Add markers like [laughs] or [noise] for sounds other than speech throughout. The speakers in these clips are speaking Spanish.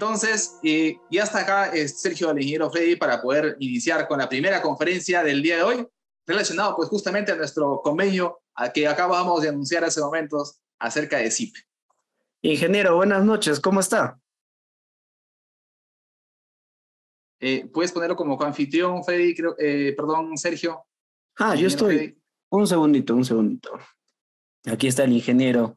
Entonces, eh, y hasta acá es Sergio el ingeniero Freddy para poder iniciar con la primera conferencia del día de hoy, relacionado pues justamente a nuestro convenio que acabamos de anunciar hace momentos acerca de SIP. Ingeniero, buenas noches, ¿cómo está? Eh, ¿Puedes ponerlo como anfitrión, Freddy? Eh, perdón, Sergio. Ah, yo estoy. Un segundito, un segundito. Aquí está el ingeniero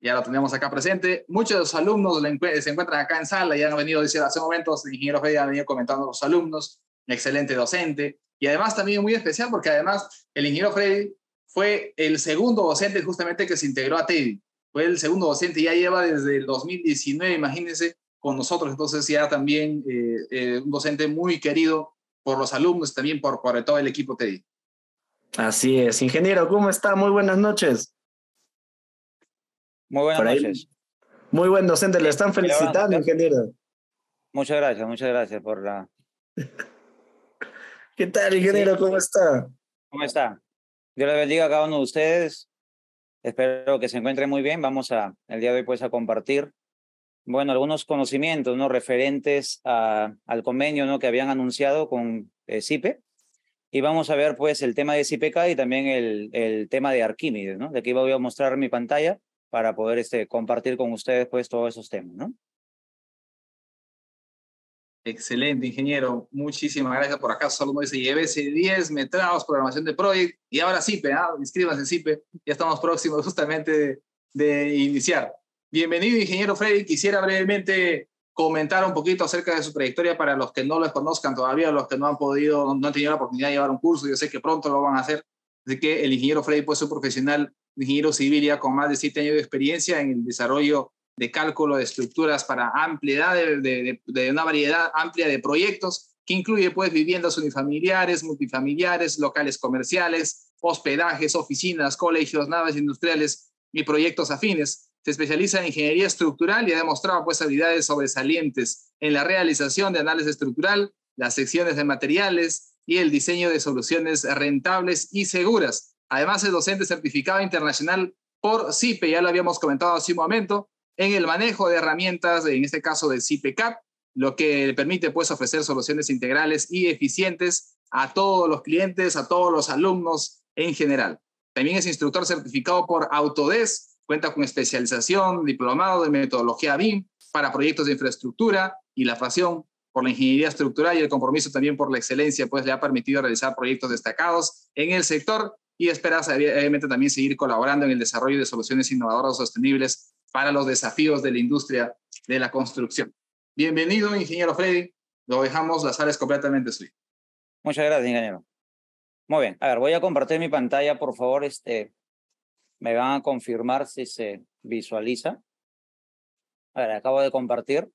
ya lo tenemos acá presente. Muchos de los alumnos se encuentran acá en sala y han venido dice, hace momentos, el ingeniero Freddy ha venido comentando a los alumnos, excelente docente. Y además también muy especial porque además el ingeniero Freddy fue el segundo docente justamente que se integró a TEDI. Fue el segundo docente, ya lleva desde el 2019, imagínense, con nosotros. Entonces ya también eh, eh, un docente muy querido por los alumnos, también por, por todo el equipo TEDI. Así es. Ingeniero, ¿cómo está? Muy buenas noches. Muy buenas noches. Muy buen docente, le están felicitando, ingeniero. Muchas gracias, muchas gracias por la... [laughs] ¿Qué tal, ingeniero? ¿Cómo está? ¿Cómo está? Yo les bendiga a cada uno de ustedes. Espero que se encuentren muy bien. Vamos a, el día de hoy, pues, a compartir, bueno, algunos conocimientos, ¿no? Referentes a, al convenio, ¿no? Que habían anunciado con SIPE eh, CIPE. Y vamos a ver, pues, el tema de CIPECA y también el, el tema de Arquímedes, ¿no? De aquí voy a mostrar mi pantalla para poder este, compartir con ustedes pues todos esos temas, ¿no? Excelente, ingeniero. Muchísimas gracias por acá. Solo dice IBS 10, metrados, programación de Project. Y ahora sí, ¿ah? inscríbanse en CIPE. Ya estamos próximos [laughs] justamente de, iniciar. Bienvenido, ingeniero Freddy. Quisiera brevemente comentar un poquito acerca de su trayectoria para los que no lo conozcan todavía, los que no han podido, no han tenido la oportunidad de llevar un curso. Yo sé que pronto lo van a hacer. Así que el ingeniero Freddy es un profesional, ingeniero civil ya con más de siete años de experiencia en el desarrollo de cálculo de estructuras para ampliedad de, una variedad amplia de proyectos que incluye pues viviendas unifamiliares, multifamiliares, locales comerciales, hospedajes, oficinas, colegios, naves industriales y proyectos afines. Se especializa en ingeniería estructural y ha demostrado pues habilidades sobresalientes en la realización de análisis estructural, las secciones de materiales, y el diseño de soluciones rentables y seguras. Además, es docente certificado internacional por CIPE, ya lo habíamos comentado hace un momento, en el manejo de herramientas, en este caso de CIPECAP, lo que le permite pues, ofrecer soluciones integrales y eficientes a todos los clientes, a todos los alumnos en general. También es instructor certificado por Autodesk, cuenta con especialización, diplomado de metodología BIM para proyectos de infraestructura y la facción por la ingeniería estructural y el compromiso también por la excelencia, pues le ha permitido realizar proyectos destacados en el sector y espera obviamente también seguir colaborando en el desarrollo de soluciones innovadoras sostenibles para los desafíos de la industria de la construcción. Bienvenido, ingeniero Freddy. Lo dejamos, las sala completamente suya. Muchas gracias, ingeniero. Muy bien, a ver, voy a compartir mi pantalla, por favor, este, me van a confirmar si se visualiza. A ver, acabo de compartir.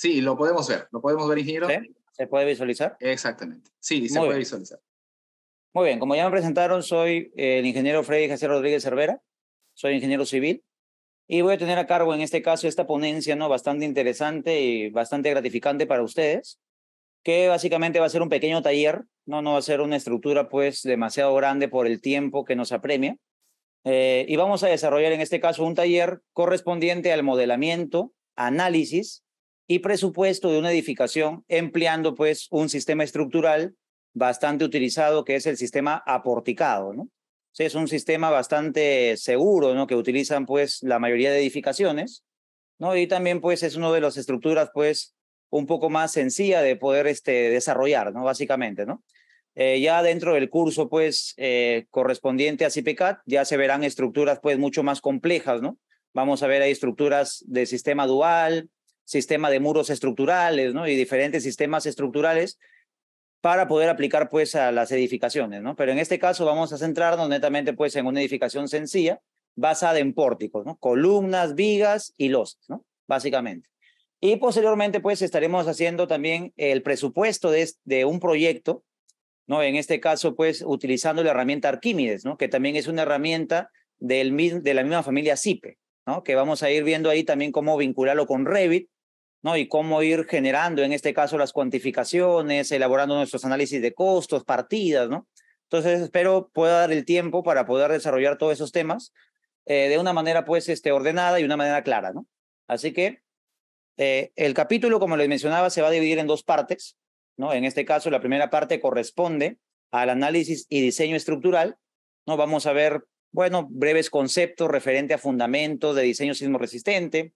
Sí, lo podemos ver, lo podemos ver, ingeniero. ¿Se puede visualizar? Exactamente, sí, se puede visualizar. Muy bien, como ya me presentaron, soy el ingeniero Freddy José Rodríguez Cervera, soy ingeniero civil y voy a tener a cargo en este caso esta ponencia, ¿no? Bastante interesante y bastante gratificante para ustedes, que básicamente va a ser un pequeño taller, ¿no? No va a ser una estructura pues demasiado grande por el tiempo que nos apremia. Eh, y vamos a desarrollar en este caso un taller correspondiente al modelamiento, análisis y presupuesto de una edificación, empleando pues un sistema estructural bastante utilizado que es el sistema aporticado, ¿no? O es un sistema bastante seguro, ¿no? Que utilizan pues la mayoría de edificaciones, ¿no? Y también pues es una de las estructuras pues un poco más sencilla de poder este, desarrollar, ¿no? Básicamente, ¿no? Eh, ya dentro del curso pues eh, correspondiente a CIPECAT ya se verán estructuras pues mucho más complejas, ¿no? Vamos a ver hay estructuras de sistema dual, sistema de muros estructurales, ¿no? Y diferentes sistemas estructurales para poder aplicar, pues, a las edificaciones, ¿no? Pero en este caso vamos a centrarnos netamente, pues, en una edificación sencilla basada en pórticos, ¿no? Columnas, vigas y losas, ¿no? Básicamente. Y posteriormente, pues, estaremos haciendo también el presupuesto de, de un proyecto, ¿no? En este caso, pues, utilizando la herramienta Arquímedes, ¿no? Que también es una herramienta del, de la misma familia CIPE, ¿no? Que vamos a ir viendo ahí también cómo vincularlo con Revit ¿no? Y cómo ir generando, en este caso, las cuantificaciones, elaborando nuestros análisis de costos, partidas, ¿no? Entonces, espero pueda dar el tiempo para poder desarrollar todos esos temas eh, de una manera, pues, este, ordenada y una manera clara, ¿no? Así que eh, el capítulo, como les mencionaba, se va a dividir en dos partes, ¿no? En este caso, la primera parte corresponde al análisis y diseño estructural, ¿no? Vamos a ver, bueno, breves conceptos referente a fundamentos de diseño sismo resistente,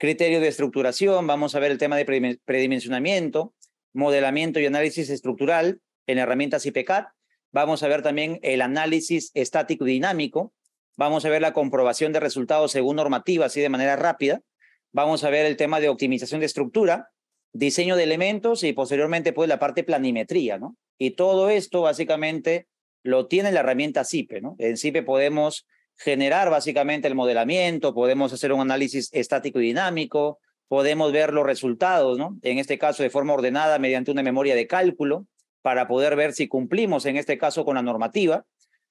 criterio de estructuración, vamos a ver el tema de predimensionamiento, modelamiento y análisis estructural en herramientas IPCAT, vamos a ver también el análisis estático dinámico, vamos a ver la comprobación de resultados según normativa, así de manera rápida, vamos a ver el tema de optimización de estructura, diseño de elementos y posteriormente pues la parte planimetría, ¿no? Y todo esto básicamente lo tiene la herramienta CIPE, ¿no? En CIPE podemos generar básicamente el modelamiento, podemos hacer un análisis estático y dinámico, podemos ver los resultados, ¿no? En este caso de forma ordenada mediante una memoria de cálculo para poder ver si cumplimos en este caso con la normativa,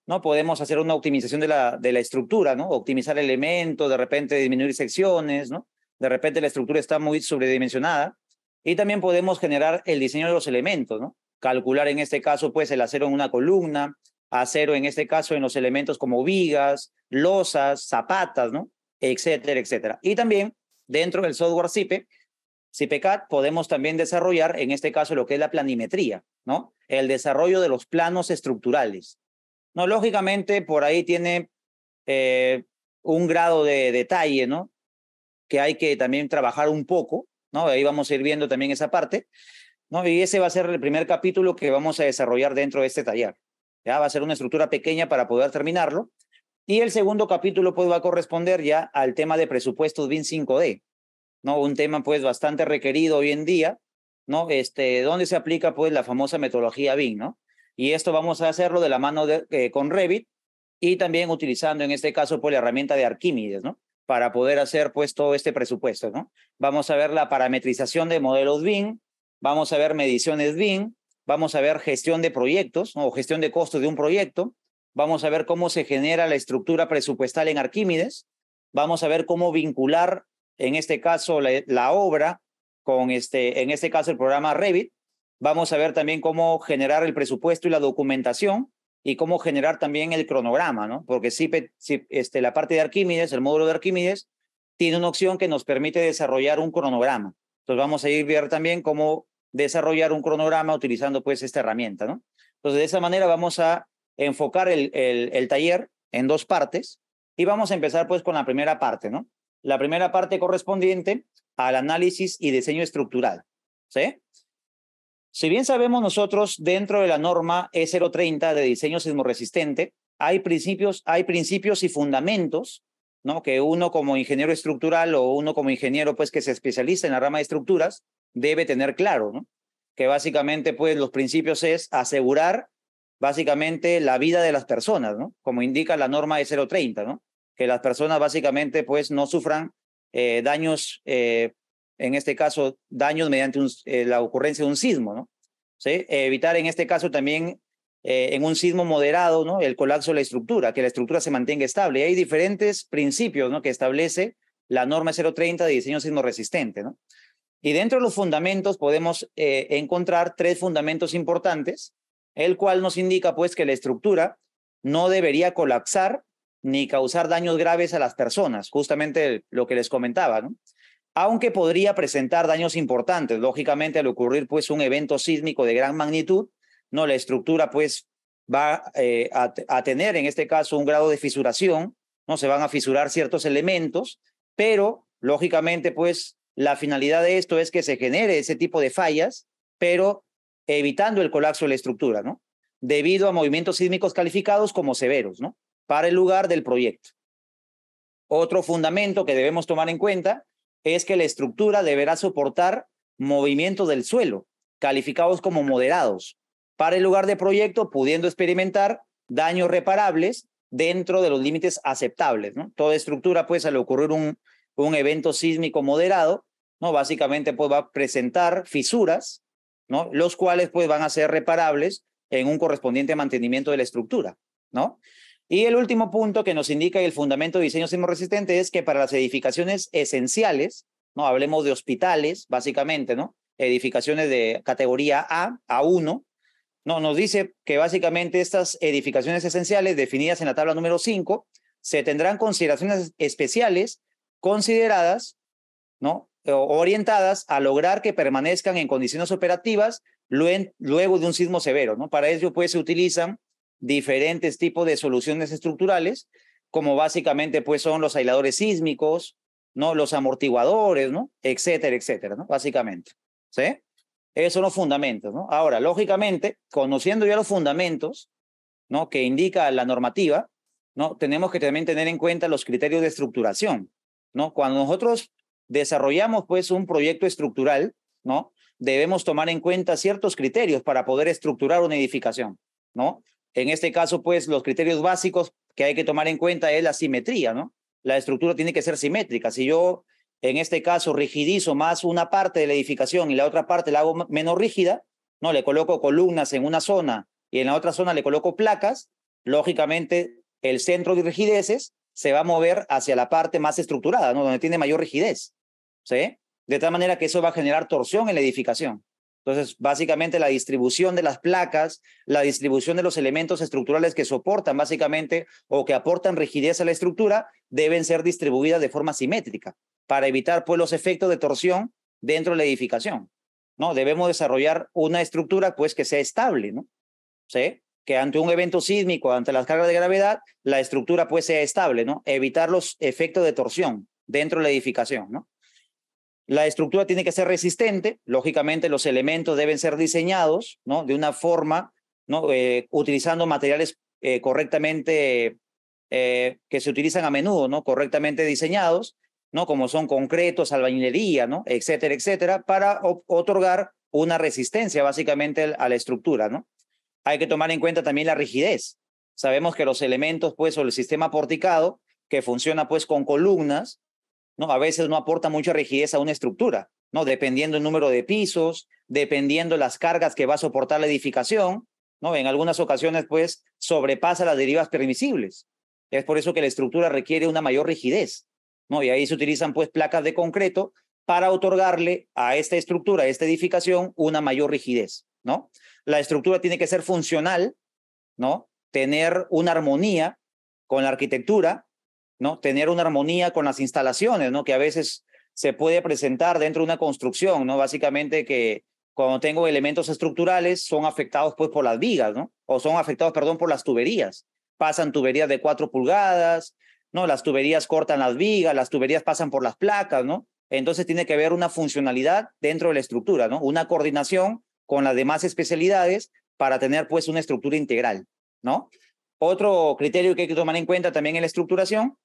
¿no? Podemos hacer una optimización de la, de la estructura, ¿no? Optimizar elementos, de repente disminuir secciones, ¿no? De repente la estructura está muy sobredimensionada y también podemos generar el diseño de los elementos, ¿no? Calcular en este caso pues el acero en una columna, acero en este caso en los elementos como vigas, losas, zapatas, ¿no? Etcétera, etcétera. Y también dentro del software CIPE, CIPECAT, podemos también desarrollar en este caso lo que es la planimetría, ¿no? El desarrollo de los planos estructurales. No, lógicamente por ahí tiene eh, un grado de detalle, ¿no? Que hay que también trabajar un poco, ¿no? Ahí vamos a ir viendo también esa parte, ¿no? Y ese va a ser el primer capítulo que vamos a desarrollar dentro de este taller va a ser una estructura pequeña para poder terminarlo. Y el segundo capítulo pues va a corresponder ya al tema de presupuestos BIM 5D, ¿no? Un tema pues bastante requerido hoy en día, ¿no? Este, donde se aplica pues la famosa metodología BIN, ¿no? Y esto vamos a hacerlo de la mano de, eh, con Revit y también utilizando en este caso pues la herramienta de Arquímedes, ¿no? Para poder hacer pues todo este presupuesto, ¿no? Vamos a ver la parametrización de modelos BIM, vamos a ver mediciones BIM, vamos a ver gestión de proyectos o gestión de costos de un proyecto, vamos a ver cómo se genera la estructura presupuestal en Arquímedes, vamos a ver cómo vincular, en este caso, la, obra con, este, en este caso, el programa Revit, vamos a ver también cómo generar el presupuesto y la documentación y cómo generar también el cronograma, ¿no? Porque este, la parte de Arquímedes, el módulo de Arquímedes, tiene una opción que nos permite desarrollar un cronograma. Entonces vamos a ir a ver también cómo desarrollar un cronograma utilizando pues esta herramienta, ¿no? Entonces, de esa manera vamos a enfocar el, el, taller en dos partes y vamos a empezar pues con la primera parte, ¿no? La primera parte correspondiente al análisis y diseño estructural, ¿sí? Si bien sabemos nosotros dentro de la norma E030 de diseño sismoresistente, hay principios, hay principios y fundamentos, ¿no? Que uno como ingeniero estructural o uno como ingeniero pues que se especializa en la rama de estructuras debe tener claro, ¿no? Que básicamente, pues, los principios es asegurar básicamente la vida de las personas, ¿no? Como indica la norma de 030, ¿no? Que las personas básicamente, pues, no sufran eh, daños, eh, en este caso, daños mediante eh, la ocurrencia de un sismo, ¿no? ¿Sí? Evitar en este caso también en un sismo moderado, ¿no? El colapso de la estructura, que la estructura se mantenga estable. hay diferentes principios, ¿no? Que establece la norma 030 de diseño sismo resistente, ¿no? Y dentro de los fundamentos podemos eh, encontrar tres fundamentos importantes, el cual nos indica pues que la estructura no debería colapsar ni causar daños graves a las personas, justamente lo que les comentaba, ¿no? aunque podría presentar daños importantes, lógicamente al ocurrir pues un evento sísmico de gran magnitud, no la estructura pues va eh, a, a tener en este caso un grado de fisuración, no se van a fisurar ciertos elementos, pero lógicamente pues la finalidad de esto es que se genere ese tipo de fallas, pero evitando el colapso de la estructura, ¿no? Debido a movimientos sísmicos calificados como severos, ¿no? Para el lugar del proyecto. Otro fundamento que debemos tomar en cuenta es que la estructura deberá soportar movimientos del suelo, calificados como moderados, para el lugar de proyecto, pudiendo experimentar daños reparables dentro de los límites aceptables. ¿no? Toda estructura, pues, al ocurrir un, un evento sísmico moderado, ¿no? Básicamente, pues va a presentar fisuras, ¿no? Los cuales, pues, van a ser reparables en un correspondiente mantenimiento de la estructura, ¿no? Y el último punto que nos indica el fundamento de diseño sismoresistente es que para las edificaciones esenciales, ¿no? Hablemos de hospitales, básicamente, ¿no? Edificaciones de categoría A, A1, ¿no? Nos dice que básicamente estas edificaciones esenciales definidas en la tabla número 5 se tendrán consideraciones especiales consideradas, ¿no? orientadas a lograr que permanezcan en condiciones operativas luego de un sismo severo. ¿no? Para ello, pues, se utilizan diferentes tipos de soluciones estructurales, como básicamente pues, son los aisladores sísmicos, ¿no? los amortiguadores, ¿no? etcétera, etcétera, ¿no? básicamente. ¿sí? Esos son los fundamentos. ¿no? Ahora, lógicamente, conociendo ya los fundamentos ¿no? que indica la normativa, ¿no? tenemos que también tener en cuenta los criterios de estructuración. ¿no? Cuando nosotros desarrollamos pues un proyecto estructural, ¿no? Debemos tomar en cuenta ciertos criterios para poder estructurar una edificación, ¿no? En este caso, pues los criterios básicos que hay que tomar en cuenta es la simetría, ¿no? La estructura tiene que ser simétrica. Si yo, en este caso, rigidizo más una parte de la edificación y la otra parte la hago menos rígida, ¿no? Le coloco columnas en una zona y en la otra zona le coloco placas, lógicamente el centro de rigideces se va a mover hacia la parte más estructurada, ¿no? Donde tiene mayor rigidez. De tal manera que eso va a generar torsión en la edificación. Entonces, básicamente la distribución de las placas, la distribución de los elementos estructurales que soportan básicamente o que aportan rigidez a la estructura deben ser distribuidas de forma simétrica para evitar pues los efectos de torsión dentro de la edificación. ¿No? Debemos desarrollar una estructura pues que sea estable, ¿no? ¿Sí? Que ante un evento sísmico, ante las cargas de gravedad, la estructura pues sea estable, ¿no? Evitar los efectos de torsión dentro de la edificación, ¿no? La estructura tiene que ser resistente, lógicamente los elementos deben ser diseñados ¿no? de una forma, ¿no? Eh, utilizando materiales eh, correctamente, eh, que se utilizan a menudo, ¿no? correctamente diseñados, ¿no? como son concretos, albañilería, ¿no? etcétera, etcétera, para otorgar una resistencia básicamente a la estructura. ¿no? Hay que tomar en cuenta también la rigidez. Sabemos que los elementos, pues, o el sistema porticado, que funciona pues con columnas, a veces no aporta mucha rigidez a una estructura, ¿no? Dependiendo el número de pisos, dependiendo las cargas que va a soportar la edificación, ¿no? En algunas ocasiones, pues, sobrepasa las derivas permisibles. Es por eso que la estructura requiere una mayor rigidez, ¿no? Y ahí se utilizan, pues, placas de concreto para otorgarle a esta estructura, a esta edificación, una mayor rigidez, ¿no? La estructura tiene que ser funcional, ¿no? Tener una armonía con la arquitectura, ¿no? Tener una armonía con las instalaciones, ¿no? Que a veces se puede presentar dentro de una construcción, ¿no? Básicamente que cuando tengo elementos estructurales son afectados pues por las vigas, ¿no? O son afectados, perdón, por las tuberías. Pasan tuberías de cuatro pulgadas, ¿no? Las tuberías cortan las vigas, las tuberías pasan por las placas, ¿no? Entonces tiene que haber una funcionalidad dentro de la estructura, ¿no? Una coordinación con las demás especialidades para tener pues una estructura integral, ¿no? Otro criterio que hay que tomar en cuenta también en la estructuración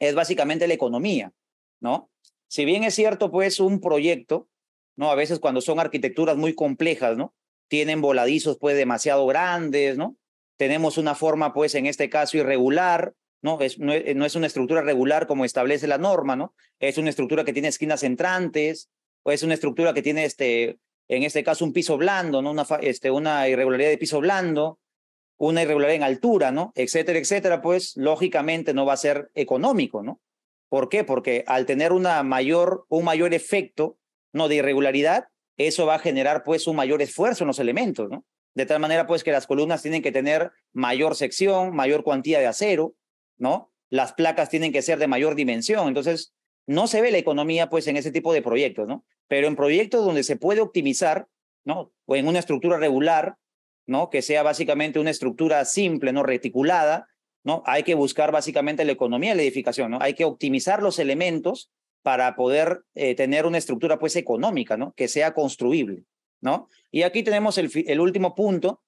es básicamente la economía, ¿no? Si bien es cierto, pues un proyecto, ¿no? A veces cuando son arquitecturas muy complejas, ¿no? Tienen voladizos, pues, demasiado grandes, ¿no? Tenemos una forma, pues, en este caso, irregular, ¿no? Es, no, es una estructura regular como establece la norma, ¿no? Es una estructura que tiene esquinas entrantes, o es una estructura que tiene, este, en este caso, un piso blando, ¿no? Una, este, una irregularidad de piso blando, una irregularidad en altura, ¿no? Etcétera, etcétera, pues lógicamente no va a ser económico, ¿no? ¿Por qué? Porque al tener una mayor, un mayor efecto, ¿no? De irregularidad, eso va a generar pues un mayor esfuerzo en los elementos, ¿no? De tal manera pues que las columnas tienen que tener mayor sección, mayor cuantía de acero, ¿no? Las placas tienen que ser de mayor dimensión. Entonces, no se ve la economía pues en ese tipo de proyectos, ¿no? Pero en proyectos donde se puede optimizar, ¿no? O en una estructura regular, ¿no? Que sea básicamente una estructura simple, no reticulada, ¿no? Hay que buscar básicamente la economía de la edificación, ¿no? Hay que optimizar los elementos para poder eh, tener una estructura pues económica, ¿no? Que sea construible, ¿no? Y aquí tenemos el, el último punto,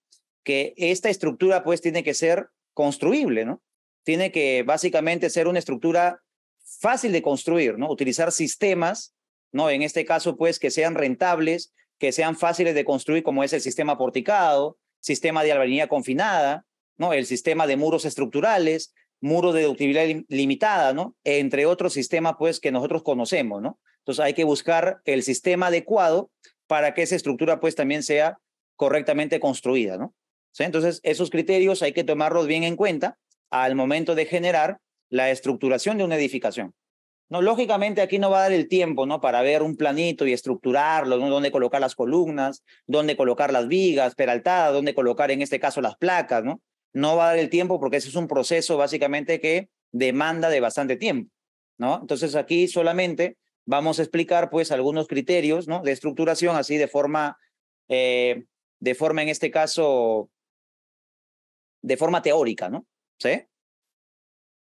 que esta estructura pues tiene que ser construible, ¿no? Tiene que básicamente ser una estructura fácil de construir, ¿no? Utilizar sistemas, ¿no? En este caso pues que sean rentables, que sean fáciles de construir como es el sistema porticado, sistema de albanía confinada, ¿no? El sistema de muros estructurales, muros de ductibilidad limitada, ¿no? Entre otros sistemas, pues, que nosotros conocemos, ¿no? Entonces hay que buscar el sistema adecuado para que esa estructura, pues, también sea correctamente construida, ¿no? Entonces, esos criterios hay que tomarlos bien en cuenta al momento de generar la estructuración de una edificación. No, lógicamente aquí no va a dar el tiempo, ¿no? Para ver un planito y estructurarlo, ¿no? dónde colocar las columnas, dónde colocar las vigas, peraltadas, dónde colocar en este caso las placas, ¿no? No va a dar el tiempo porque ese es un proceso básicamente que demanda de bastante tiempo, ¿no? Entonces aquí solamente vamos a explicar pues algunos criterios, ¿no? De estructuración así de forma, eh, de forma en este caso, de forma teórica, ¿no? ¿Sí?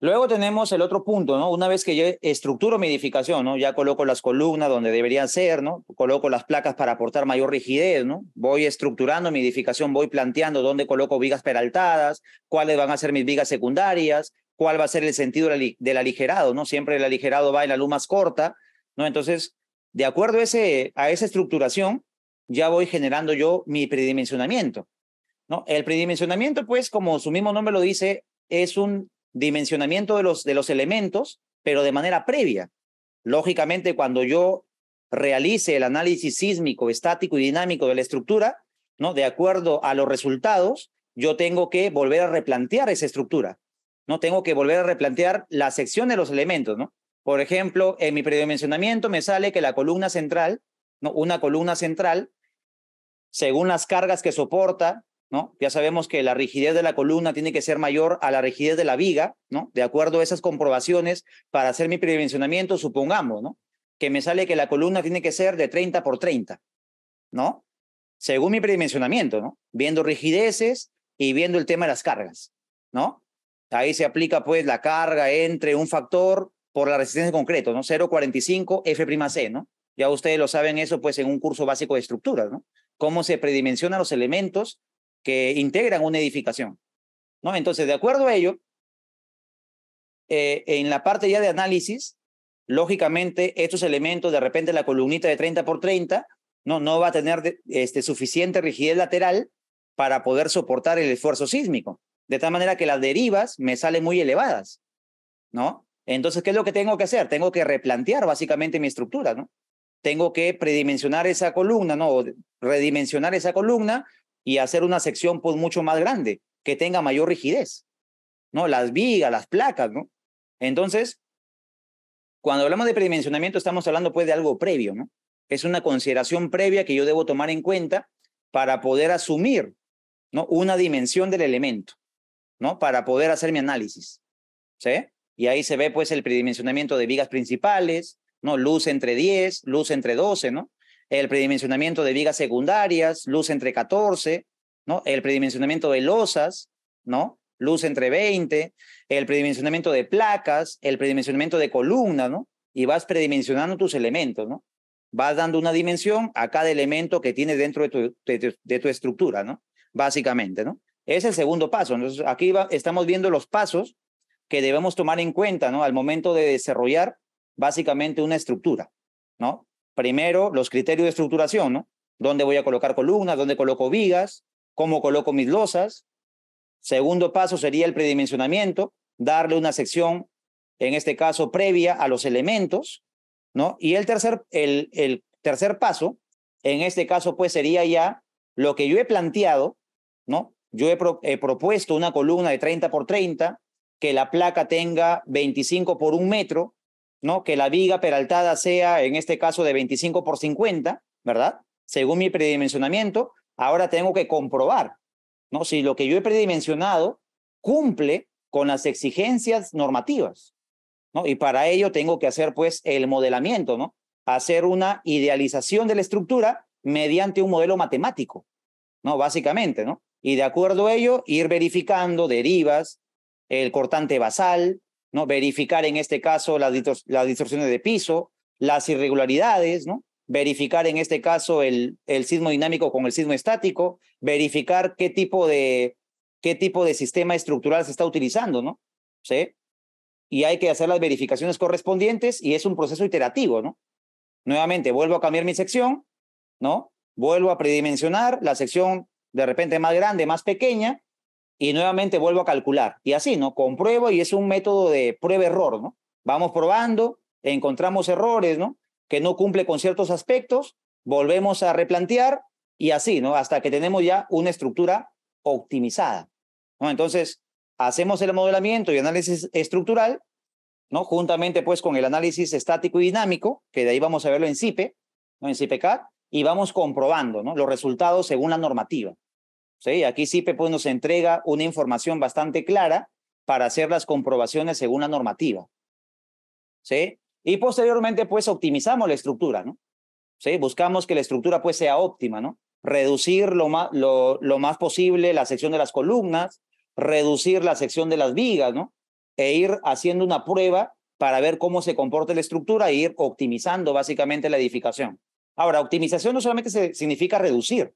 Luego tenemos el otro punto, ¿no? Una vez que yo estructuro mi edificación, ¿no? Ya coloco las columnas donde deberían ser, ¿no? Coloco las placas para aportar mayor rigidez, ¿no? Voy estructurando mi edificación, voy planteando dónde coloco vigas peraltadas, cuáles van a ser mis vigas secundarias, cuál va a ser el sentido del aligerado, ¿no? Siempre el aligerado va en la luz más corta, ¿no? Entonces, de acuerdo a, a esa estructuración, ya voy generando yo mi predimensionamiento, ¿no? El predimensionamiento, pues, como su mismo nombre lo dice, es un dimensionamiento de los, de los elementos, pero de manera previa. Lógicamente, cuando yo realice el análisis sísmico, estático y dinámico de la estructura, ¿no? De acuerdo a los resultados, yo tengo que volver a replantear esa estructura, ¿no? Tengo que volver a replantear la sección de los elementos, ¿no? Por ejemplo, en mi predimensionamiento me sale que la columna central, ¿no? Una columna central, según las cargas que soporta, ya sabemos que la rigidez de la columna tiene que ser mayor a la rigidez de la viga, ¿no? De acuerdo a esas comprobaciones, para hacer mi predimensionamiento, supongamos, ¿no? Que me sale que la columna tiene que ser de 30 por 30, ¿no? Según mi predimensionamiento, ¿no? Viendo rigideces y viendo el tema de las cargas, ¿no? Ahí se aplica, pues, la carga entre un factor por la resistencia en concreto, ¿no? 0,45 F'C, ¿no? Ya ustedes lo saben eso, pues, en un curso básico de estructuras, ¿no? Cómo se predimensionan los elementos que integran una edificación. ¿no? Entonces, de acuerdo a ello, eh, en la parte ya de análisis, lógicamente estos elementos, de repente la columnita de 30 por 30, no, no va a tener este, suficiente rigidez lateral para poder soportar el esfuerzo sísmico. De tal manera que las derivas me salen muy elevadas, ¿no? Entonces, ¿qué es lo que tengo que hacer? Tengo que replantear básicamente mi estructura, ¿no? Tengo que predimensionar esa columna, ¿no? redimensionar esa columna y hacer una sección pues mucho más grande, que tenga mayor rigidez, ¿no? Las vigas, las placas, ¿no? Entonces, cuando hablamos de predimensionamiento estamos hablando pues de algo previo, ¿no? Es una consideración previa que yo debo tomar en cuenta para poder asumir, ¿no? Una dimensión del elemento, ¿no? Para poder hacer mi análisis, ¿sí? Y ahí se ve pues el predimensionamiento de vigas principales, ¿no? Luz entre 10, luz entre 12, ¿no? el predimensionamiento de vigas secundarias, luz entre 14, ¿no? El predimensionamiento de losas, ¿no? Luz entre 20, el predimensionamiento de placas, el predimensionamiento de columnas, ¿no? Y vas predimensionando tus elementos, ¿no? Vas dando una dimensión a cada elemento que tienes dentro de tu, de, tu estructura, ¿no? Básicamente, ¿no? Es el segundo paso. Entonces, aquí estamos viendo los pasos que debemos tomar en cuenta, ¿no? Al momento de desarrollar básicamente una estructura, ¿no? primero los criterios de estructuración, ¿no? ¿Dónde voy a colocar columnas? ¿Dónde coloco vigas? ¿Cómo coloco mis losas? Segundo paso sería el predimensionamiento, darle una sección, en este caso previa a los elementos, ¿no? Y el tercer, el, el tercer paso, en este caso, pues sería ya lo que yo he planteado, ¿no? Yo he, propuesto una columna de 30 por 30, que la placa tenga 25 por un metro, ¿no? Que la viga peraltada sea, en este caso, de 25 por 50, ¿verdad? Según mi predimensionamiento, ahora tengo que comprobar, ¿no? Si lo que yo he predimensionado cumple con las exigencias normativas, ¿no? Y para ello tengo que hacer, pues, el modelamiento, ¿no? Hacer una idealización de la estructura mediante un modelo matemático, ¿no? Básicamente, ¿no? Y de acuerdo a ello, ir verificando derivas, el cortante basal, ¿no? Verificar en este caso las, las distorsiones de piso, las irregularidades, ¿no? Verificar en este caso el, el sismo dinámico con el sismo estático, verificar qué tipo de, qué tipo de sistema estructural se está utilizando, ¿no? ¿Sí? Y hay que hacer las verificaciones correspondientes y es un proceso iterativo, ¿no? Nuevamente, vuelvo a cambiar mi sección, ¿no? Vuelvo a predimensionar la sección de repente más grande, más pequeña, y nuevamente vuelvo a calcular. Y así, ¿no? Compruebo y es un método de prueba-error, ¿no? Vamos probando, encontramos errores, ¿no? Que no cumple con ciertos aspectos, volvemos a replantear y así, ¿no? Hasta que tenemos ya una estructura optimizada, Entonces, hacemos el modelamiento y análisis estructural, ¿no? Juntamente, pues, con el análisis estático y dinámico, que de ahí vamos a verlo en CIPE, ¿no? En CIPECAT, y vamos comprobando, ¿no? Los resultados según la normativa. ¿sí? Aquí CIPE pues, nos entrega una información bastante clara para hacer las comprobaciones según la normativa. ¿sí? Y posteriormente, pues, optimizamos la estructura, ¿no? ¿Sí? Buscamos que la estructura, pues, sea óptima, ¿no? Reducir lo más, lo, más posible la sección de las columnas, reducir la sección de las vigas, ¿no? E ir haciendo una prueba para ver cómo se comporta la estructura e ir optimizando básicamente la edificación. Ahora, optimización no solamente significa reducir,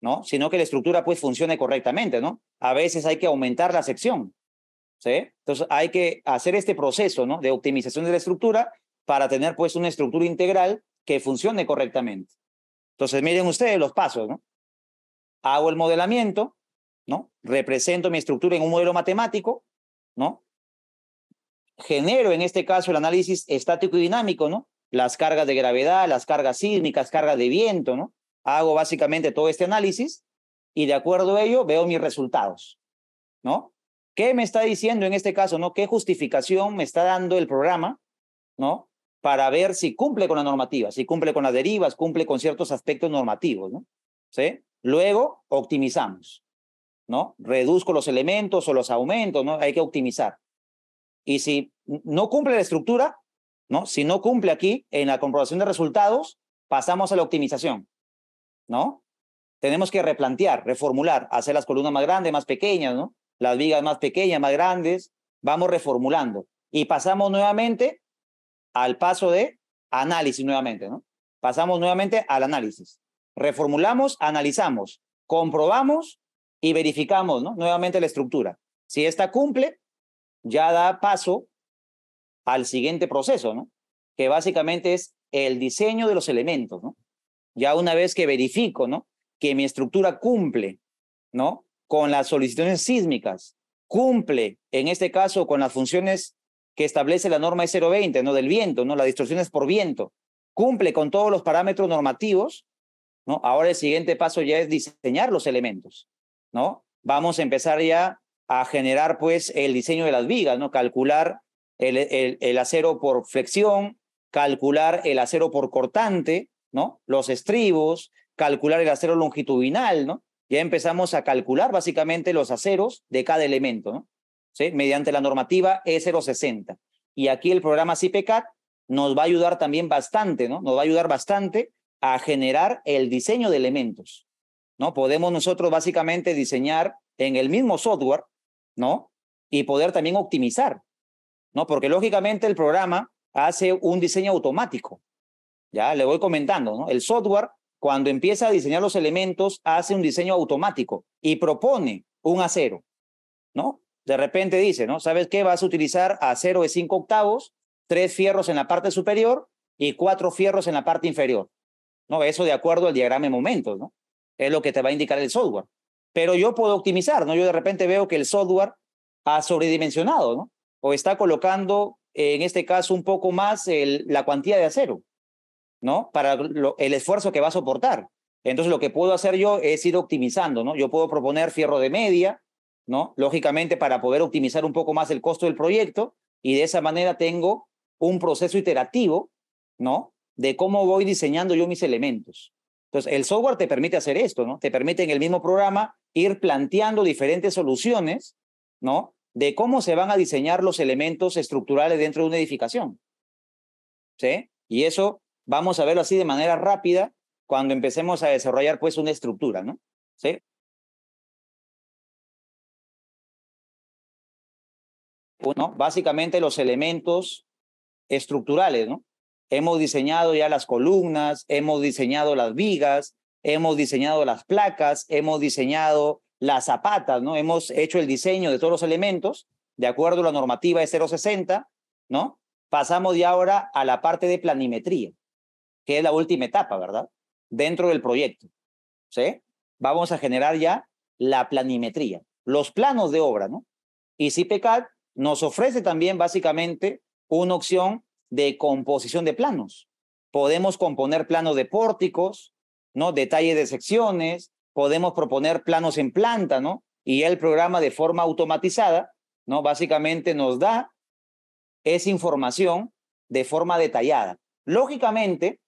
¿no? Sino que la estructura pues funcione correctamente, ¿no? A veces hay que aumentar la sección, ¿sí? Entonces hay que hacer este proceso, ¿no? De optimización de la estructura para tener pues una estructura integral que funcione correctamente. Entonces miren ustedes los pasos, ¿no? Hago el modelamiento, ¿no? Represento mi estructura en un modelo matemático, ¿no? Genero en este caso el análisis estático y dinámico, ¿no? Las cargas de gravedad, las cargas sísmicas, cargas de viento, ¿no? hago básicamente todo este análisis y de acuerdo a ello veo mis resultados, ¿no? ¿Qué me está diciendo en este caso, no? ¿Qué justificación me está dando el programa, no? Para ver si cumple con la normativa, si cumple con las derivas, cumple con ciertos aspectos normativos, ¿no? ¿Sí? Luego optimizamos, ¿no? Reduzco los elementos o los aumentos, ¿no? Hay que optimizar. Y si no cumple la estructura, ¿no? Si no cumple aquí en la comprobación de resultados, pasamos a la optimización. ¿no? Tenemos que replantear, reformular, hacer las columnas más grandes, más pequeñas, ¿no? Las vigas más pequeñas, más grandes, vamos reformulando. Y pasamos nuevamente al paso de análisis nuevamente, ¿no? Pasamos nuevamente al análisis. Reformulamos, analizamos, comprobamos y verificamos, ¿no? Nuevamente la estructura. Si esta cumple, ya da paso al siguiente proceso, ¿no? Que básicamente es el diseño de los elementos, ¿no? ya una vez que verifico, ¿no? Que mi estructura cumple, ¿no? Con las solicitudes sísmicas, cumple, en este caso, con las funciones que establece la norma E020, ¿no? Del viento, ¿no? Las distorsiones por viento, cumple con todos los parámetros normativos, ¿no? Ahora el siguiente paso ya es diseñar los elementos, ¿no? Vamos a empezar ya a generar, pues, el diseño de las vigas, ¿no? Calcular el, el acero por flexión, calcular el acero por cortante, ¿no? Los estribos, calcular el acero longitudinal, ¿no? Ya empezamos a calcular básicamente los aceros de cada elemento, ¿no? ¿Sí? Mediante la normativa E060. Y aquí el programa CIPECAT nos va a ayudar también bastante, ¿no? Nos va a ayudar bastante a generar el diseño de elementos, ¿no? Podemos nosotros básicamente diseñar en el mismo software, ¿no? Y poder también optimizar, ¿no? Porque lógicamente el programa hace un diseño automático, ya le voy comentando, ¿no? El software, cuando empieza a diseñar los elementos, hace un diseño automático y propone un acero, ¿no? De repente dice, ¿no? ¿Sabes qué? Vas a utilizar acero de cinco octavos, tres fierros en la parte superior y cuatro fierros en la parte inferior. ¿No? Eso de acuerdo al diagrama de momentos, ¿no? Es lo que te va a indicar el software. Pero yo puedo optimizar, ¿no? Yo de repente veo que el software ha sobredimensionado, ¿no? O está colocando, en este caso, un poco más la cuantía de acero. ¿no? Para el esfuerzo que va a soportar. Entonces, lo que puedo hacer yo es ir optimizando, ¿no? Yo puedo proponer fierro de media, ¿no? Lógicamente, para poder optimizar un poco más el costo del proyecto y de esa manera tengo un proceso iterativo, ¿no? De cómo voy diseñando yo mis elementos. Entonces, el software te permite hacer esto, ¿no? Te permite en el mismo programa ir planteando diferentes soluciones, ¿no? De cómo se van a diseñar los elementos estructurales dentro de una edificación. ¿Sí? Y eso Vamos a verlo así de manera rápida cuando empecemos a desarrollar pues una estructura, ¿no? ¿Sí? básicamente los elementos estructurales, ¿no? Hemos diseñado ya las columnas, hemos diseñado las vigas, hemos diseñado las placas, hemos diseñado las zapatas, ¿no? Hemos hecho el diseño de todos los elementos de acuerdo a la normativa de 060, ¿no? Pasamos ya ahora a la parte de planimetría que es la última etapa, ¿verdad? Dentro del proyecto. ¿Sí? Vamos a generar ya la planimetría, los planos de obra, ¿no? Y CIPECAT nos ofrece también básicamente una opción de composición de planos. Podemos componer planos de pórticos, ¿no? Detalles de secciones, podemos proponer planos en planta, ¿no? Y el programa de forma automatizada, ¿no? Básicamente nos da esa información de forma detallada. Lógicamente,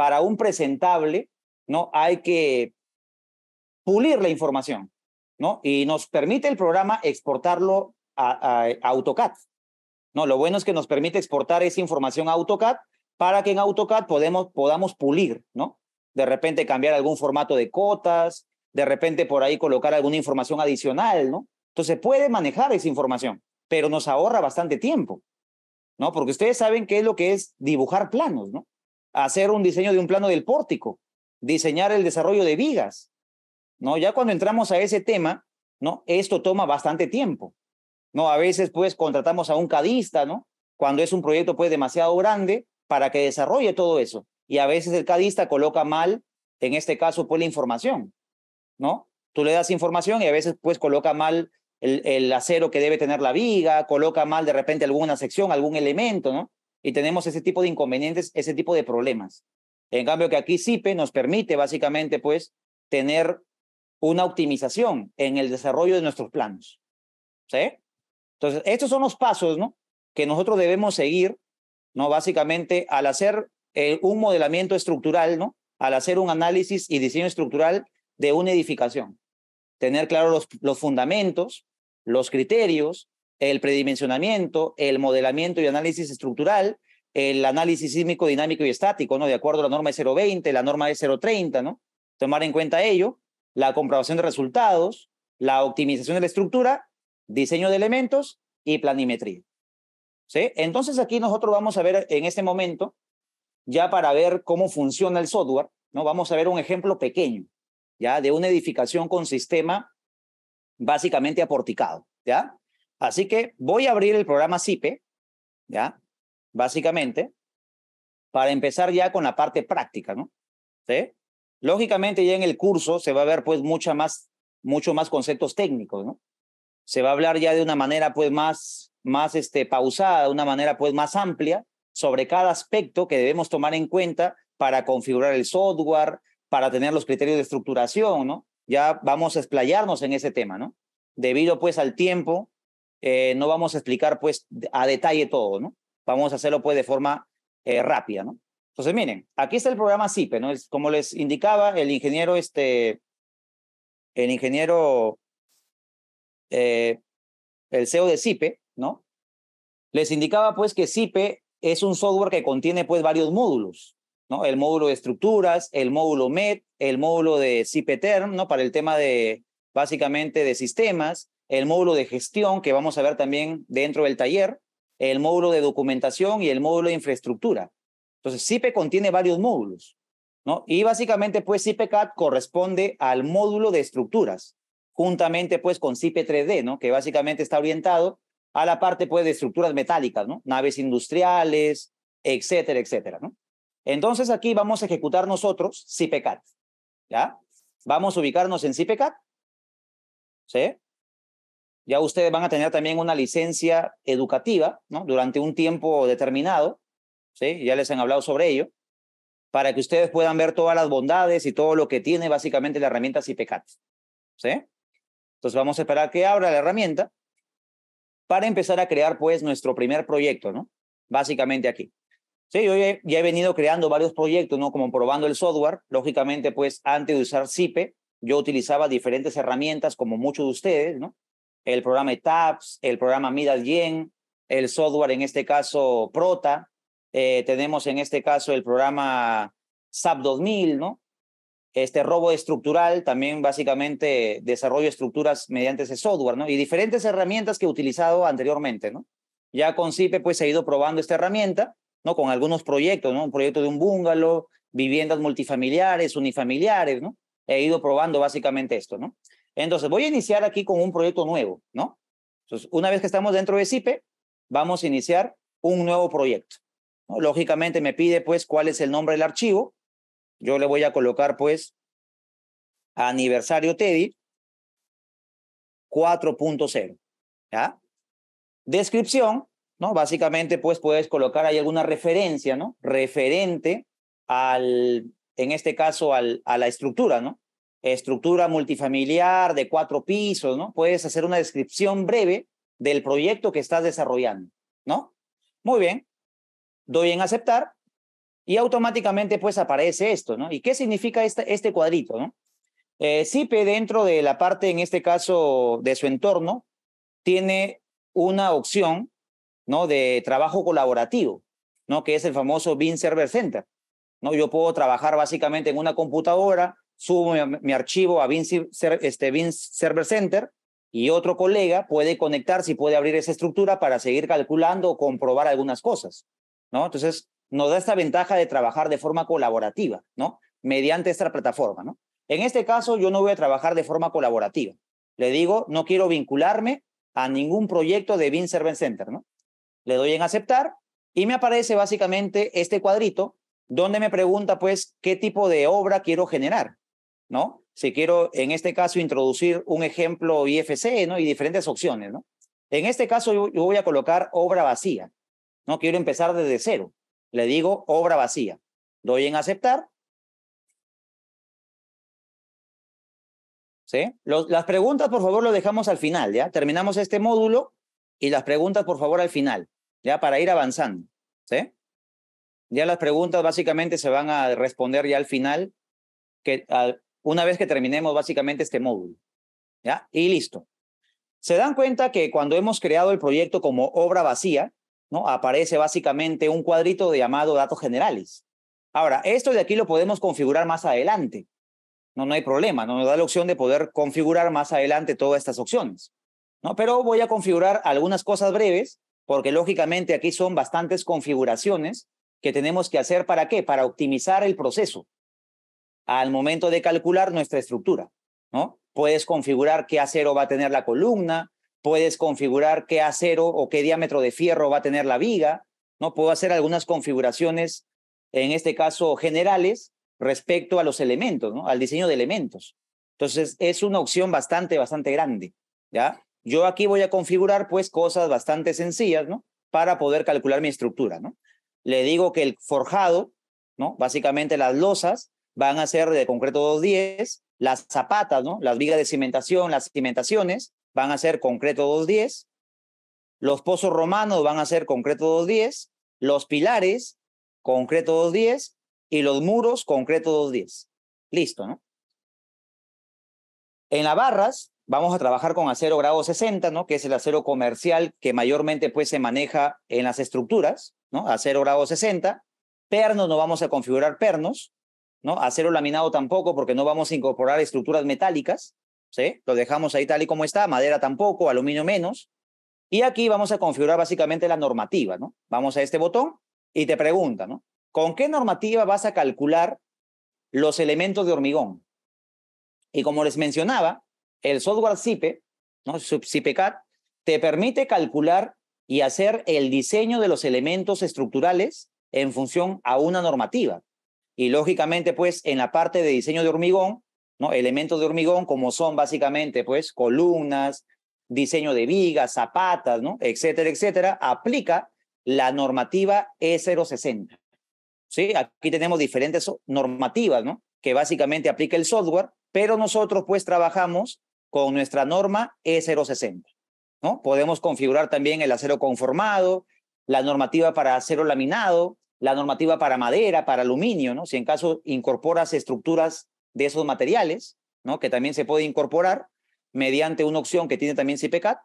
para un presentable, ¿no? Hay que pulir la información, ¿no? Y nos permite el programa exportarlo a, AutoCAD. No, lo bueno es que nos permite exportar esa información a AutoCAD para que en AutoCAD podemos, podamos pulir, ¿no? De repente cambiar algún formato de cotas, de repente por ahí colocar alguna información adicional, ¿no? Entonces puede manejar esa información, pero nos ahorra bastante tiempo, ¿no? Porque ustedes saben qué es lo que es dibujar planos, ¿no? hacer un diseño de un plano del pórtico, diseñar el desarrollo de vigas, ¿no? Ya cuando entramos a ese tema, ¿no? Esto toma bastante tiempo, ¿no? A veces, pues, contratamos a un cadista, ¿no? Cuando es un proyecto, pues, demasiado grande para que desarrolle todo eso. Y a veces el cadista coloca mal, en este caso, pues, la información, ¿no? Tú le das información y a veces, pues, coloca mal el, acero que debe tener la viga, coloca mal de repente alguna sección, algún elemento, ¿no? y tenemos ese tipo de inconvenientes, ese tipo de problemas. En cambio que aquí CIPE nos permite básicamente pues tener una optimización en el desarrollo de nuestros planos. ¿Sí? Entonces, estos son los pasos, ¿no? Que nosotros debemos seguir, ¿no? Básicamente al hacer eh, un modelamiento estructural, ¿no? Al hacer un análisis y diseño estructural de una edificación. Tener claro los, los fundamentos, los criterios, el predimensionamiento, el modelamiento y análisis estructural, el análisis sísmico, dinámico y estático, ¿no? De acuerdo a la norma E020, la norma de 030 ¿no? Tomar en cuenta ello, la comprobación de resultados, la optimización de la estructura, diseño de elementos y planimetría. ¿Sí? Entonces aquí nosotros vamos a ver en este momento, ya para ver cómo funciona el software, ¿no? Vamos a ver un ejemplo pequeño, ¿ya? De una edificación con sistema básicamente aporticado, ¿ya? Así que voy a abrir el programa CIPE, ¿ya? Básicamente, para empezar ya con la parte práctica, ¿no? Lógicamente ya en el curso se va a ver pues mucha más, mucho más conceptos técnicos, ¿no? Se va a hablar ya de una manera pues más, más este, pausada, una manera pues más amplia sobre cada aspecto que debemos tomar en cuenta para configurar el software, para tener los criterios de estructuración, ¿no? Ya vamos a explayarnos en ese tema, ¿no? Debido pues al tiempo, eh, no vamos a explicar pues a detalle todo, ¿no? Vamos a hacerlo pues de forma eh, rápida, ¿no? Entonces, miren, aquí está el programa CIPE, ¿no? Es, como les indicaba, el ingeniero, este, el ingeniero, eh, el CEO de CIPE, ¿no? Les indicaba pues que CIPE es un software que contiene pues varios módulos, ¿no? El módulo de estructuras, el módulo MED, el módulo de CIPE Term, ¿no? Para el tema de, básicamente, de sistemas, el módulo de gestión que vamos a ver también dentro del taller, el módulo de documentación y el módulo de infraestructura. Entonces, CIPE contiene varios módulos, ¿no? Y básicamente, pues, CIPECAT corresponde al módulo de estructuras, juntamente, pues, con CIPE 3D, ¿no? Que básicamente está orientado a la parte, pues, de estructuras metálicas, ¿no? Naves industriales, etcétera, etcétera, ¿no? Entonces, aquí vamos a ejecutar nosotros CIPECAT, ¿ya? Vamos a ubicarnos en CIPECAT, ¿sí? ya ustedes van a tener también una licencia educativa, ¿no? Durante un tiempo determinado, ¿sí? Ya les han hablado sobre ello, para que ustedes puedan ver todas las bondades y todo lo que tiene básicamente la herramienta CIPECAT, ¿sí? Entonces vamos a esperar que abra la herramienta para empezar a crear, pues, nuestro primer proyecto, ¿no? Básicamente aquí. Sí, yo ya, he venido creando varios proyectos, ¿no? Como probando el software. Lógicamente, pues, antes de usar CIPE, yo utilizaba diferentes herramientas, como muchos de ustedes, ¿no? el programa ETAPS, el programa Midas Yen, el software, en este caso Prota. Eh, tenemos en este caso el programa SAP 2000, ¿no? Este robo estructural, también básicamente desarrollo estructuras mediante ese software, ¿no? Y diferentes herramientas que he utilizado anteriormente, ¿no? Ya con CIPE, pues he ido probando esta herramienta, ¿no? Con algunos proyectos, ¿no? Un proyecto de un bungalow, viviendas multifamiliares, unifamiliares, ¿no? He ido probando básicamente esto, ¿no? Entonces, voy a iniciar aquí con un proyecto nuevo, ¿no? Entonces, una vez que estamos dentro de CIPE, vamos a iniciar un nuevo proyecto. ¿no? Lógicamente me pide, pues, cuál es el nombre del archivo. Yo le voy a colocar, pues, aniversario Teddy 4.0, ¿ya? Descripción, ¿no? Básicamente, pues, puedes colocar ahí alguna referencia, ¿no? Referente al, en este caso, a la estructura, ¿no? estructura multifamiliar de cuatro pisos, ¿no? Puedes hacer una descripción breve del proyecto que estás desarrollando, ¿no? Muy bien, doy en aceptar y automáticamente pues aparece esto, ¿no? ¿Y qué significa este, este cuadrito, no? Eh, CIPE dentro de la parte, en este caso, de su entorno, tiene una opción, ¿no? De trabajo colaborativo, ¿no? Que es el famoso BIM Server Center, ¿no? Yo puedo trabajar básicamente en una computadora, subo mi, archivo a bin este, Server Center y otro colega puede conectar y puede abrir esa estructura para seguir calculando o comprobar algunas cosas, ¿no? Entonces, nos da esta ventaja de trabajar de forma colaborativa, ¿no? Mediante esta plataforma, ¿no? En este caso, yo no voy a trabajar de forma colaborativa. Le digo, no quiero vincularme a ningún proyecto de Bin Server Center, ¿no? Le doy en aceptar y me aparece básicamente este cuadrito donde me pregunta, pues, qué tipo de obra quiero generar. ¿no? Si quiero, en este caso, introducir un ejemplo IFC, ¿no? Y diferentes opciones, ¿no? En este caso, yo, voy a colocar obra vacía, ¿no? Quiero empezar desde cero. Le digo obra vacía. Doy en aceptar. ¿Sí? las preguntas, por favor, lo dejamos al final, ¿ya? Terminamos este módulo y las preguntas, por favor, al final, ¿ya? Para ir avanzando, ¿sí? Ya las preguntas básicamente se van a responder ya al final, que una vez que terminemos básicamente este módulo. ¿Ya? Y listo. Se dan cuenta que cuando hemos creado el proyecto como obra vacía, ¿no? Aparece básicamente un cuadrito llamado datos generales. Ahora, esto de aquí lo podemos configurar más adelante. No, no hay problema, ¿no? nos da la opción de poder configurar más adelante todas estas opciones. ¿no? Pero voy a configurar algunas cosas breves, porque lógicamente aquí son bastantes configuraciones que tenemos que hacer para qué? Para optimizar el proceso al momento de calcular nuestra estructura, ¿no? Puedes configurar qué acero va a tener la columna, puedes configurar qué acero o qué diámetro de fierro va a tener la viga, ¿no? Puedo hacer algunas configuraciones, en este caso generales, respecto a los elementos, ¿no? Al diseño de elementos. Entonces, es una opción bastante, bastante grande, ¿ya? Yo aquí voy a configurar, pues, cosas bastante sencillas, ¿no? Para poder calcular mi estructura, ¿no? Le digo que el forjado, ¿no? Básicamente las losas van a ser de concreto 210, las zapatas, ¿no? Las vigas de cimentación, las cimentaciones van a ser concreto 210, los pozos romanos van a ser concreto 210, los pilares, concreto 210, y los muros, concreto 210. Listo, ¿no? En las barras vamos a trabajar con acero grado 60, ¿no? Que es el acero comercial que mayormente pues se maneja en las estructuras, ¿no? Acero grado 60. Pernos, no vamos a configurar pernos. ¿no? Acero laminado tampoco, porque no vamos a incorporar estructuras metálicas, ¿sí? Lo dejamos ahí tal y como está, madera tampoco, aluminio menos. Y aquí vamos a configurar básicamente la normativa, ¿no? Vamos a este botón y te pregunta, ¿Con qué normativa vas a calcular los elementos de hormigón? Y como les mencionaba, el software CIPE, ¿no? CIPECAT, te permite calcular y hacer el diseño de los elementos estructurales en función a una normativa. Y lógicamente, pues, en la parte de diseño de hormigón, ¿no? Elementos de hormigón como son básicamente, pues, columnas, diseño de vigas, zapatas, ¿no? Etcétera, etcétera, aplica la normativa E060. ¿Sí? Aquí tenemos diferentes normativas, ¿no? Que básicamente aplica el software, pero nosotros, pues, trabajamos con nuestra norma E060. ¿no? Podemos configurar también el acero conformado, la normativa para acero laminado, la normativa para madera, para aluminio, ¿no? Si en caso incorporas estructuras de esos materiales, ¿no? Que también se puede incorporar mediante una opción que tiene también CIPECAT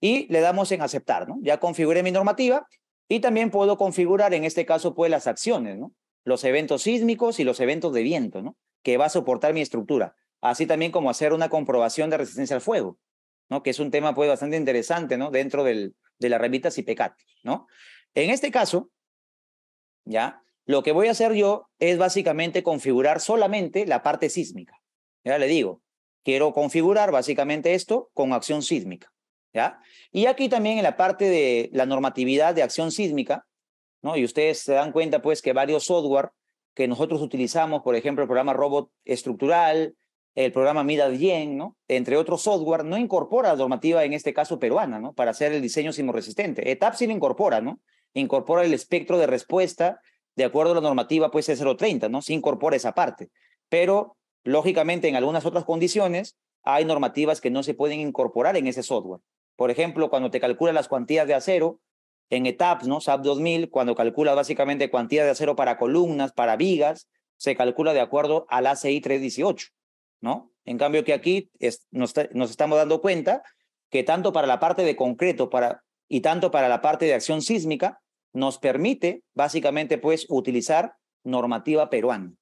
y le damos en aceptar, ¿no? Ya configuré mi normativa y también puedo configurar en este caso pues las acciones, ¿no? Los eventos sísmicos y los eventos de viento, ¿no? Que va a soportar mi estructura, así también como hacer una comprobación de resistencia al fuego, ¿no? Que es un tema pues bastante interesante, ¿no? Dentro del, de la revista CIPECAT, ¿no? En este caso, ¿ya? Lo que voy a hacer yo es básicamente configurar solamente la parte sísmica. Ya le digo, quiero configurar básicamente esto con acción sísmica, ¿ya? Y aquí también en la parte de la normatividad de acción sísmica, ¿no? Y ustedes se dan cuenta pues que varios software que nosotros utilizamos, por ejemplo, el programa Robot Estructural, el programa Midas ¿no? entre otros software, no incorpora la normativa, en este caso peruana, ¿no? para hacer el diseño sismorresistente. ETAP sí lo incorpora, ¿no? incorpora el espectro de respuesta de acuerdo a la normativa pues e C030, ¿no? Se incorpora esa parte. Pero, lógicamente, en algunas otras condiciones hay normativas que no se pueden incorporar en ese software. Por ejemplo, cuando te calcula las cuantías de acero, en ETAPS, ¿no? SAP 2000, cuando calcula básicamente cuantía de acero para columnas, para vigas, se calcula de acuerdo al ACI 318, ¿no? En cambio que aquí nos, nos, estamos dando cuenta que tanto para la parte de concreto para, y tanto para la parte de acción sísmica, nos permite básicamente pues utilizar normativa peruana,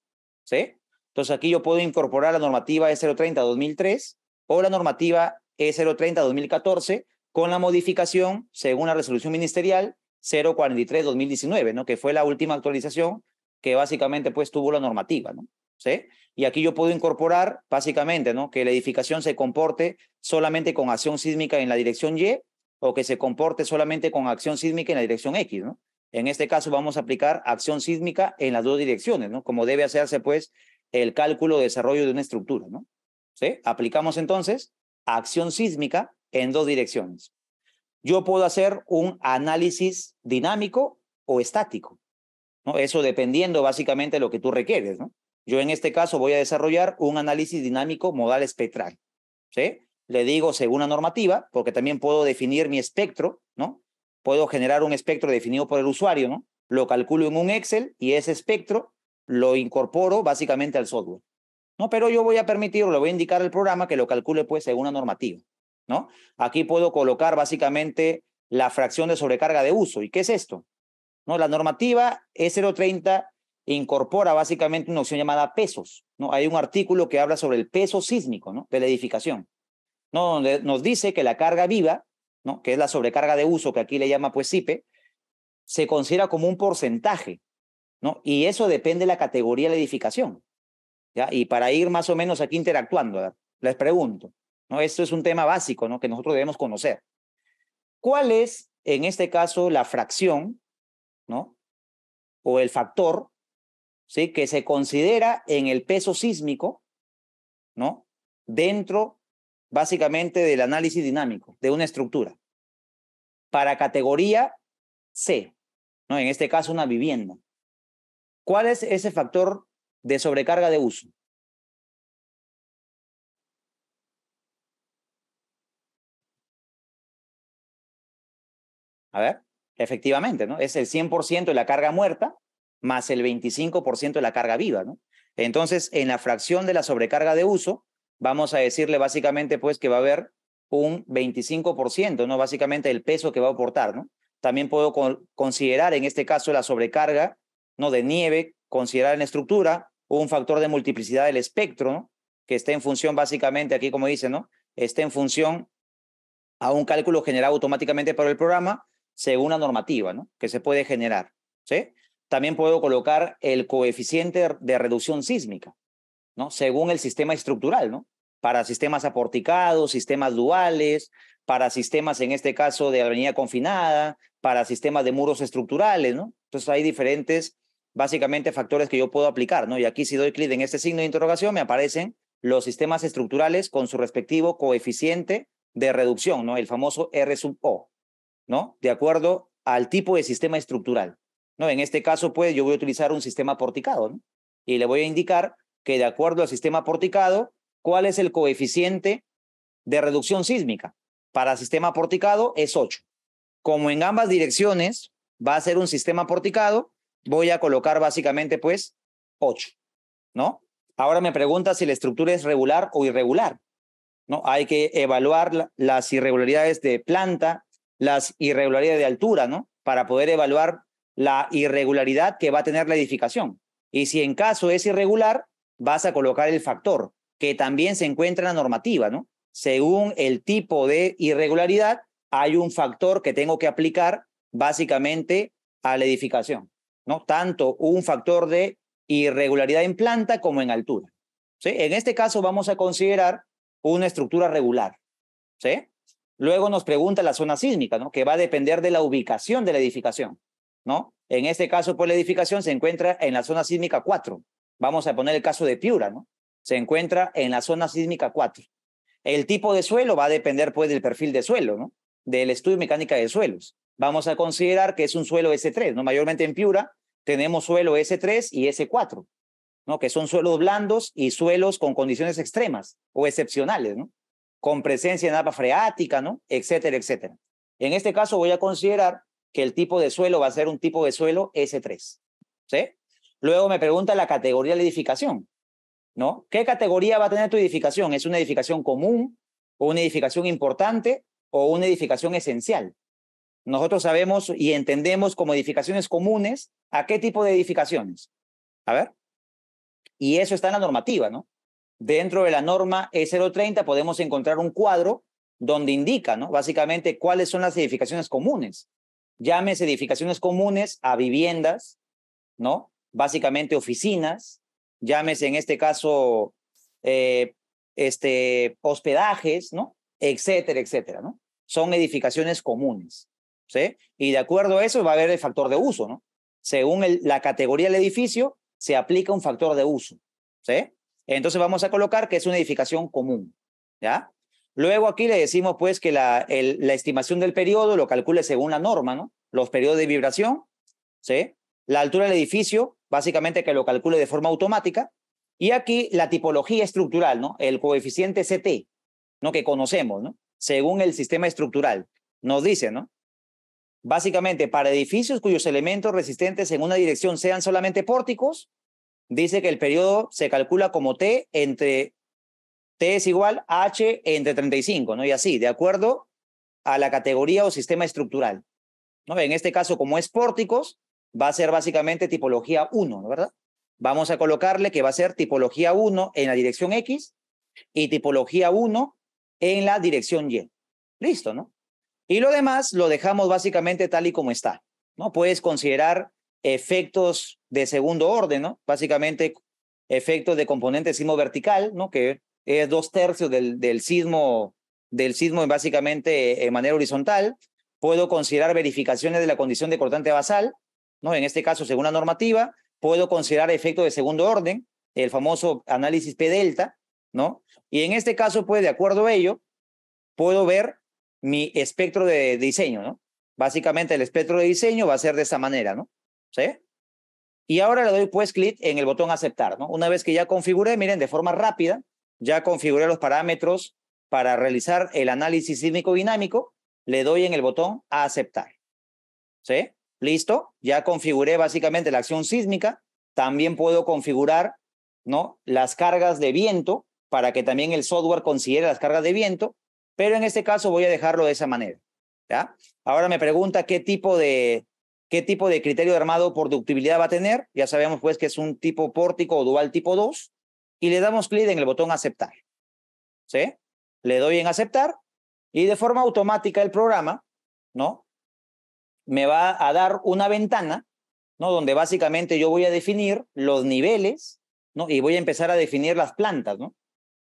¿sí? Entonces aquí yo puedo incorporar la normativa E030-2003 o la normativa E030-2014 con la modificación según la resolución ministerial 043-2019, ¿no? Que fue la última actualización que básicamente pues tuvo la normativa, ¿no? ¿Sí? Y aquí yo puedo incorporar básicamente, ¿no? Que la edificación se comporte solamente con acción sísmica en la dirección Y o que se comporte solamente con acción sísmica en la dirección X, ¿no? En este caso vamos a aplicar acción sísmica en las dos direcciones, ¿no? Como debe hacerse, pues, el cálculo de desarrollo de una estructura, ¿no? ¿Sí? Aplicamos entonces acción sísmica en dos direcciones. Yo puedo hacer un análisis dinámico o estático, ¿no? Eso dependiendo básicamente de lo que tú requieres, ¿no? Yo en este caso voy a desarrollar un análisis dinámico modal espectral, ¿sí? le digo según la normativa, porque también puedo definir mi espectro, ¿no? Puedo generar un espectro definido por el usuario, ¿no? Lo calculo en un Excel y ese espectro lo incorporo básicamente al software. No, pero yo voy a permitir, le voy a indicar al programa que lo calcule pues según la normativa, ¿no? Aquí puedo colocar básicamente la fracción de sobrecarga de uso. ¿Y qué es esto? ¿No? La normativa E030 incorpora básicamente una opción llamada pesos, ¿no? Hay un artículo que habla sobre el peso sísmico, ¿no? De la edificación. ¿no? donde nos dice que la carga viva, ¿no? que es la sobrecarga de uso que aquí le llama pues Cipe se considera como un porcentaje, ¿no? y eso depende de la categoría de la edificación. ¿ya? Y para ir más o menos aquí interactuando, les pregunto, ¿no? esto es un tema básico ¿no? que nosotros debemos conocer. ¿Cuál es, en este caso, la fracción ¿no? o el factor ¿sí? que se considera en el peso sísmico ¿no? dentro básicamente del análisis dinámico de una estructura para categoría C, ¿no? en este caso una vivienda. ¿Cuál es ese factor de sobrecarga de uso? A ver, efectivamente, ¿no? Es el 100% de la carga muerta más el 25% de la carga viva, ¿no? Entonces, en la fracción de la sobrecarga de uso, vamos a decirle básicamente pues que va a haber un 25%, ¿no? Básicamente el peso que va a aportar, ¿no? También puedo considerar en este caso la sobrecarga, ¿no? De nieve, considerar en estructura un factor de multiplicidad del espectro, Que esté en función básicamente, aquí como dice, ¿no? Esté en función a un cálculo generado automáticamente por el programa según la normativa, ¿no? Que se puede generar, ¿sí? También puedo colocar el coeficiente de reducción sísmica, según el sistema estructural, ¿no? Para sistemas aporticados, sistemas duales, para sistemas, en este caso, de avenida confinada, para sistemas de muros estructurales, ¿no? Entonces hay diferentes, básicamente, factores que yo puedo aplicar, ¿no? Y aquí si doy clic en este signo de interrogación, me aparecen los sistemas estructurales con su respectivo coeficiente de reducción, ¿no? El famoso R sub O, ¿no? De acuerdo al tipo de sistema estructural, ¿no? En este caso, pues, yo voy a utilizar un sistema aporticado Y le voy a indicar que de acuerdo al sistema porticado, cuál es el coeficiente de reducción sísmica. Para sistema porticado es 8. Como en ambas direcciones va a ser un sistema porticado, voy a colocar básicamente pues 8, ¿no? Ahora me pregunta si la estructura es regular o irregular. ¿no? Hay que evaluar las irregularidades de planta, las irregularidades de altura, ¿no? Para poder evaluar la irregularidad que va a tener la edificación. Y si en caso es irregular, vas a colocar el factor, que también se encuentra en la normativa, ¿no? Según el tipo de irregularidad, hay un factor que tengo que aplicar básicamente a la edificación, ¿no? Tanto un factor de irregularidad en planta como en altura. ¿sí? En este caso vamos a considerar una estructura regular. ¿sí? Luego nos pregunta la zona sísmica, ¿no? que va a depender de la ubicación de la edificación. ¿no? En este caso, por pues, la edificación se encuentra en la zona sísmica 4. Vamos a poner el caso de Piura, ¿no? Se encuentra en la zona sísmica 4. El tipo de suelo va a depender, pues, del perfil de suelo, ¿no? Del estudio mecánica de suelos. Vamos a considerar que es un suelo S3, ¿no? Mayormente en Piura tenemos suelo S3 y S4, ¿no? Que son suelos blandos y suelos con condiciones extremas o excepcionales, ¿no? Con presencia de napa freática, ¿no? Etcétera, etcétera. En este caso voy a considerar que el tipo de suelo va a ser un tipo de suelo S3, ¿sí? Luego me pregunta la categoría de la edificación, ¿no? ¿Qué categoría va a tener tu edificación? ¿Es una edificación común o una edificación importante o una edificación esencial? Nosotros sabemos y entendemos como edificaciones comunes a qué tipo de edificaciones. A ver. Y eso está en la normativa, ¿no? Dentro de la norma E030 podemos encontrar un cuadro donde indica, ¿no? Básicamente cuáles son las edificaciones comunes. Llámese edificaciones comunes a viviendas, ¿no? básicamente oficinas, llámese en este caso eh, este, hospedajes, ¿no? Etcétera, etcétera, ¿no? Son edificaciones comunes, ¿sí? Y de acuerdo a eso va a haber el factor de uso, ¿no? Según la categoría del edificio, se aplica un factor de uso, ¿sí? Entonces vamos a colocar que es una edificación común, ¿ya? Luego aquí le decimos pues que la, la estimación del periodo lo calcule según la norma, ¿no? Los periodos de vibración, ¿sí? La altura del edificio básicamente que lo calcule de forma automática. Y aquí la tipología estructural, ¿no? El coeficiente CT, ¿no? Que conocemos, ¿no? Según el sistema estructural, nos dice, ¿no? Básicamente, para edificios cuyos elementos resistentes en una dirección sean solamente pórticos, dice que el periodo se calcula como T entre T es igual a H entre 35, ¿no? Y así, de acuerdo a la categoría o sistema estructural. ¿no? En este caso, como es pórticos, va a ser básicamente tipología 1, ¿no verdad? Vamos a colocarle que va a ser tipología 1 en la dirección X y tipología 1 en la dirección Y. Listo, ¿no? Y lo demás lo dejamos básicamente tal y como está, ¿no? Puedes considerar efectos de segundo orden, ¿no? Básicamente efectos de componente sismo vertical, ¿no? Que es dos tercios del, sismo, del sismo básicamente en manera horizontal. Puedo considerar verificaciones de la condición de cortante basal, ¿no? En este caso, según la normativa, puedo considerar efecto de segundo orden, el famoso análisis P delta, ¿no? Y en este caso, pues, de acuerdo a ello, puedo ver mi espectro de diseño, ¿no? Básicamente el espectro de diseño va a ser de esta manera, ¿no? ¿Sí? Y ahora le doy pues clic en el botón aceptar, ¿no? Una vez que ya configuré, miren, de forma rápida, ya configuré los parámetros para realizar el análisis sísmico dinámico, le doy en el botón a aceptar. ¿Sí? ¿Listo? Ya configuré básicamente la acción sísmica. También puedo configurar ¿no? las cargas de viento para que también el software considere las cargas de viento, pero en este caso voy a dejarlo de esa manera. ¿ya? Ahora me pregunta qué tipo de, qué tipo de criterio de armado por ductibilidad va a tener. Ya sabemos pues que es un tipo pórtico o dual tipo 2 y le damos clic en el botón aceptar. ¿Sí? Le doy en aceptar y de forma automática el programa, ¿no? me va a dar una ventana, ¿no? Donde básicamente yo voy a definir los niveles, ¿no? Y voy a empezar a definir las plantas, ¿no?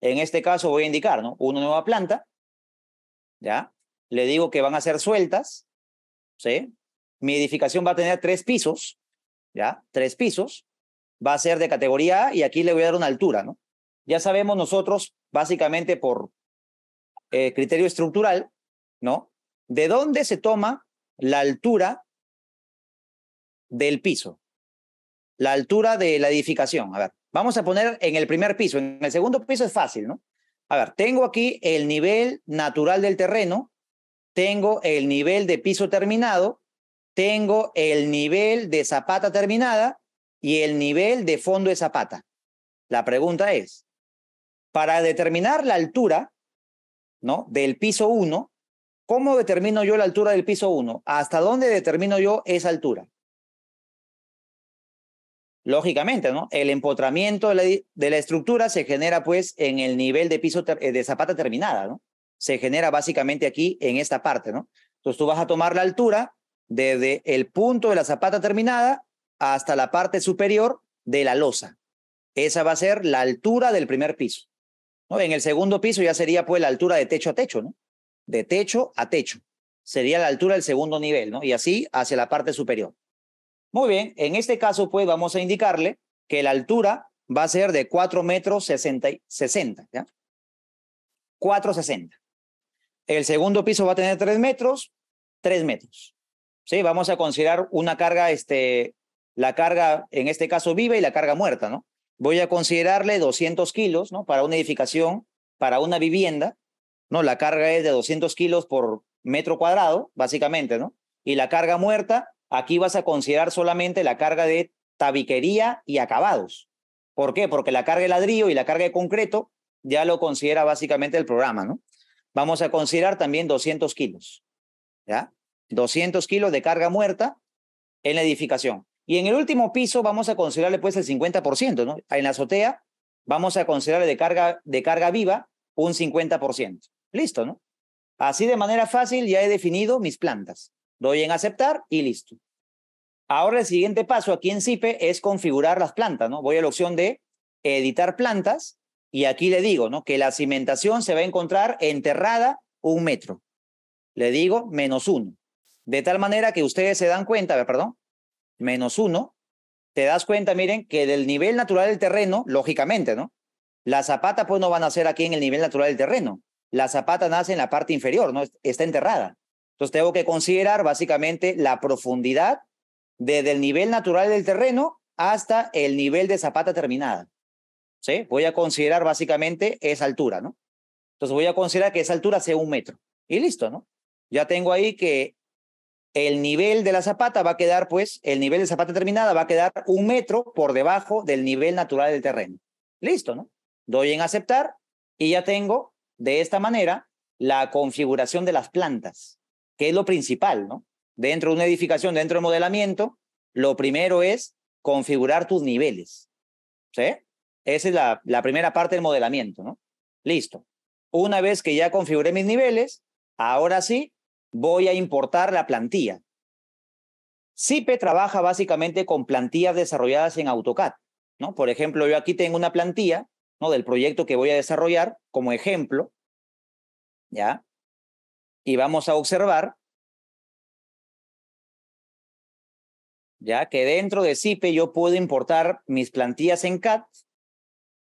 En este caso voy a indicar, ¿no? Una nueva planta, ¿ya? Le digo que van a ser sueltas, ¿sí? Mi edificación va a tener tres pisos, ¿ya? Tres pisos. Va a ser de categoría A y aquí le voy a dar una altura, ¿no? Ya sabemos nosotros, básicamente por eh, criterio estructural, ¿no? ¿De dónde se toma la altura del piso, la altura de la edificación. A ver, vamos a poner en el primer piso, en el segundo piso es fácil, ¿no? A ver, tengo aquí el nivel natural del terreno, tengo el nivel de piso terminado, tengo el nivel de zapata terminada y el nivel de fondo de zapata. La pregunta es, para determinar la altura, ¿no? Del piso 1, ¿Cómo determino yo la altura del piso 1? ¿Hasta dónde determino yo esa altura? Lógicamente, ¿no? El empotramiento de la, estructura se genera pues en el nivel de piso eh, de zapata terminada, ¿no? Se genera básicamente aquí en esta parte, ¿no? Entonces tú vas a tomar la altura desde el punto de la zapata terminada hasta la parte superior de la losa. Esa va a ser la altura del primer piso. ¿no? En el segundo piso ya sería pues la altura de techo a techo, ¿no? de techo a techo. Sería la altura del segundo nivel, ¿no? Y así hacia la parte superior. Muy bien, en este caso, pues vamos a indicarle que la altura va a ser de 4 metros 60, ¿ya? 4,60. El segundo piso va a tener 3 metros, 3 metros. ¿Sí? Vamos a considerar una carga, este, la carga en este caso viva y la carga muerta, ¿no? Voy a considerarle 200 kilos, ¿no? Para una edificación, para una vivienda, ¿no? La carga es de 200 kilos por metro cuadrado, básicamente, ¿no? Y la carga muerta, aquí vas a considerar solamente la carga de tabiquería y acabados. ¿Por qué? Porque la carga de ladrillo y la carga de concreto ya lo considera básicamente el programa, ¿no? Vamos a considerar también 200 kilos, ¿ya? 200 kilos de carga muerta en la edificación. Y en el último piso vamos a considerarle pues el 50%, ¿no? En la azotea vamos a considerarle de carga, de carga viva un 50%. Listo, ¿no? Así de manera fácil ya he definido mis plantas. Doy en aceptar y listo. Ahora el siguiente paso aquí en CIPE es configurar las plantas, ¿no? Voy a la opción de editar plantas y aquí le digo, ¿no? Que la cimentación se va a encontrar enterrada un metro. Le digo menos uno. De tal manera que ustedes se dan cuenta, perdón, menos uno, te das cuenta, miren, que del nivel natural del terreno, lógicamente, ¿no? Las zapatas pues no van a ser aquí en el nivel natural del terreno la zapata nace en la parte inferior, ¿no? Está enterrada. Entonces tengo que considerar básicamente la profundidad desde el nivel natural del terreno hasta el nivel de zapata terminada. ¿Sí? Voy a considerar básicamente esa altura, ¿no? Entonces voy a considerar que esa altura sea un metro. Y listo, ¿no? Ya tengo ahí que el nivel de la zapata va a quedar, pues, el nivel de zapata terminada va a quedar un metro por debajo del nivel natural del terreno. Listo, ¿no? Doy en aceptar y ya tengo de esta manera la configuración de las plantas, que es lo principal, ¿no? Dentro de una edificación, dentro del modelamiento, lo primero es configurar tus niveles. ¿Sí? Esa es la, primera parte del modelamiento, ¿no? Listo. Una vez que ya configuré mis niveles, ahora sí voy a importar la plantilla. Cipe trabaja básicamente con plantillas desarrolladas en AutoCAD, ¿no? Por ejemplo, yo aquí tengo una plantilla del proyecto que voy a desarrollar como ejemplo, ¿ya? Y vamos a observar, ¿ya? Que dentro de CIPE yo puedo importar mis plantillas en CAT,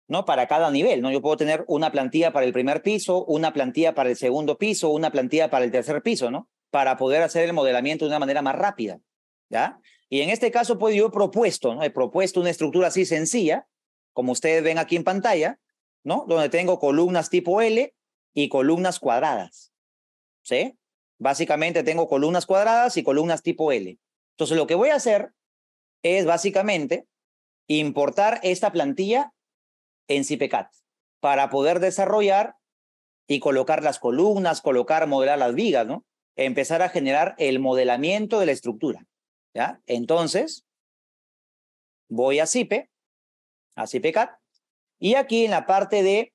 ¿no? Para cada nivel, ¿no? Yo puedo tener una plantilla para el primer piso, una plantilla para el segundo piso, una plantilla para el tercer piso, ¿no? Para poder hacer el modelamiento de una manera más rápida, ¿ya? Y en este caso, pues yo propuesto, ¿no? He propuesto una estructura así sencilla, como ustedes ven aquí en pantalla, ¿no? Donde tengo columnas tipo L y columnas cuadradas. ¿Sí? Básicamente tengo columnas cuadradas y columnas tipo L. Entonces lo que voy a hacer es básicamente importar esta plantilla en CYPECAD para poder desarrollar y colocar las columnas, colocar, modelar las vigas, ¿no? Empezar a generar el modelamiento de la estructura, ¿ya? Entonces, voy a CIPE, y aquí en la parte de,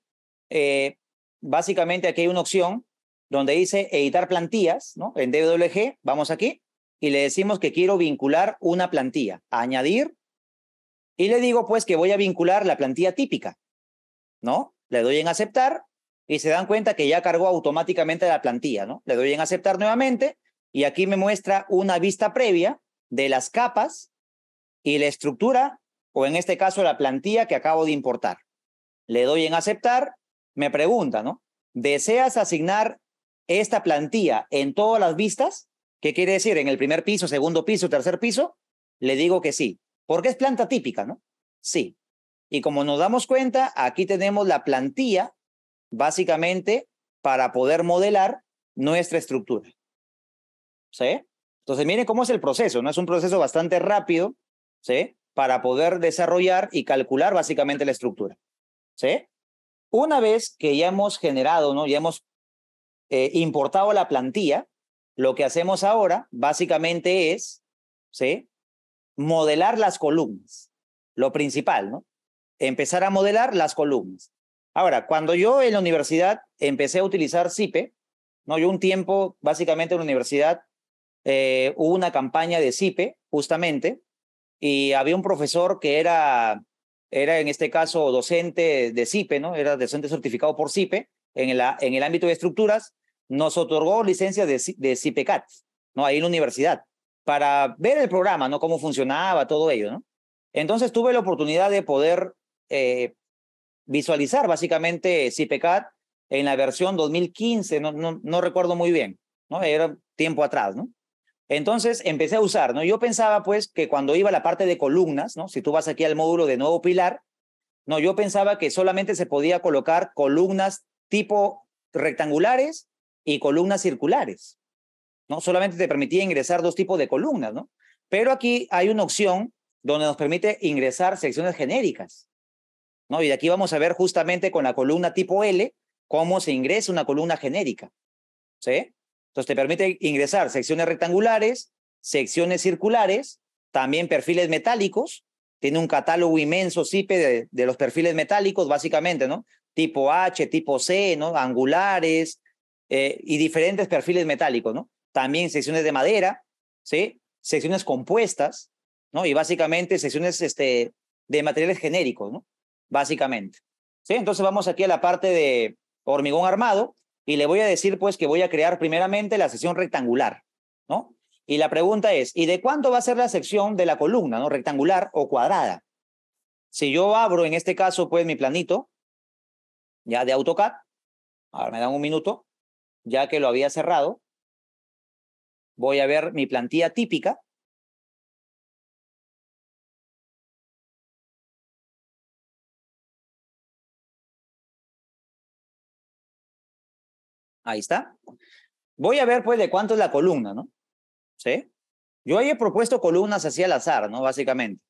eh, básicamente aquí hay una opción donde dice editar plantillas, ¿no? En DWG, vamos aquí y le decimos que quiero vincular una plantilla, añadir, y le digo pues que voy a vincular la plantilla típica, ¿no? Le doy en aceptar y se dan cuenta que ya cargó automáticamente la plantilla, ¿no? Le doy en aceptar nuevamente y aquí me muestra una vista previa de las capas y la estructura o en este caso la plantilla que acabo de importar. Le doy en aceptar, me pregunta, ¿no? ¿Deseas asignar esta plantilla en todas las vistas? ¿Qué quiere decir? ¿En el primer piso, segundo piso, tercer piso? Le digo que sí, porque es planta típica, ¿no? Sí. Y como nos damos cuenta, aquí tenemos la plantilla, básicamente, para poder modelar nuestra estructura. ¿Sí? Entonces, miren cómo es el proceso, ¿no? Es un proceso bastante rápido, ¿sí? para poder desarrollar y calcular básicamente la estructura. ¿Sí? Una vez que ya hemos generado, ¿no? ya hemos eh, importado la plantilla, lo que hacemos ahora básicamente es ¿sí? modelar las columnas, lo principal, ¿no? empezar a modelar las columnas. Ahora, cuando yo en la universidad empecé a utilizar CIPE, ¿no? yo un tiempo, básicamente en la universidad, eh, hubo una campaña de CIPE, justamente, y había un profesor que era, era en este caso docente de CIPE, ¿no? Era docente certificado por CIPE en, la, en el ámbito de estructuras, nos otorgó licencia de, de CIPECAT, ¿no? Ahí en la universidad, para ver el programa, ¿no? Cómo funcionaba, todo ello, ¿no? Entonces tuve la oportunidad de poder eh, visualizar básicamente CIPECAT en la versión 2015, no, no, no recuerdo muy bien, ¿no? Era tiempo atrás, ¿no? Entonces empecé a usar, ¿no? Yo pensaba pues que cuando iba a la parte de columnas, ¿no? Si tú vas aquí al módulo de nuevo pilar, no, yo pensaba que solamente se podía colocar columnas tipo rectangulares y columnas circulares, ¿no? Solamente te permitía ingresar dos tipos de columnas, ¿no? Pero aquí hay una opción donde nos permite ingresar secciones genéricas, ¿no? Y de aquí vamos a ver justamente con la columna tipo L cómo se ingresa una columna genérica, ¿sí? Entonces te permite ingresar secciones rectangulares, secciones circulares, también perfiles metálicos. Tiene un catálogo inmenso, SIPE, de, los perfiles metálicos, básicamente, ¿no? Tipo H, tipo C, ¿no? Angulares eh, y diferentes perfiles metálicos, ¿no? También secciones de madera, ¿sí? Secciones compuestas, ¿no? Y básicamente secciones este, de materiales genéricos, ¿no? Básicamente. ¿Sí? Entonces vamos aquí a la parte de hormigón armado y le voy a decir pues que voy a crear primeramente la sección rectangular, ¿no? Y la pregunta es, ¿y de cuánto va a ser la sección de la columna, ¿no? Rectangular o cuadrada. Si yo abro en este caso pues mi planito, ya de AutoCAD, ahora me dan un minuto, ya que lo había cerrado, voy a ver mi plantilla típica, Ahí está. Voy a ver, pues, de cuánto es la columna, ¿no? ¿Sí? Yo ahí he propuesto columnas así al azar, ¿no? Básicamente.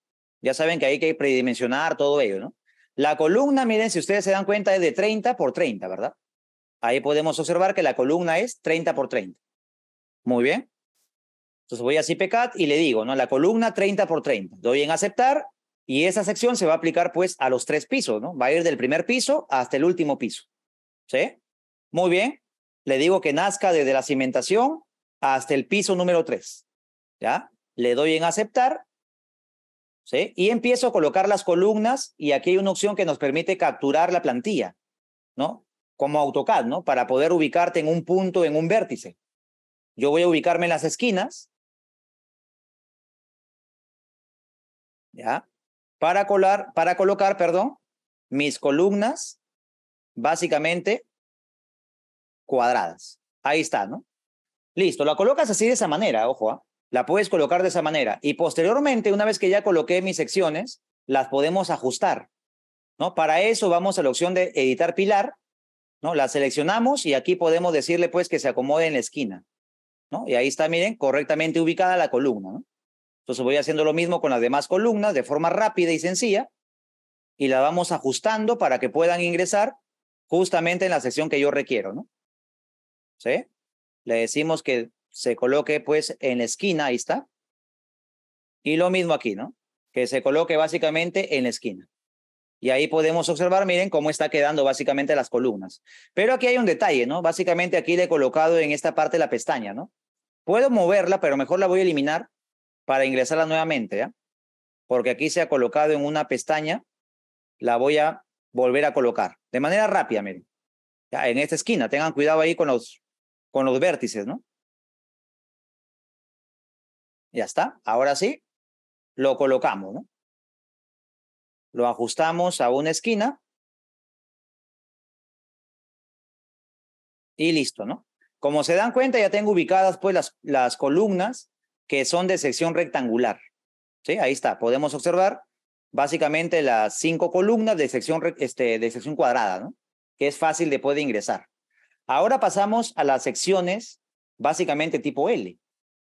Ya saben que hay que predimensionar todo ello, ¿no? La columna, miren, si ustedes se dan cuenta, es de 30 por 30, ¿verdad? Ahí podemos observar que la columna es 30 por 30. Muy bien. Entonces voy a CPCAT y le digo, ¿no? La columna 30 por 30. Doy en aceptar y esa sección se va a aplicar, pues, a los tres pisos, ¿no? Va a ir del primer piso hasta el último piso. ¿Sí? Muy bien le digo que nazca desde la cimentación hasta el piso número 3. ¿Ya? Le doy en aceptar. ¿Sí? Y empiezo a colocar las columnas y aquí hay una opción que nos permite capturar la plantilla, ¿no? Como AutoCAD, ¿no? Para poder ubicarte en un punto, en un vértice. Yo voy a ubicarme en las esquinas. ¿Ya? Para, colar, para colocar, perdón, mis columnas, básicamente, cuadradas. Ahí está, ¿no? Listo, la colocas así de esa manera, ojo, ¿ah? la puedes colocar de esa manera. Y posteriormente, una vez que ya coloqué mis secciones, las podemos ajustar, ¿no? Para eso vamos a la opción de editar pilar, ¿no? La seleccionamos y aquí podemos decirle pues que se acomode en la esquina, ¿no? Y ahí está, miren, correctamente ubicada la columna, ¿no? Entonces voy haciendo lo mismo con las demás columnas de forma rápida y sencilla y la vamos ajustando para que puedan ingresar justamente en la sección que yo requiero, ¿no? Le decimos que se coloque pues en la esquina, ahí está. Y lo mismo aquí, ¿no? Que se coloque básicamente en la esquina. Y ahí podemos observar, miren cómo está quedando básicamente las columnas. Pero aquí hay un detalle, ¿no? Básicamente aquí le he colocado en esta parte la pestaña, ¿no? Puedo moverla, pero mejor la voy a eliminar para ingresarla nuevamente, ¿ya? Porque aquí se ha colocado en una pestaña, la voy a volver a colocar de manera rápida, miren. Ya, en esta esquina, tengan cuidado ahí con los con los vértices, ¿no? Ya está. Ahora sí, lo colocamos, ¿no? Lo ajustamos a una esquina. Y listo, ¿no? Como se dan cuenta, ya tengo ubicadas pues las, las columnas que son de sección rectangular. ¿Sí? Ahí está. Podemos observar básicamente las cinco columnas de sección, este, de sección cuadrada, ¿no? Que es fácil de poder ingresar. Ahora pasamos a las secciones básicamente tipo L,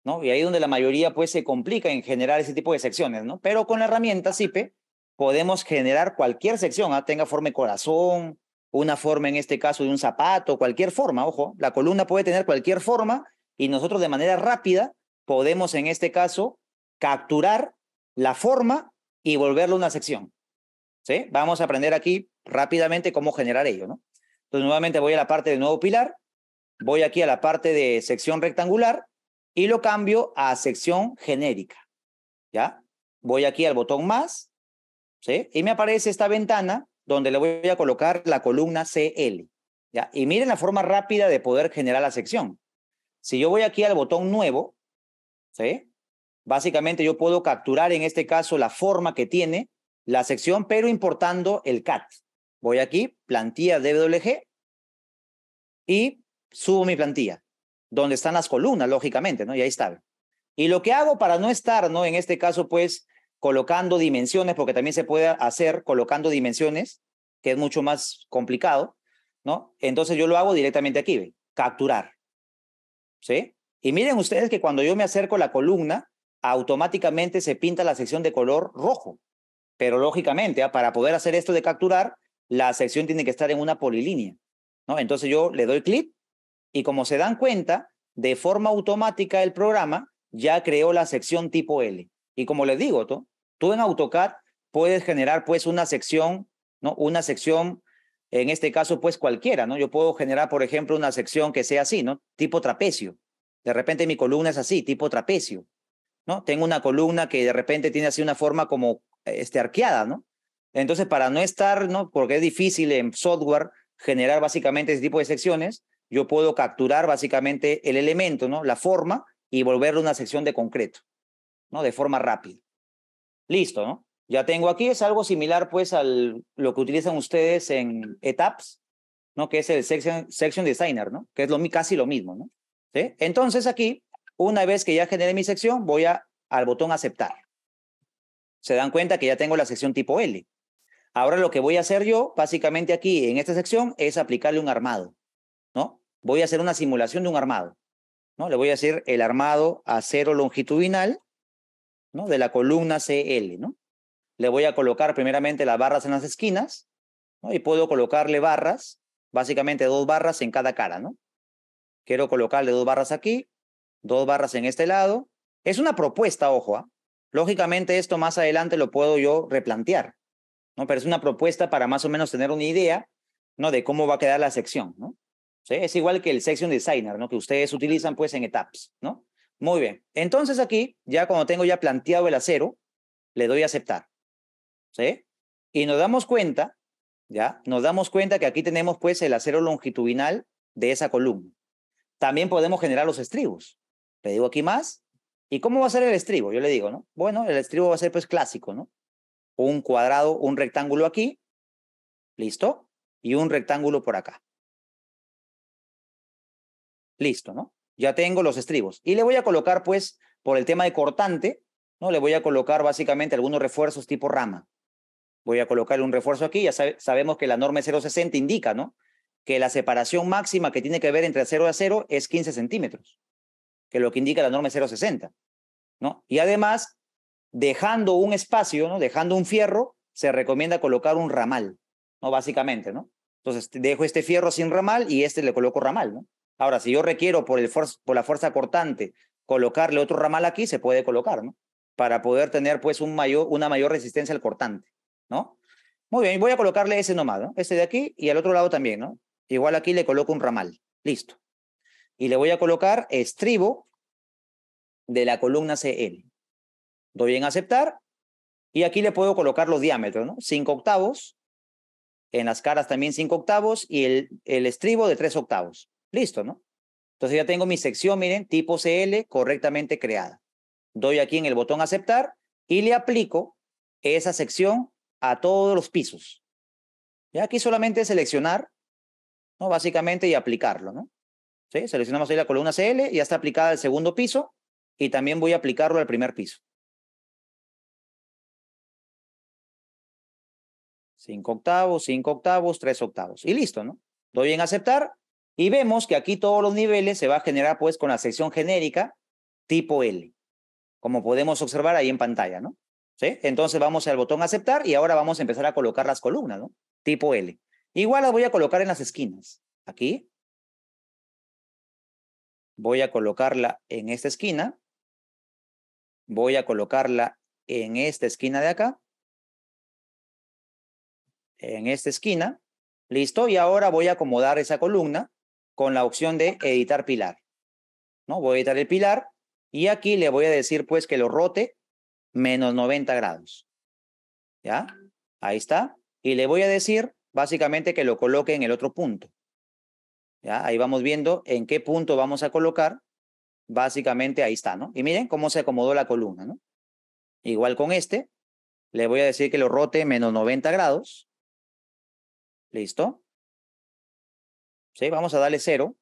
¿no? Y ahí es donde la mayoría pues se complica en generar ese tipo de secciones, ¿no? Pero con la herramienta SIPE podemos generar cualquier sección, ¿ah? tenga forma de corazón, una forma en este caso de un zapato, cualquier forma, ojo, la columna puede tener cualquier forma y nosotros de manera rápida podemos en este caso capturar la forma y volverlo una sección. ¿Sí? Vamos a aprender aquí rápidamente cómo generar ello, ¿no? Entonces, nuevamente voy a la parte de nuevo pilar, voy aquí a la parte de sección rectangular y lo cambio a sección genérica. ¿Ya? Voy aquí al botón más, ¿sí? Y me aparece esta ventana donde le voy a colocar la columna CL. ¿Ya? Y miren la forma rápida de poder generar la sección. Si yo voy aquí al botón nuevo, ¿sí? Básicamente yo puedo capturar en este caso la forma que tiene la sección, pero importando el CAT. Voy aquí, plantilla DWG y subo mi plantilla, donde están las columnas, lógicamente, ¿no? Y ahí está. Y lo que hago para no estar, ¿no? En este caso, pues, colocando dimensiones, porque también se puede hacer colocando dimensiones, que es mucho más complicado, ¿no? Entonces yo lo hago directamente aquí, ¿ve? capturar. ¿Sí? Y miren ustedes que cuando yo me acerco a la columna, automáticamente se pinta la sección de color rojo. Pero lógicamente, ¿ah? para poder hacer esto de capturar, la sección tiene que estar en una polilínea, ¿no? Entonces yo le doy clic y como se dan cuenta, de forma automática el programa ya creó la sección tipo L. Y como les digo, tú, tú en AutoCAD puedes generar pues una sección, ¿no? Una sección, en este caso pues cualquiera, ¿no? Yo puedo generar, por ejemplo, una sección que sea así, ¿no? Tipo trapecio. De repente mi columna es así, tipo trapecio, ¿no? Tengo una columna que de repente tiene así una forma como este, arqueada, ¿no? Entonces, para no estar, ¿no? porque es difícil en software generar básicamente ese tipo de secciones, yo puedo capturar básicamente el elemento, ¿no? la forma, y volverlo una sección de concreto, ¿no? de forma rápida. Listo, ¿no? Ya tengo aquí, es algo similar pues a lo que utilizan ustedes en ETAPS, ¿no? Que es el section, section designer, ¿no? Que es lo, casi lo mismo, ¿no? ¿Sí? Entonces aquí, una vez que ya generé mi sección, voy a, al botón aceptar. Se dan cuenta que ya tengo la sección tipo L. Ahora lo que voy a hacer yo, básicamente aquí en esta sección, es aplicarle un armado, ¿no? Voy a hacer una simulación de un armado, ¿no? Le voy a hacer el armado a cero longitudinal, ¿no? De la columna CL, ¿no? Le voy a colocar primeramente las barras en las esquinas, Y puedo colocarle barras, básicamente dos barras en cada cara, ¿no? Quiero colocarle dos barras aquí, dos barras en este lado. Es una propuesta, ojo, ¿ah? Lógicamente esto más adelante lo puedo yo replantear, pero es una propuesta para más o menos tener una idea, ¿no? De cómo va a quedar la sección, ¿no? Es igual que el section designer, ¿no? Que ustedes utilizan, pues, en etapas, ¿no? Muy bien. Entonces aquí, ya cuando tengo ya planteado el acero, le doy a aceptar, ¿sí? Y nos damos cuenta, ya, nos damos cuenta que aquí tenemos, pues, el acero longitudinal de esa columna. También podemos generar los estribos. Le digo aquí más. ¿Y cómo va a ser el estribo? Yo le digo, ¿no? Bueno, el estribo va a ser, pues, clásico, ¿no? un cuadrado, un rectángulo aquí, listo, y un rectángulo por acá. Listo, ¿no? Ya tengo los estribos. Y le voy a colocar, pues, por el tema de cortante, ¿no? Le voy a colocar básicamente algunos refuerzos tipo rama. Voy a colocar un refuerzo aquí, ya sabemos que la norma 060 indica, ¿no? Que la separación máxima que tiene que ver entre 0 a 0 es 15 centímetros, que es lo que indica la norma 060, ¿no? Y además, dejando un espacio, ¿no? Dejando un fierro, se recomienda colocar un ramal, ¿no? Básicamente, ¿no? Entonces, dejo este fierro sin ramal y este le coloco ramal, ¿no? Ahora, si yo requiero por, el por la fuerza cortante colocarle otro ramal aquí, se puede colocar, ¿no? Para poder tener, pues, un mayor, una mayor resistencia al cortante, ¿no? Muy bien, voy a colocarle ese nomado Este de aquí y al otro lado también, ¿no? Igual aquí le coloco un ramal, listo. Y le voy a colocar estribo de la columna CL, doy en aceptar y aquí le puedo colocar los diámetros, ¿no? 5 octavos, en las caras también cinco octavos y el, el estribo de tres octavos. Listo, ¿no? Entonces ya tengo mi sección, miren, tipo CL correctamente creada. Doy aquí en el botón aceptar y le aplico esa sección a todos los pisos. Y aquí solamente seleccionar, ¿no? Básicamente y aplicarlo, ¿no? ¿Sí? Seleccionamos ahí la columna CL, ya está aplicada al segundo piso y también voy a aplicarlo al primer piso. 5 octavos, 5 octavos, 3 octavos. Y listo, ¿no? Doy en aceptar y vemos que aquí todos los niveles se va a generar pues con la sección genérica tipo L, como podemos observar ahí en pantalla, ¿no? ¿Sí? Entonces vamos al botón aceptar y ahora vamos a empezar a colocar las columnas, ¿no? Tipo L. Igual las voy a colocar en las esquinas. Aquí. Voy a colocarla en esta esquina. Voy a colocarla en esta esquina de acá en esta esquina. Listo, y ahora voy a acomodar esa columna con la opción de editar pilar. ¿No? Voy a editar el pilar y aquí le voy a decir pues que lo rote menos 90 grados. ¿Ya? Ahí está. Y le voy a decir básicamente que lo coloque en el otro punto. ¿Ya? Ahí vamos viendo en qué punto vamos a colocar. Básicamente ahí está, ¿no? Y miren cómo se acomodó la columna, ¿no? Igual con este, le voy a decir que lo rote menos 90 grados. ¿Listo? ¿Sí? Vamos a darle cero.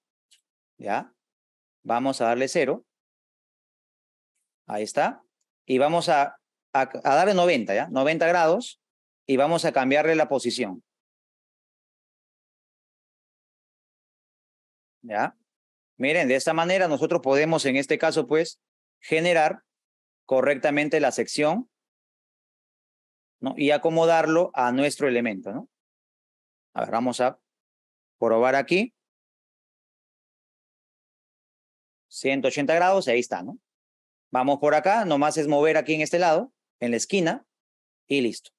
¿Ya? Vamos a darle cero. Ahí está. Y vamos a, a, darle 90, ¿ya? 90 grados. Y vamos a cambiarle la posición. ¿Ya? Miren, de esta manera nosotros podemos, en este caso, pues, generar correctamente la sección ¿no? y acomodarlo a nuestro elemento, ¿no? A ver, vamos a probar aquí. 180 grados, ahí está, ¿no? Vamos por acá, nomás es mover aquí en este lado, en la esquina, y listo.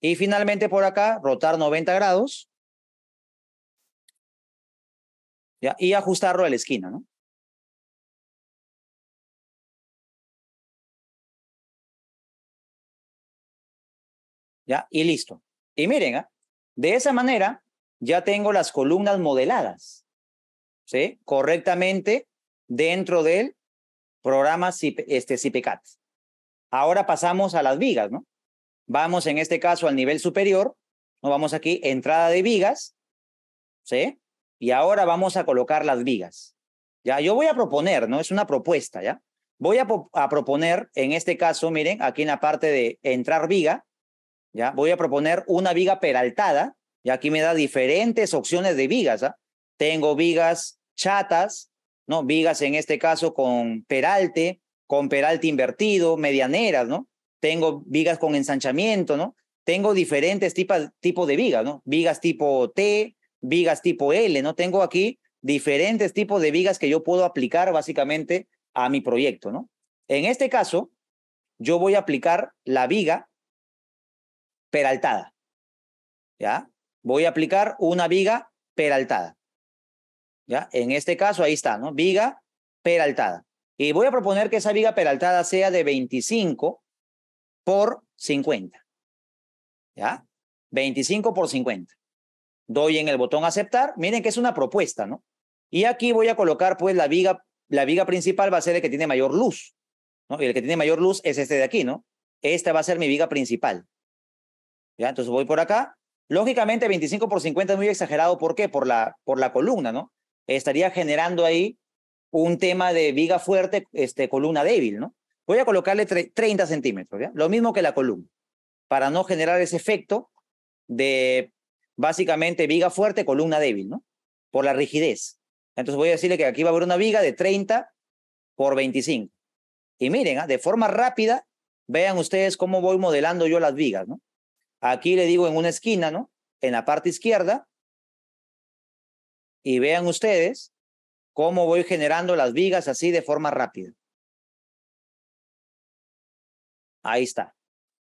Y finalmente por acá, rotar 90 grados. ¿ya? Y ajustarlo a la esquina, ¿no? ¿Ya? Y listo. Y miren, ¿ah? De esa manera, ya tengo las columnas modeladas, ¿sí? Correctamente dentro del programa este, Ahora pasamos a las vigas, ¿no? Vamos en este caso al nivel superior, ¿no? Vamos aquí, entrada de vigas, ¿sí? Y ahora vamos a colocar las vigas. Ya, yo voy a proponer, ¿no? Es una propuesta, ¿ya? Voy a, a proponer, en este caso, miren, aquí en la parte de entrar viga, ¿ya? Voy a proponer una viga peraltada, y aquí me da diferentes opciones de vigas, ¿ah? Tengo vigas chatas, ¿no? Vigas en este caso con peralte, con peralte invertido, medianeras, ¿no? Tengo vigas con ensanchamiento, ¿no? Tengo diferentes tipos tipo de vigas, ¿no? Vigas tipo T, vigas tipo L, ¿no? Tengo aquí diferentes tipos de vigas que yo puedo aplicar básicamente a mi proyecto, ¿no? En este caso, yo voy a aplicar la viga peraltada. ¿Ya? Voy a aplicar una viga peraltada. ¿Ya? En este caso, ahí está, ¿no? Viga peraltada. Y voy a proponer que esa viga peraltada sea de 25 por 50. ¿Ya? 25 por 50. Doy en el botón aceptar. Miren que es una propuesta, ¿no? Y aquí voy a colocar, pues, la viga, la viga principal va a ser el que tiene mayor luz, Y el que tiene mayor luz es este de aquí, ¿no? Esta va a ser mi viga principal. Entonces voy por acá. Lógicamente, 25 por 50 es muy exagerado. ¿Por qué? Por la, por la columna, ¿no? Estaría generando ahí un tema de viga fuerte, este, columna débil, ¿no? Voy a colocarle 30 centímetros, ¿ya? Lo mismo que la columna, para no generar ese efecto de básicamente viga fuerte, columna débil, ¿no? Por la rigidez. Entonces voy a decirle que aquí va a haber una viga de 30 por 25. Y miren, ¿ah? de forma rápida, vean ustedes cómo voy modelando yo las vigas, ¿no? Aquí le digo en una esquina, ¿no? En la parte izquierda. Y vean ustedes cómo voy generando las vigas así de forma rápida. Ahí está.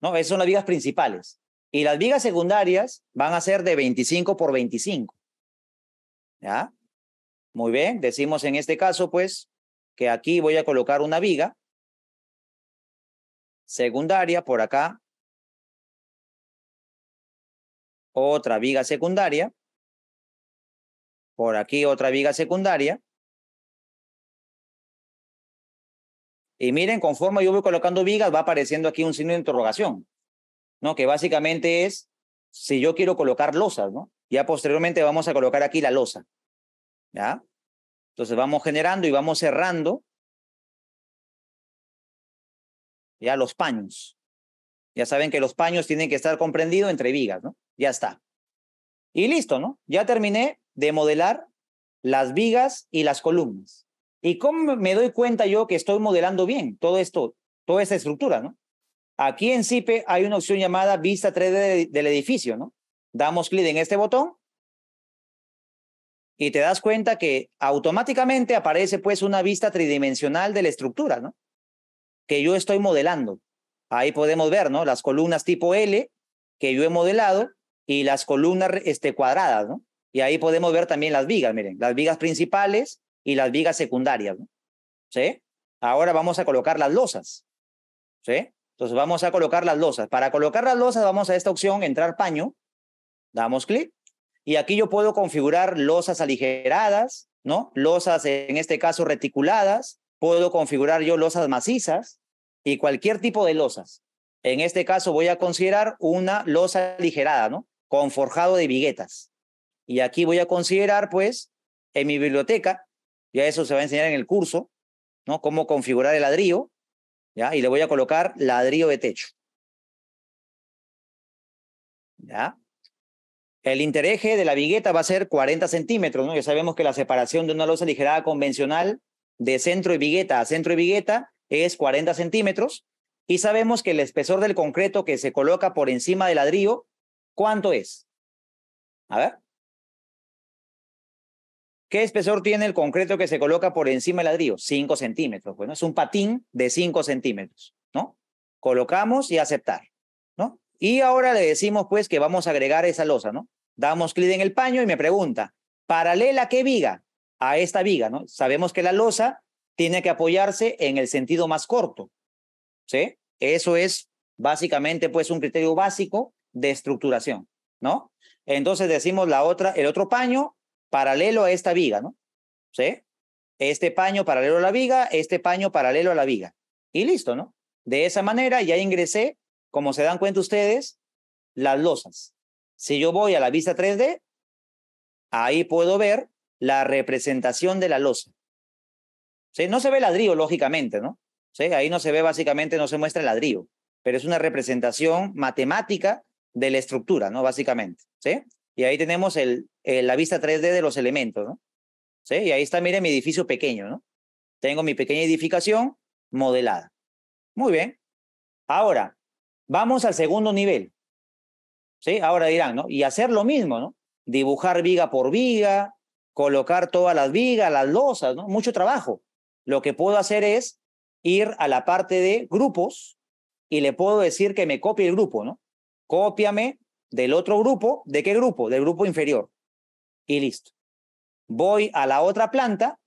No, esas son las vigas principales. Y las vigas secundarias van a ser de 25 por 25. ¿Ya? Muy bien, decimos en este caso, pues, que aquí voy a colocar una viga secundaria por acá otra viga secundaria, por aquí otra viga secundaria. Y miren, conforme yo voy colocando vigas, va apareciendo aquí un signo de interrogación, ¿no? Que básicamente es si yo quiero colocar losas, ¿no? Ya posteriormente vamos a colocar aquí la losa, ¿ya? Entonces vamos generando y vamos cerrando ya los paños. Ya saben que los paños tienen que estar comprendidos entre vigas, ¿no? ya está. Y listo, ¿no? Ya terminé de modelar las vigas y las columnas. ¿Y cómo me doy cuenta yo que estoy modelando bien todo esto, toda esta estructura, ¿no? Aquí en CIPE hay una opción llamada vista 3D del edificio, ¿no? Damos clic en este botón y te das cuenta que automáticamente aparece pues una vista tridimensional de la estructura, ¿no? Que yo estoy modelando. Ahí podemos ver, ¿no? Las columnas tipo L que yo he modelado y las columnas este, cuadradas, ¿no? Y ahí podemos ver también las vigas, miren, las vigas principales y las vigas secundarias, ¿no? ¿Sí? Ahora vamos a colocar las losas, ¿sí? Entonces vamos a colocar las losas. Para colocar las losas vamos a esta opción, entrar paño, damos clic, y aquí yo puedo configurar losas aligeradas, ¿no? Losas, en este caso, reticuladas, puedo configurar yo losas macizas y cualquier tipo de losas. En este caso voy a considerar una losa aligerada, ¿no? con forjado de viguetas. Y aquí voy a considerar, pues, en mi biblioteca, ya eso se va a enseñar en el curso, ¿no? Cómo configurar el ladrillo, ¿ya? Y le voy a colocar ladrillo de techo. ¿Ya? El intereje de la vigueta va a ser 40 centímetros, ¿no? Ya sabemos que la separación de una losa aligerada convencional de centro y vigueta a centro y vigueta es 40 centímetros. Y sabemos que el espesor del concreto que se coloca por encima del ladrillo ¿Cuánto es? A ver. ¿Qué espesor tiene el concreto que se coloca por encima del ladrillo? 5 centímetros. Bueno, es un patín de 5 centímetros, ¿no? Colocamos y aceptar, ¿no? Y ahora le decimos, pues, que vamos a agregar esa losa, ¿no? Damos clic en el paño y me pregunta, ¿paralela qué viga? A esta viga, ¿no? Sabemos que la losa tiene que apoyarse en el sentido más corto, ¿sí? Eso es básicamente, pues, un criterio básico de estructuración, ¿no? Entonces decimos la otra, el otro paño paralelo a esta viga, ¿no? ¿Sí? Este paño paralelo a la viga, este paño paralelo a la viga. Y listo, ¿no? De esa manera ya ingresé, como se dan cuenta ustedes, las losas. Si yo voy a la vista 3D, ahí puedo ver la representación de la losa. ¿Sí? No se ve ladrillo, lógicamente, ¿no? ¿Sí? Ahí no se ve básicamente, no se muestra el ladrillo, pero es una representación matemática de la estructura, ¿no? Básicamente, ¿sí? Y ahí tenemos el, la vista 3D de los elementos, ¿no? ¿Sí? Y ahí está, mire, mi edificio pequeño, ¿no? Tengo mi pequeña edificación modelada. Muy bien. Ahora, vamos al segundo nivel. ¿Sí? Ahora dirán, ¿no? Y hacer lo mismo, ¿no? Dibujar viga por viga, colocar todas las vigas, las losas, ¿no? Mucho trabajo. Lo que puedo hacer es ir a la parte de grupos y le puedo decir que me copie el grupo, ¿no? cópiame del otro grupo, ¿de qué grupo? Del grupo inferior. Y listo. Voy a la otra planta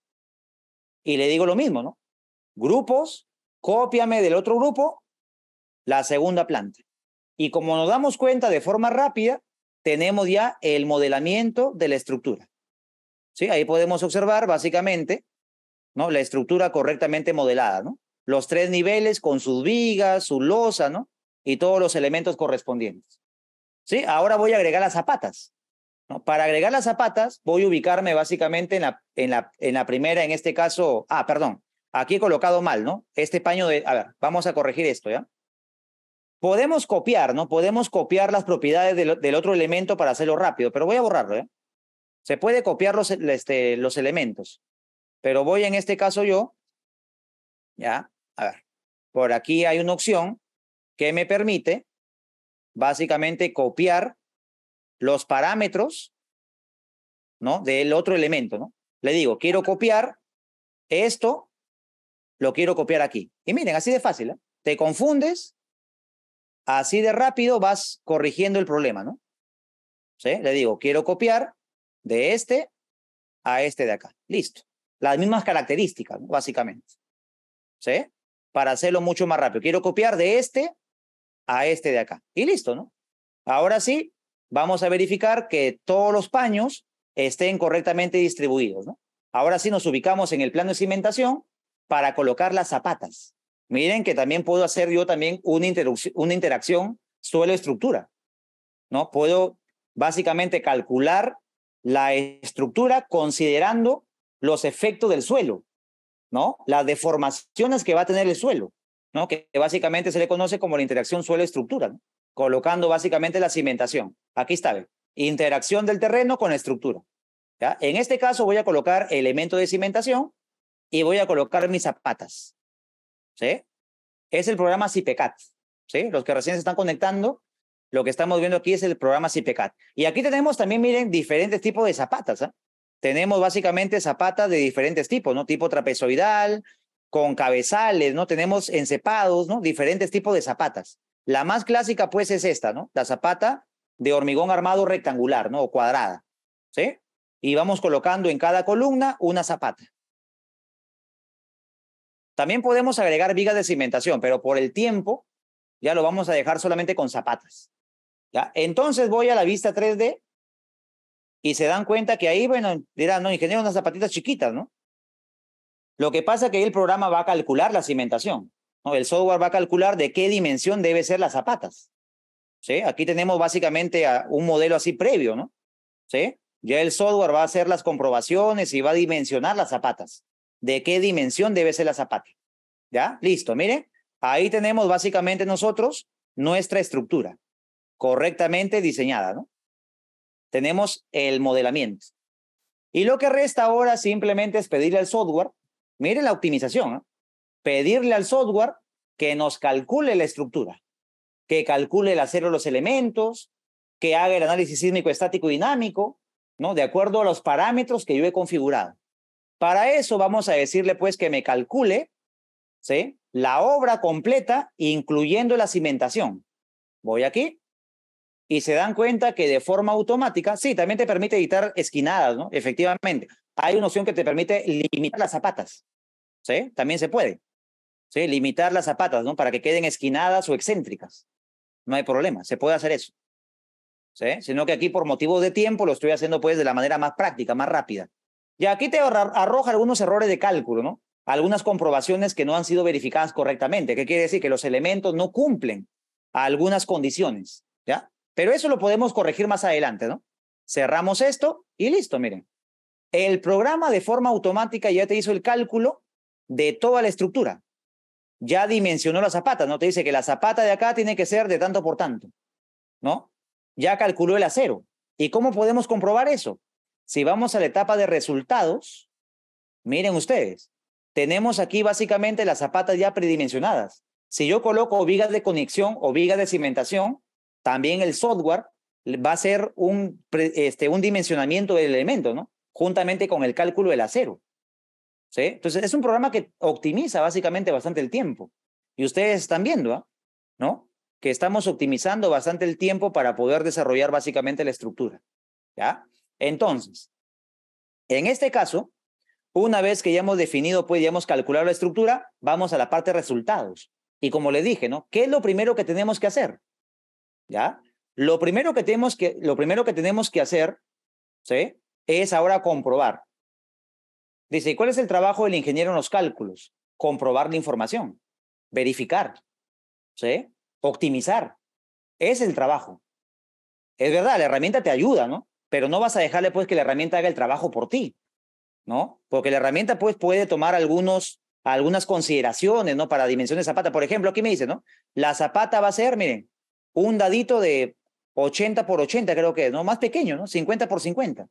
y le digo lo mismo, ¿no? Grupos, cópiame del otro grupo, la segunda planta. Y como nos damos cuenta de forma rápida, tenemos ya el modelamiento de la estructura. ¿Sí? Ahí podemos observar básicamente ¿no? la estructura correctamente modelada, ¿no? Los tres niveles con sus vigas, su losa, ¿no? y todos los elementos correspondientes. ¿Sí? Ahora voy a agregar las zapatas. ¿no? Para agregar las zapatas voy a ubicarme básicamente en la, en, la, en la primera, en este caso, ah, perdón, aquí he colocado mal, ¿no? Este paño de, a ver, vamos a corregir esto, ¿ya? Podemos copiar, ¿no? Podemos copiar las propiedades del, otro elemento para hacerlo rápido, pero voy a borrarlo, ¿ya? ¿eh? Se puede copiar los, este, los elementos, pero voy en este caso yo, ¿ya? A ver, por aquí hay una opción que me permite básicamente copiar los parámetros ¿no? del otro elemento. ¿no? Le digo, quiero copiar esto, lo quiero copiar aquí. Y miren, así de fácil, ¿eh? te confundes, así de rápido vas corrigiendo el problema. ¿no? Le digo, quiero copiar de este a este de acá. Listo. Las mismas características, básicamente. Para hacerlo mucho más rápido. Quiero copiar de este a este de acá. Y listo, ¿no? Ahora sí, vamos a verificar que todos los paños estén correctamente distribuidos, ¿no? Ahora sí nos ubicamos en el plano de cimentación para colocar las zapatas. Miren que también puedo hacer yo también una, una interacción suelo-estructura, ¿no? Puedo básicamente calcular la estructura considerando los efectos del suelo, ¿no? Las deformaciones que va a tener el suelo. ¿no? que básicamente se le conoce como la interacción suelo-estructura, colocando básicamente la cimentación. Aquí está, interacción del terreno con la estructura. En este caso voy a colocar elemento de cimentación y voy a colocar mis zapatas. ¿sí? Es el programa CIPECAT. ¿sí? Los que recién se están conectando, lo que estamos viendo aquí es el programa CIPECAT. Y aquí tenemos también, miren, diferentes tipos de zapatas. ¿ah? Tenemos básicamente zapatas de diferentes tipos, ¿no? Tipo trapezoidal, con cabezales, ¿no? Tenemos encepados, ¿no? Diferentes tipos de zapatas. La más clásica, pues, es esta, ¿no? La zapata de hormigón armado rectangular, ¿no? O cuadrada, ¿sí? Y vamos colocando en cada columna una zapata. También podemos agregar vigas de cimentación, pero por el tiempo ya lo vamos a dejar solamente con zapatas. ¿ya? Entonces voy a la vista 3D y se dan cuenta que ahí, bueno, dirán, no, ingeniero, unas zapatitas chiquitas, ¿no? Lo que pasa es que el programa va a calcular la cimentación. ¿no? El software va a calcular de qué dimensión debe ser las zapatas. ¿Sí? Aquí tenemos básicamente un modelo así previo, ¿no? ¿Sí? Ya el software va a hacer las comprobaciones y va a dimensionar las zapatas. ¿De qué dimensión debe ser la zapata? ¿Ya? Listo, mire. Ahí tenemos básicamente nosotros nuestra estructura correctamente diseñada, ¿no? Tenemos el modelamiento. Y lo que resta ahora simplemente es pedirle al software Mire la optimización. ¿eh? Pedirle al software que nos calcule la estructura, que calcule el acero de los elementos, que haga el análisis sísmico estático y dinámico, ¿no? De acuerdo a los parámetros que yo he configurado. Para eso vamos a decirle pues que me calcule, ¿sí? La obra completa, incluyendo la cimentación. Voy aquí y se dan cuenta que de forma automática, sí, también te permite editar esquinadas, ¿no? Efectivamente hay una opción que te permite limitar las zapatas. ¿Sí? También se puede. ¿Sí? Limitar las zapatas, ¿no? Para que queden esquinadas o excéntricas. No hay problema, se puede hacer eso. ¿Sí? Sino que aquí por motivos de tiempo lo estoy haciendo pues de la manera más práctica, más rápida. Y aquí te arroja algunos errores de cálculo, ¿no? Algunas comprobaciones que no han sido verificadas correctamente. ¿Qué quiere decir? Que los elementos no cumplen algunas condiciones, ¿ya? Pero eso lo podemos corregir más adelante, ¿no? Cerramos esto y listo, miren. El programa de forma automática ya te hizo el cálculo de toda la estructura. Ya dimensionó la zapata, ¿no? Te dice que la zapata de acá tiene que ser de tanto por tanto, ¿no? Ya calculó el acero. ¿Y cómo podemos comprobar eso? Si vamos a la etapa de resultados, miren ustedes, tenemos aquí básicamente las zapatas ya predimensionadas. Si yo coloco vigas de conexión o vigas de cimentación, también el software va a ser un, este, un dimensionamiento del elemento, ¿no? juntamente con el cálculo del acero. ¿Sí? Entonces, es un programa que optimiza básicamente bastante el tiempo. Y ustedes están viendo, ¿ah? ¿no? Que estamos optimizando bastante el tiempo para poder desarrollar básicamente la estructura. ¿Ya? Entonces, en este caso, una vez que ya hemos definido, pues ya hemos calculado la estructura, vamos a la parte de resultados. Y como le dije, ¿no? ¿Qué es lo primero que tenemos que hacer? ¿Ya? Lo primero que tenemos que, lo primero que, tenemos que hacer, ¿sí? es ahora comprobar. Dice, cuál es el trabajo del ingeniero en los cálculos? Comprobar la información, verificar, ¿sí? optimizar. Es el trabajo. Es verdad, la herramienta te ayuda, ¿no? Pero no vas a dejarle pues que la herramienta haga el trabajo por ti, ¿no? Porque la herramienta pues puede tomar algunos, algunas consideraciones, ¿no? Para dimensiones de zapata. Por ejemplo, aquí me dice, ¿no? La zapata va a ser, miren, un dadito de 80 por 80, creo que, ¿no? Más pequeño, ¿no? 50 por 50.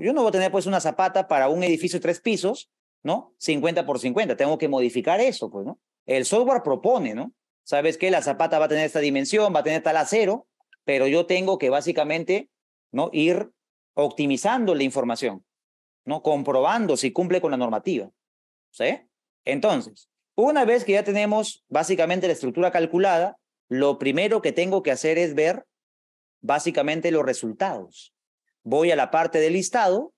Yo no voy a tener pues una zapata para un edificio de tres pisos, ¿no? 50 por 50, tengo que modificar eso, pues, ¿no? El software propone, ¿no? Sabes que la zapata va a tener esta dimensión, va a tener tal acero, pero yo tengo que básicamente, ¿no? Ir optimizando la información, ¿no? Comprobando si cumple con la normativa, ¿sí? Entonces, una vez que ya tenemos básicamente la estructura calculada, lo primero que tengo que hacer es ver básicamente los resultados, voy a la parte del listado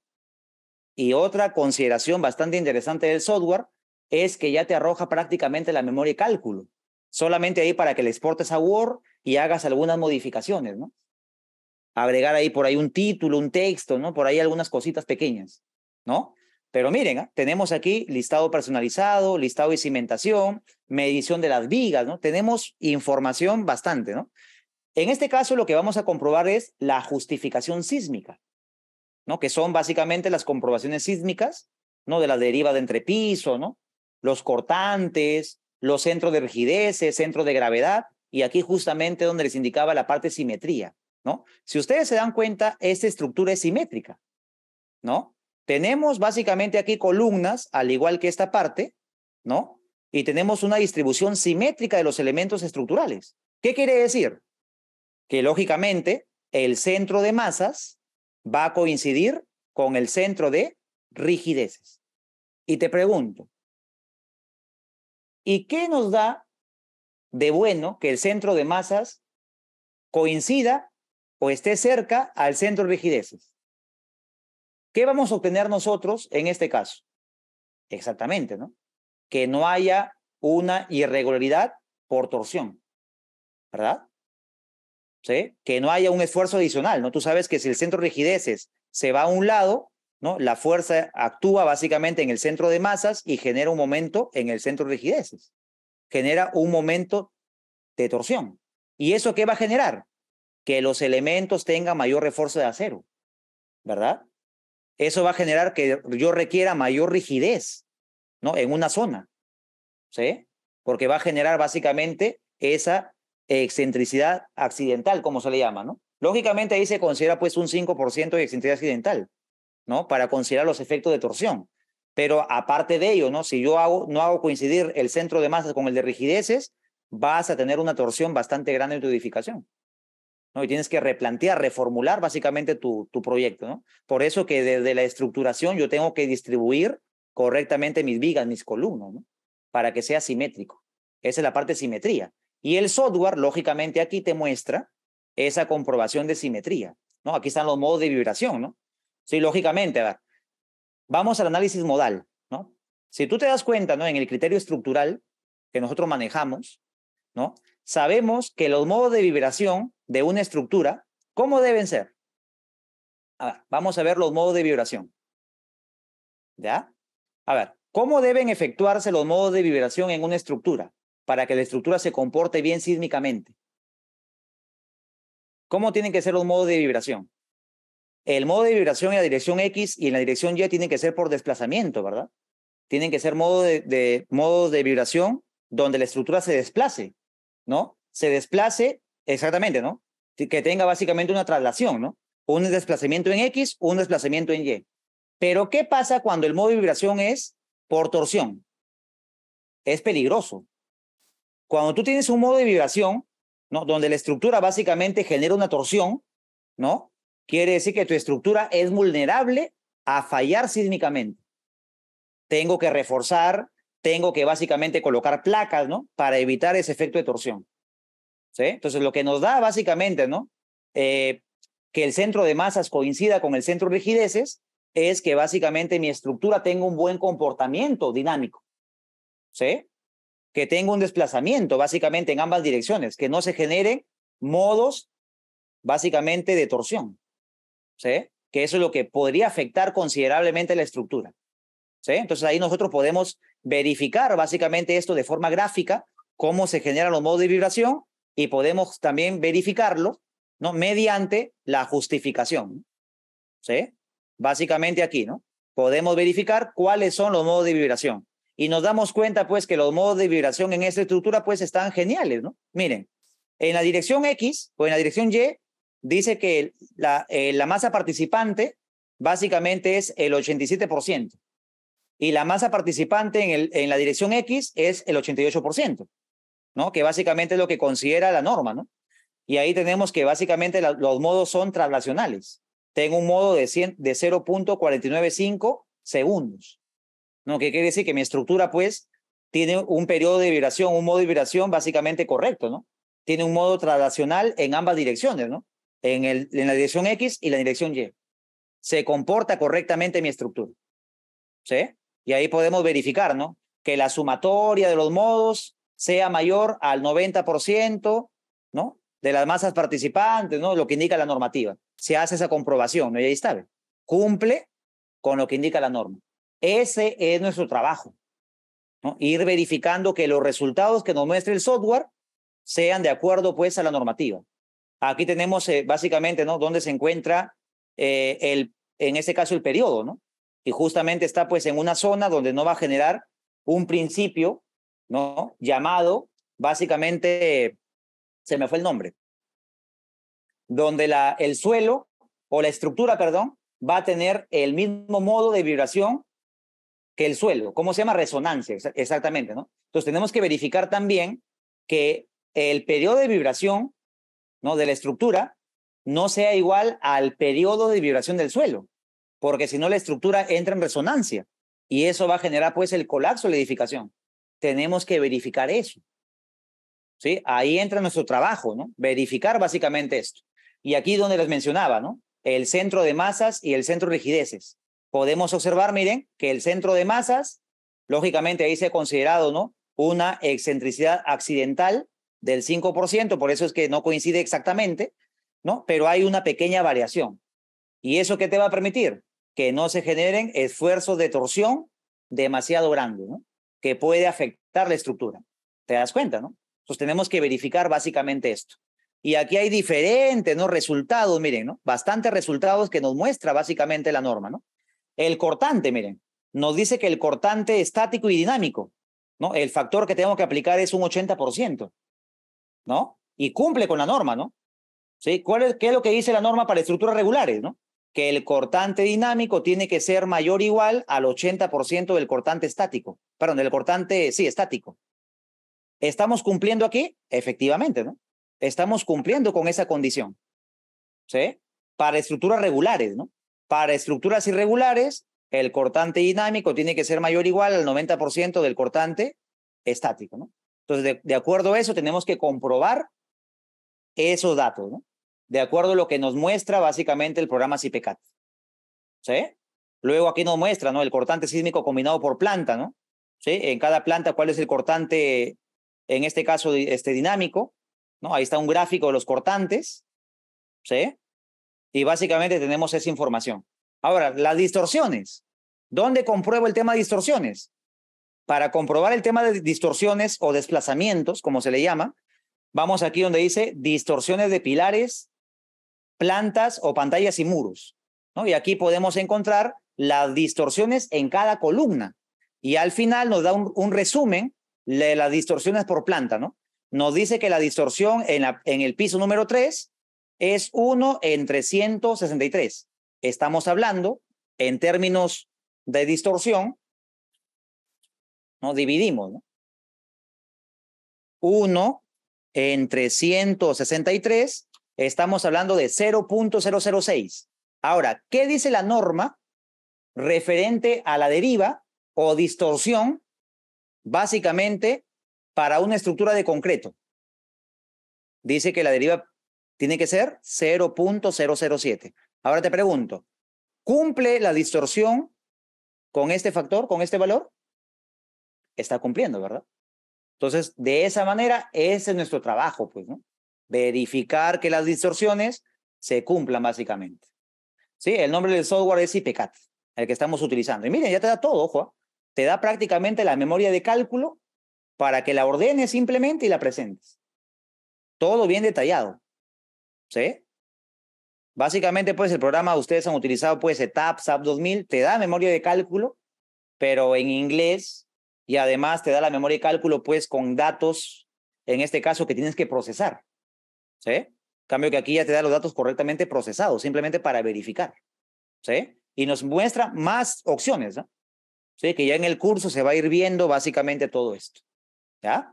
y otra consideración bastante interesante del software es que ya te arroja prácticamente la memoria de cálculo. Solamente ahí para que le exportes a Word y hagas algunas modificaciones, ¿no? Agregar ahí por ahí un título, un texto, ¿no? Por ahí algunas cositas pequeñas, ¿no? Pero miren, ¿eh? tenemos aquí listado personalizado, listado de cimentación, medición de las vigas, ¿no? Tenemos información bastante, ¿no? En este caso, lo que vamos a comprobar es la justificación sísmica, ¿no? que son básicamente las comprobaciones sísmicas ¿no? de la deriva de entrepiso, ¿no? los cortantes, los centros de rigidez, centros de gravedad, y aquí justamente donde les indicaba la parte simetría. ¿no? Si ustedes se dan cuenta, esta estructura es simétrica. ¿no? Tenemos básicamente aquí columnas, al igual que esta parte, ¿no? y tenemos una distribución simétrica de los elementos estructurales. ¿Qué quiere decir? que lógicamente el centro de masas va a coincidir con el centro de rigideces. Y te pregunto, ¿y qué nos da de bueno que el centro de masas coincida o esté cerca al centro de rigideces? ¿Qué vamos a obtener nosotros en este caso? Exactamente, ¿no? Que no haya una irregularidad por torsión, ¿verdad? que no haya un esfuerzo adicional. ¿no? Tú sabes que si el centro de rigideces se va a un lado, ¿no? la fuerza actúa básicamente en el centro de masas y genera un momento en el centro de rigideces. Genera un momento de torsión. ¿Y eso qué va a generar? Que los elementos tengan mayor refuerzo de acero, ¿verdad? Eso va a generar que yo requiera mayor rigidez, ¿no? En una zona, ¿sí? Porque va a generar básicamente esa excentricidad accidental, como se le llama, ¿no? Lógicamente ahí se considera pues un 5% de excentricidad accidental, ¿no? Para considerar los efectos de torsión. Pero aparte de ello, ¿no? Si yo hago, no hago coincidir el centro de masas con el de rigideces, vas a tener una torsión bastante grande en tu edificación. ¿no? Y tienes que replantear, reformular básicamente tu, tu proyecto, ¿no? Por eso que desde la estructuración yo tengo que distribuir correctamente mis vigas, mis columnas, ¿no? Para que sea simétrico. Esa es la parte de simetría. Y el software, lógicamente, aquí te muestra esa comprobación de simetría, ¿no? Aquí están los modos de vibración, ¿no? Sí, lógicamente, a ver. Vamos al análisis modal, ¿no? Si tú te das cuenta, ¿no? En el criterio estructural que nosotros manejamos, ¿no? Sabemos que los modos de vibración de una estructura, ¿cómo deben ser? A ver, vamos a ver los modos de vibración. ¿Ya? A ver, ¿cómo deben efectuarse los modos de vibración en una estructura? para que la estructura se comporte bien sísmicamente. ¿Cómo tienen que ser los modos de vibración? El modo de vibración en la dirección X y en la dirección Y tienen que ser por desplazamiento, ¿verdad? Tienen que ser modos de, modos de vibración donde la estructura se desplace, ¿no? Se desplace exactamente, ¿no? Que tenga básicamente una traslación, ¿no? Un desplazamiento en X, un desplazamiento en Y. Pero ¿qué pasa cuando el modo de vibración es por torsión? Es peligroso, cuando tú tienes un modo de vibración, ¿no? Donde la estructura básicamente genera una torsión, ¿no? Quiere decir que tu estructura es vulnerable a fallar sísmicamente. Tengo que reforzar, tengo que básicamente colocar placas, ¿no? Para evitar ese efecto de torsión. ¿Sí? Entonces, lo que nos da básicamente, ¿no? Eh, que el centro de masas coincida con el centro de rigideces es que básicamente mi estructura tenga un buen comportamiento dinámico. ¿Sí? que tenga un desplazamiento básicamente en ambas direcciones, que no se generen modos básicamente de torsión, ¿sí? Que eso es lo que podría afectar considerablemente la estructura, ¿sí? Entonces ahí nosotros podemos verificar básicamente esto de forma gráfica, cómo se generan los modos de vibración y podemos también verificarlo, ¿no? Mediante la justificación, ¿sí? Básicamente aquí, ¿no? Podemos verificar cuáles son los modos de vibración y nos damos cuenta pues que los modos de vibración en esta estructura pues están geniales, ¿no? Miren, en la dirección X o en la dirección Y dice que la, eh, la masa participante básicamente es el 87% y la masa participante en, el, en la dirección X es el 88%, ¿no? Que básicamente es lo que considera la norma, ¿no? Y ahí tenemos que básicamente los modos son traslacionales. Tengo un modo de, de 0.495 segundos. ¿no? Que quiere decir que mi estructura, pues, tiene un periodo de vibración, un modo de vibración básicamente correcto, ¿no? Tiene un modo traslacional en ambas direcciones, ¿no? En, el, en la dirección X y la dirección Y. Se comporta correctamente mi estructura. ¿Sí? Y ahí podemos verificar, ¿no? Que la sumatoria de los modos sea mayor al 90%, ¿no? De las masas participantes, ¿no? Lo que indica la normativa. Se hace esa comprobación, ¿no? Y ahí está. Cumple con lo que indica la norma. Ese es nuestro trabajo, ¿no? ir verificando que los resultados que nos muestre el software sean de acuerdo pues a la normativa. Aquí tenemos eh, básicamente ¿no? dónde se encuentra eh, el, en este caso el periodo, ¿no? Y justamente está pues en una zona donde no va a generar un principio, ¿no? Llamado básicamente, se me fue el nombre, donde la, el suelo o la estructura, perdón, va a tener el mismo modo de vibración el suelo. ¿Cómo se llama? Resonancia, exactamente, ¿no? Entonces tenemos que verificar también que el periodo de vibración, ¿no? De la estructura no sea igual al periodo de vibración del suelo, porque si no la estructura entra en resonancia y eso va a generar pues el colapso de la edificación. Tenemos que verificar eso. ¿Sí? Ahí entra nuestro trabajo, ¿no? Verificar básicamente esto. Y aquí donde les mencionaba, ¿no? El centro de masas y el centro de rigideces podemos observar, miren, que el centro de masas, lógicamente ahí se ha considerado, ¿no? Una excentricidad accidental del 5%, por eso es que no coincide exactamente, ¿no? Pero hay una pequeña variación. ¿Y eso qué te va a permitir? Que no se generen esfuerzos de torsión demasiado grandes, ¿no? Que puede afectar la estructura. ¿Te das cuenta, no? Entonces tenemos que verificar básicamente esto. Y aquí hay diferentes, ¿no? Resultados, miren, ¿no? Bastantes resultados que nos muestra básicamente la norma, ¿no? El cortante, miren, nos dice que el cortante estático y dinámico, ¿no? El factor que tenemos que aplicar es un 80%, ¿no? Y cumple con la norma, ¿no? ¿Sí? ¿Cuál ¿Qué es lo que dice la norma para estructuras regulares, ¿no? Que el cortante dinámico tiene que ser mayor o igual al 80% del cortante estático, perdón, del cortante, sí, estático. ¿Estamos cumpliendo aquí? Efectivamente, ¿no? Estamos cumpliendo con esa condición, ¿sí? Para estructuras regulares, ¿no? Para estructuras irregulares, el cortante dinámico tiene que ser mayor o igual al 90% del cortante estático, ¿no? Entonces, de, acuerdo a eso, tenemos que comprobar esos datos, ¿no? De acuerdo a lo que nos muestra básicamente el programa CIPECAT. ¿Sí? Luego aquí nos muestra, ¿no? El cortante sísmico combinado por planta, ¿no? ¿Sí? En cada planta, ¿cuál es el cortante, en este caso, este dinámico? ¿No? Ahí está un gráfico de los cortantes, ¿sí? y básicamente tenemos esa información. Ahora, las distorsiones. ¿Dónde compruebo el tema de distorsiones? Para comprobar el tema de distorsiones o desplazamientos, como se le llama, vamos aquí donde dice distorsiones de pilares, plantas o pantallas y muros. ¿no? Y aquí podemos encontrar las distorsiones en cada columna. Y al final nos da un, resumen de las distorsiones por planta. ¿no? Nos dice que la distorsión en, la, en el piso número 3 es 1 entre 163. Estamos hablando en términos de distorsión, ¿no? Dividimos, ¿no? 1 entre 163, estamos hablando de 0.006. Ahora, ¿qué dice la norma referente a la deriva o distorsión, básicamente, para una estructura de concreto? Dice que la deriva tiene que ser 0.007. Ahora te pregunto, ¿cumple la distorsión con este factor, con este valor? Está cumpliendo, ¿verdad? Entonces, de esa manera, ese es nuestro trabajo, pues, ¿no? Verificar que las distorsiones se cumplan básicamente. Sí, el nombre del software es IPCAT, el que estamos utilizando. Y miren, ya te da todo, ojo. ¿ah? Te da prácticamente la memoria de cálculo para que la ordenes simplemente y la presentes. Todo bien detallado. ¿sí? Básicamente, pues el programa ustedes han utilizado, pues ETAP, SAP 2000, te da memoria de cálculo, pero en inglés y además te da la memoria de cálculo, pues con datos, en este caso, que tienes que procesar, ¿sí? Cambio que aquí ya te da los datos correctamente procesados, simplemente para verificar, ¿sí? Y nos muestra más opciones, ¿no? ¿Sí? Que ya en el curso se va a ir viendo básicamente todo esto, ¿ya?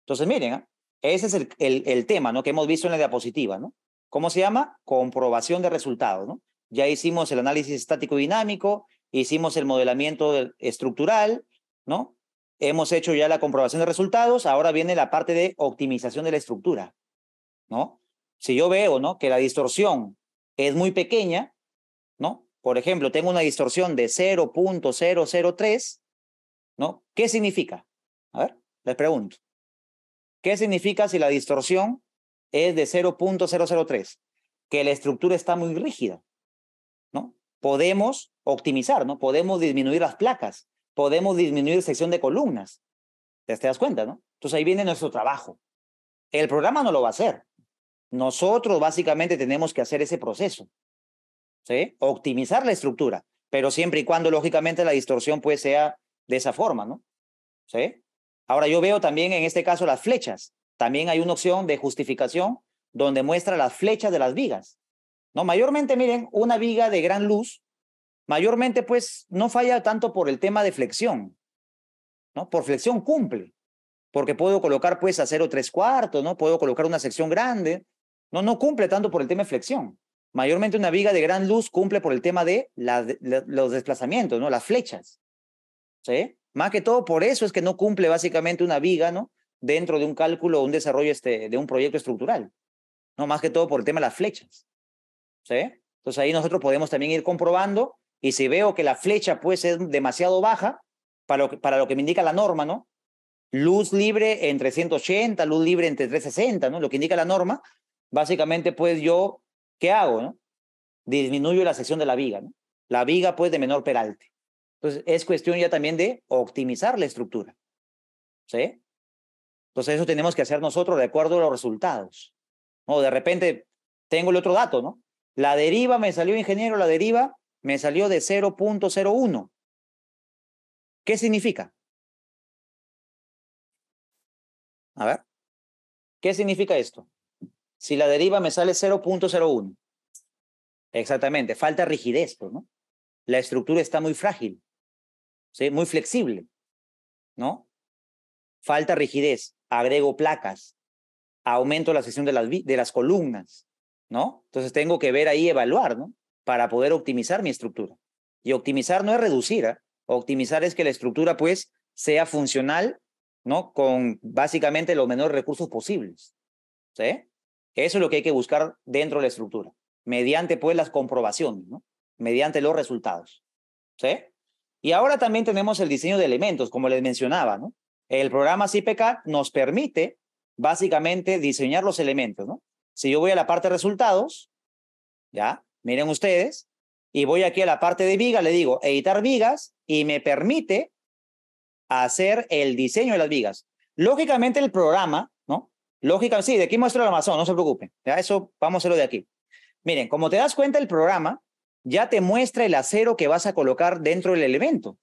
Entonces, miren, ¿eh? ese es el tema, ¿no? Que hemos visto en la diapositiva, ¿no? ¿Cómo se llama? Comprobación de resultados, ¿no? Ya hicimos el análisis estático dinámico, hicimos el modelamiento estructural, ¿no? Hemos hecho ya la comprobación de resultados, ahora viene la parte de optimización de la estructura, ¿no? Si yo veo, ¿no? Que la distorsión es muy pequeña, ¿no? Por ejemplo, tengo una distorsión de 0.003, ¿no? ¿Qué significa? A ver, les pregunto. ¿Qué significa si la distorsión es de 0.003, que la estructura está muy rígida, ¿no? Podemos optimizar, ¿no? Podemos disminuir las placas, podemos disminuir sección de columnas. ¿Te, das cuenta, no? Entonces ahí viene nuestro trabajo. El programa no lo va a hacer. Nosotros básicamente tenemos que hacer ese proceso, ¿sí? Optimizar la estructura, pero siempre y cuando lógicamente la distorsión pues sea de esa forma, ¿no? ¿Sí? Ahora yo veo también en este caso las flechas. También hay una opción de justificación donde muestra las flechas de las vigas. No, mayormente, miren, una viga de gran luz, mayormente pues no falla tanto por el tema de flexión, ¿no? Por flexión cumple, porque puedo colocar pues a tres cuartos, ¿no? Puedo colocar una sección grande, no, no cumple tanto por el tema de flexión. Mayormente una viga de gran luz cumple por el tema de, los desplazamientos, ¿no? Las flechas, ¿sí? Más que todo por eso es que no cumple básicamente una viga, ¿no? dentro de un cálculo o un desarrollo este, de un proyecto estructural. No más que todo por el tema de las flechas. ¿Sí? Entonces ahí nosotros podemos también ir comprobando y si veo que la flecha pues es demasiado baja para lo que, para lo que me indica la norma, ¿no? Luz libre entre 180, luz libre entre 360, ¿no? Lo que indica la norma, básicamente pues yo, ¿qué hago? ¿no? Disminuyo la sección de la viga, ¿no? La viga pues de menor peralte. Entonces es cuestión ya también de optimizar la estructura. ¿Sí? Entonces eso tenemos que hacer nosotros de acuerdo a los resultados. O de repente tengo el otro dato, ¿no? La deriva me salió, ingeniero, la deriva me salió de 0.01. ¿Qué significa? A ver, ¿qué significa esto? Si la deriva me sale 0.01. Exactamente, falta rigidez, pues, ¿no? La estructura está muy frágil, ¿sí? muy flexible, ¿no? Falta rigidez agrego placas, aumento la sesión de las, de las columnas, ¿no? Entonces tengo que ver ahí, evaluar, ¿no? Para poder optimizar mi estructura. Y optimizar no es reducir, ¿eh? optimizar es que la estructura pues sea funcional, ¿no? Con básicamente los menores recursos posibles. ¿Sí? Eso es lo que hay que buscar dentro de la estructura, mediante pues las comprobaciones, ¿no? Mediante los resultados. ¿Sí? Y ahora también tenemos el diseño de elementos, como les mencionaba, ¿no? El programa CPK nos permite básicamente diseñar los elementos, ¿no? Si yo voy a la parte de resultados, ya, miren ustedes, y voy aquí a la parte de vigas, le digo editar vigas y me permite hacer el diseño de las vigas. Lógicamente el programa, ¿no? Lógicamente, sí, de aquí muestro el Amazon, no se preocupen, ya, eso vamos a hacerlo de aquí. Miren, como te das cuenta, el programa ya te muestra el acero que vas a colocar dentro del elemento,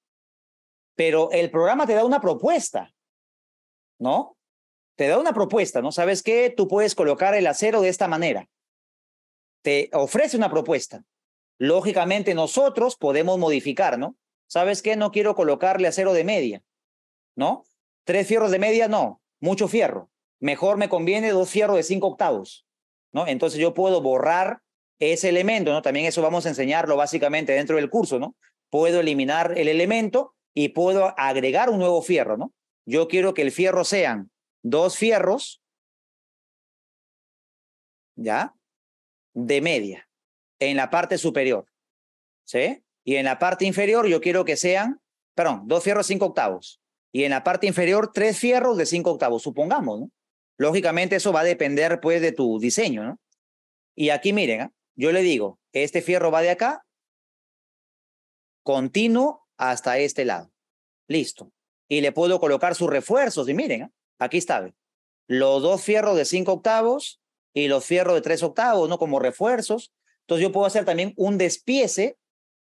pero el programa te da una propuesta, ¿no? Te da una propuesta, ¿no? ¿Sabes qué? Tú puedes colocar el acero de esta manera. Te ofrece una propuesta. Lógicamente nosotros podemos modificar, ¿no? ¿Sabes qué? No quiero colocarle acero de media, ¿no? Tres fierros de media, no, mucho fierro. Mejor me conviene dos fierros de cinco octavos, ¿no? Entonces yo puedo borrar ese elemento, ¿no? También eso vamos a enseñarlo básicamente dentro del curso, ¿no? Puedo eliminar el elemento y puedo agregar un nuevo fierro, ¿no? Yo quiero que el fierro sean dos fierros, ¿ya? De media, en la parte superior, ¿sí? Y en la parte inferior yo quiero que sean, perdón, dos fierros cinco octavos. Y en la parte inferior tres fierros de cinco octavos, supongamos, ¿no? Lógicamente eso va a depender pues de tu diseño, ¿no? Y aquí miren, ¿ah? yo le digo, este fierro va de acá, continuo hasta este lado. Listo y le puedo colocar sus refuerzos. Y miren, ¿eh? aquí está, los dos fierros de cinco octavos y los fierros de tres octavos, ¿no? Como refuerzos. Entonces yo puedo hacer también un despiece,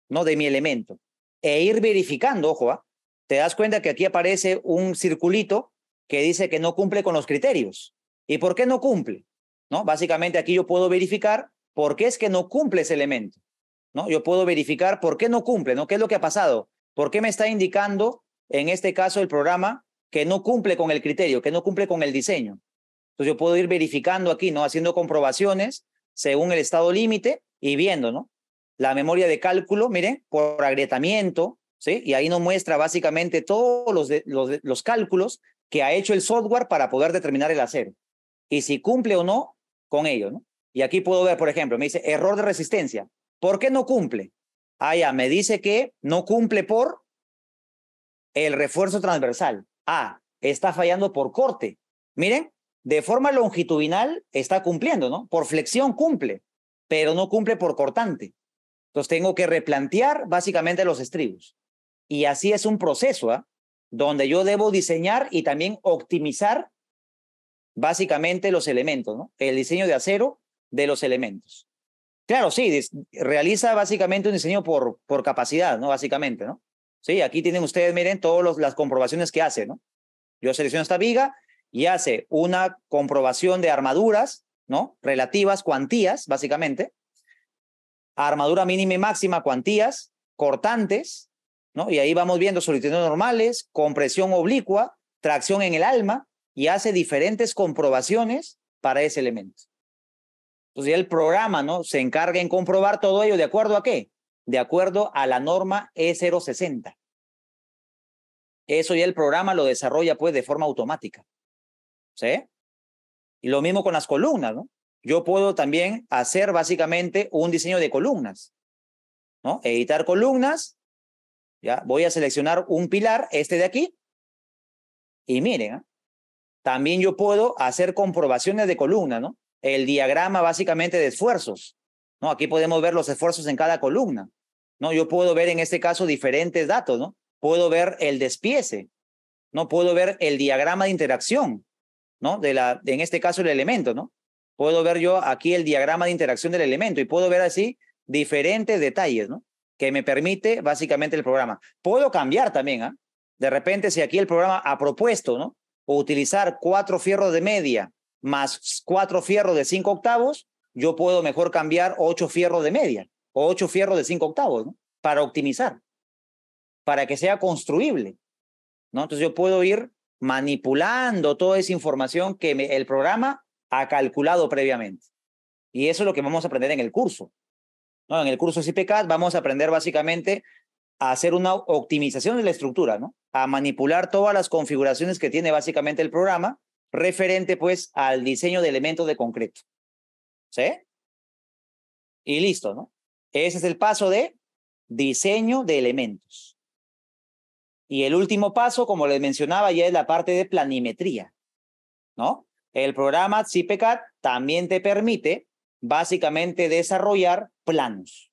¿no? De mi elemento e ir verificando, ojo, ¿ah? te das cuenta que aquí aparece un circulito que dice que no cumple con los criterios. ¿Y por qué no cumple? ¿No? Básicamente aquí yo puedo verificar por qué es que no cumple ese elemento. ¿No? Yo puedo verificar por qué no cumple, ¿no? ¿Qué es lo que ha pasado? ¿Por qué me está indicando en este caso el programa que no cumple con el criterio, que no cumple con el diseño. Entonces yo puedo ir verificando aquí, ¿no? Haciendo comprobaciones según el estado límite y viendo, ¿no? La memoria de cálculo, mire por agrietamiento, ¿sí? Y ahí nos muestra básicamente todos los, los, los cálculos que ha hecho el software para poder determinar el acero. Y si cumple o no con ello, ¿no? Y aquí puedo ver, por ejemplo, me dice error de resistencia. ¿Por qué no cumple? Ah, ya, me dice que no cumple por el refuerzo transversal. Ah, está fallando por corte. Miren, de forma longitudinal está cumpliendo, ¿no? Por flexión cumple, pero no cumple por cortante. Entonces tengo que replantear básicamente los estribos. Y así es un proceso, ¿ah? Donde yo debo diseñar y también optimizar básicamente los elementos, ¿no? El diseño de acero de los elementos. Claro, sí, realiza básicamente un diseño por, por capacidad, ¿no? Básicamente, ¿no? Sí, aquí tienen ustedes, miren, todas las comprobaciones que hace, ¿no? Yo selecciono esta viga y hace una comprobación de armaduras, ¿no? Relativas, cuantías, básicamente. Armadura mínima y máxima, cuantías, cortantes, ¿no? Y ahí vamos viendo solicitudes normales, compresión oblicua, tracción en el alma y hace diferentes comprobaciones para ese elemento. Entonces el programa, ¿no? Se encarga en comprobar todo ello de acuerdo a qué? De acuerdo a la norma E060 eso ya el programa lo desarrolla pues de forma automática. ¿Sí? Y lo mismo con las columnas, ¿no? Yo puedo también hacer básicamente un diseño de columnas, ¿no? Editar columnas, ya voy a seleccionar un pilar, este de aquí, y miren, ¿ah? también yo puedo hacer comprobaciones de columna, ¿no? El diagrama básicamente de esfuerzos, ¿no? Aquí podemos ver los esfuerzos en cada columna, ¿no? Yo puedo ver en este caso diferentes datos, ¿no? puedo ver el despiece, ¿no? Puedo ver el diagrama de interacción, ¿no? De la, en este caso, el elemento, ¿no? Puedo ver yo aquí el diagrama de interacción del elemento y puedo ver así diferentes detalles, ¿no? Que me permite básicamente el programa. Puedo cambiar también, ¿ah? De repente, si aquí el programa ha propuesto, ¿no? utilizar cuatro fierros de media más cuatro fierros de cinco octavos, yo puedo mejor cambiar ocho fierros de media o ocho fierros de cinco octavos, ¿no? Para optimizar para que sea construible. ¿no? Entonces yo puedo ir manipulando toda esa información que el programa ha calculado previamente. Y eso es lo que vamos a aprender en el curso. ¿no? En el curso CPCAT vamos a aprender básicamente a hacer una optimización de la estructura, ¿no? a manipular todas las configuraciones que tiene básicamente el programa referente pues al diseño de elementos de concreto. ¿Sí? Y listo, ¿no? Ese es el paso de diseño de elementos. Y el último paso, como les mencionaba, ya es la parte de planimetría, ¿no? El programa CIPECAT también te permite básicamente desarrollar planos.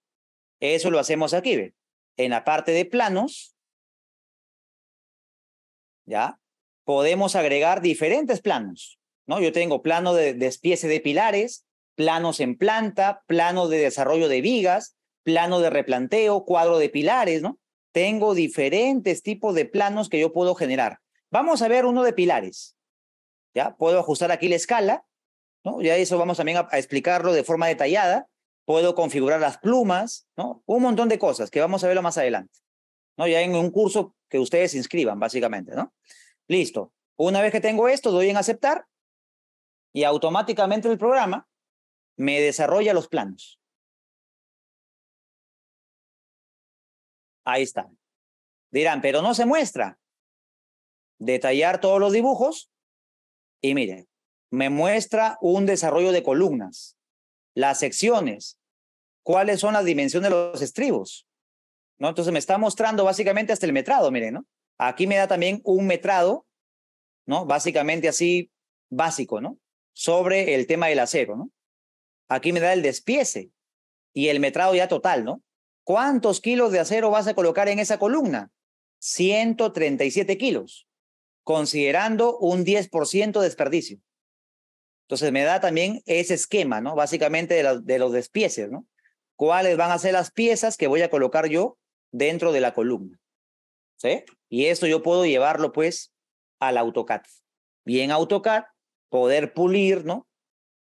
Eso lo hacemos aquí, ¿ve? En la parte de planos, ¿ya? Podemos agregar diferentes planos, ¿no? Yo tengo plano de despiece de pilares, planos en planta, plano de desarrollo de vigas, plano de replanteo, cuadro de pilares, ¿no? tengo diferentes tipos de planos que yo puedo generar. Vamos a ver uno de pilares. ¿Ya? Puedo ajustar aquí la escala, ¿no? Ya eso vamos también a, explicarlo de forma detallada. Puedo configurar las plumas, ¿no? Un montón de cosas que vamos a verlo más adelante, ¿no? Ya en un curso que ustedes inscriban, básicamente, ¿no? Listo. Una vez que tengo esto, doy en aceptar y automáticamente el programa me desarrolla los planos. Ahí está. Dirán, pero no se muestra. Detallar todos los dibujos y miren, me muestra un desarrollo de columnas, las secciones, cuáles son las dimensiones de los estribos. ¿No? Entonces me está mostrando básicamente hasta el metrado, miren, ¿no? Aquí me da también un metrado, ¿no? Básicamente así básico, ¿no? Sobre el tema del acero, ¿no? Aquí me da el despiece y el metrado ya total, ¿no? ¿Cuántos kilos de acero vas a colocar en esa columna? 137 kilos, considerando un 10% de desperdicio. Entonces me da también ese esquema, ¿no? Básicamente de, los despieces, ¿no? ¿Cuáles van a ser las piezas que voy a colocar yo dentro de la columna? ¿Sí? Y esto yo puedo llevarlo pues al AutoCAD. Bien AutoCAD poder pulir, ¿no?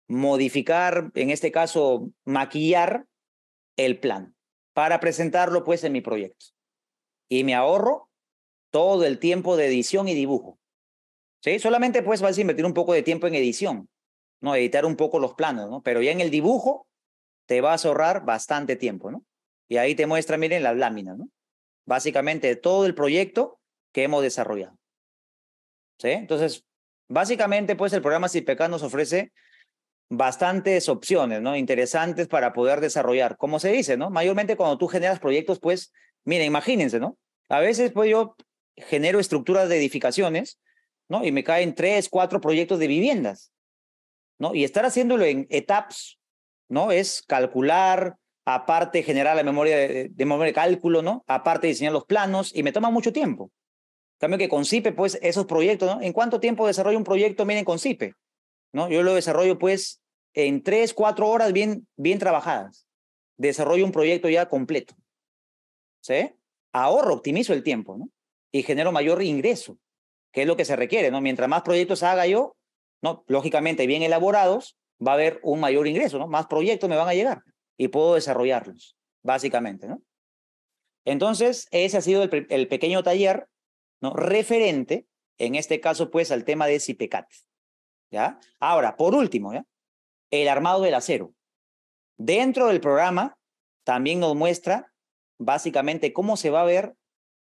Modificar, en este caso, maquillar el plan para presentarlo pues en mi proyecto. Y me ahorro todo el tiempo de edición y dibujo. ¿Sí? Solamente pues vas a invertir un poco de tiempo en edición, ¿no? Editar un poco los planos, ¿no? Pero ya en el dibujo te vas a ahorrar bastante tiempo, ¿no? Y ahí te muestra, miren, las láminas, ¿no? Básicamente todo el proyecto que hemos desarrollado. ¿Sí? Entonces, básicamente pues el programa CIPECA nos ofrece bastantes opciones, ¿no? Interesantes para poder desarrollar. Como se dice, ¿no? Mayormente cuando tú generas proyectos, pues, mira, imagínense, ¿no? A veces, pues yo genero estructuras de edificaciones, ¿no? Y me caen tres, cuatro proyectos de viviendas, ¿no? Y estar haciéndolo en etapas, ¿no? Es calcular, aparte generar la memoria de, cálculo, ¿no? Aparte diseñar los planos y me toma mucho tiempo. En cambio que con pues esos proyectos, ¿no? ¿En cuánto tiempo desarrolla un proyecto? Miren, con ¿no? Yo lo desarrollo pues en tres, cuatro horas bien, bien trabajadas. Desarrollo un proyecto ya completo. Ahorro, optimizo el tiempo, ¿no? Y genero mayor ingreso, que es lo que se requiere, ¿no? Mientras más proyectos haga yo, ¿no? Lógicamente bien elaborados, va a haber un mayor ingreso, ¿no? Más proyectos me van a llegar y puedo desarrollarlos, básicamente, ¿no? Entonces, ese ha sido el, pequeño taller, ¿no? Referente, en este caso, pues, al tema de CIPECAT. Ahora, por último, El armado del acero. Dentro del programa también nos muestra básicamente cómo se va a ver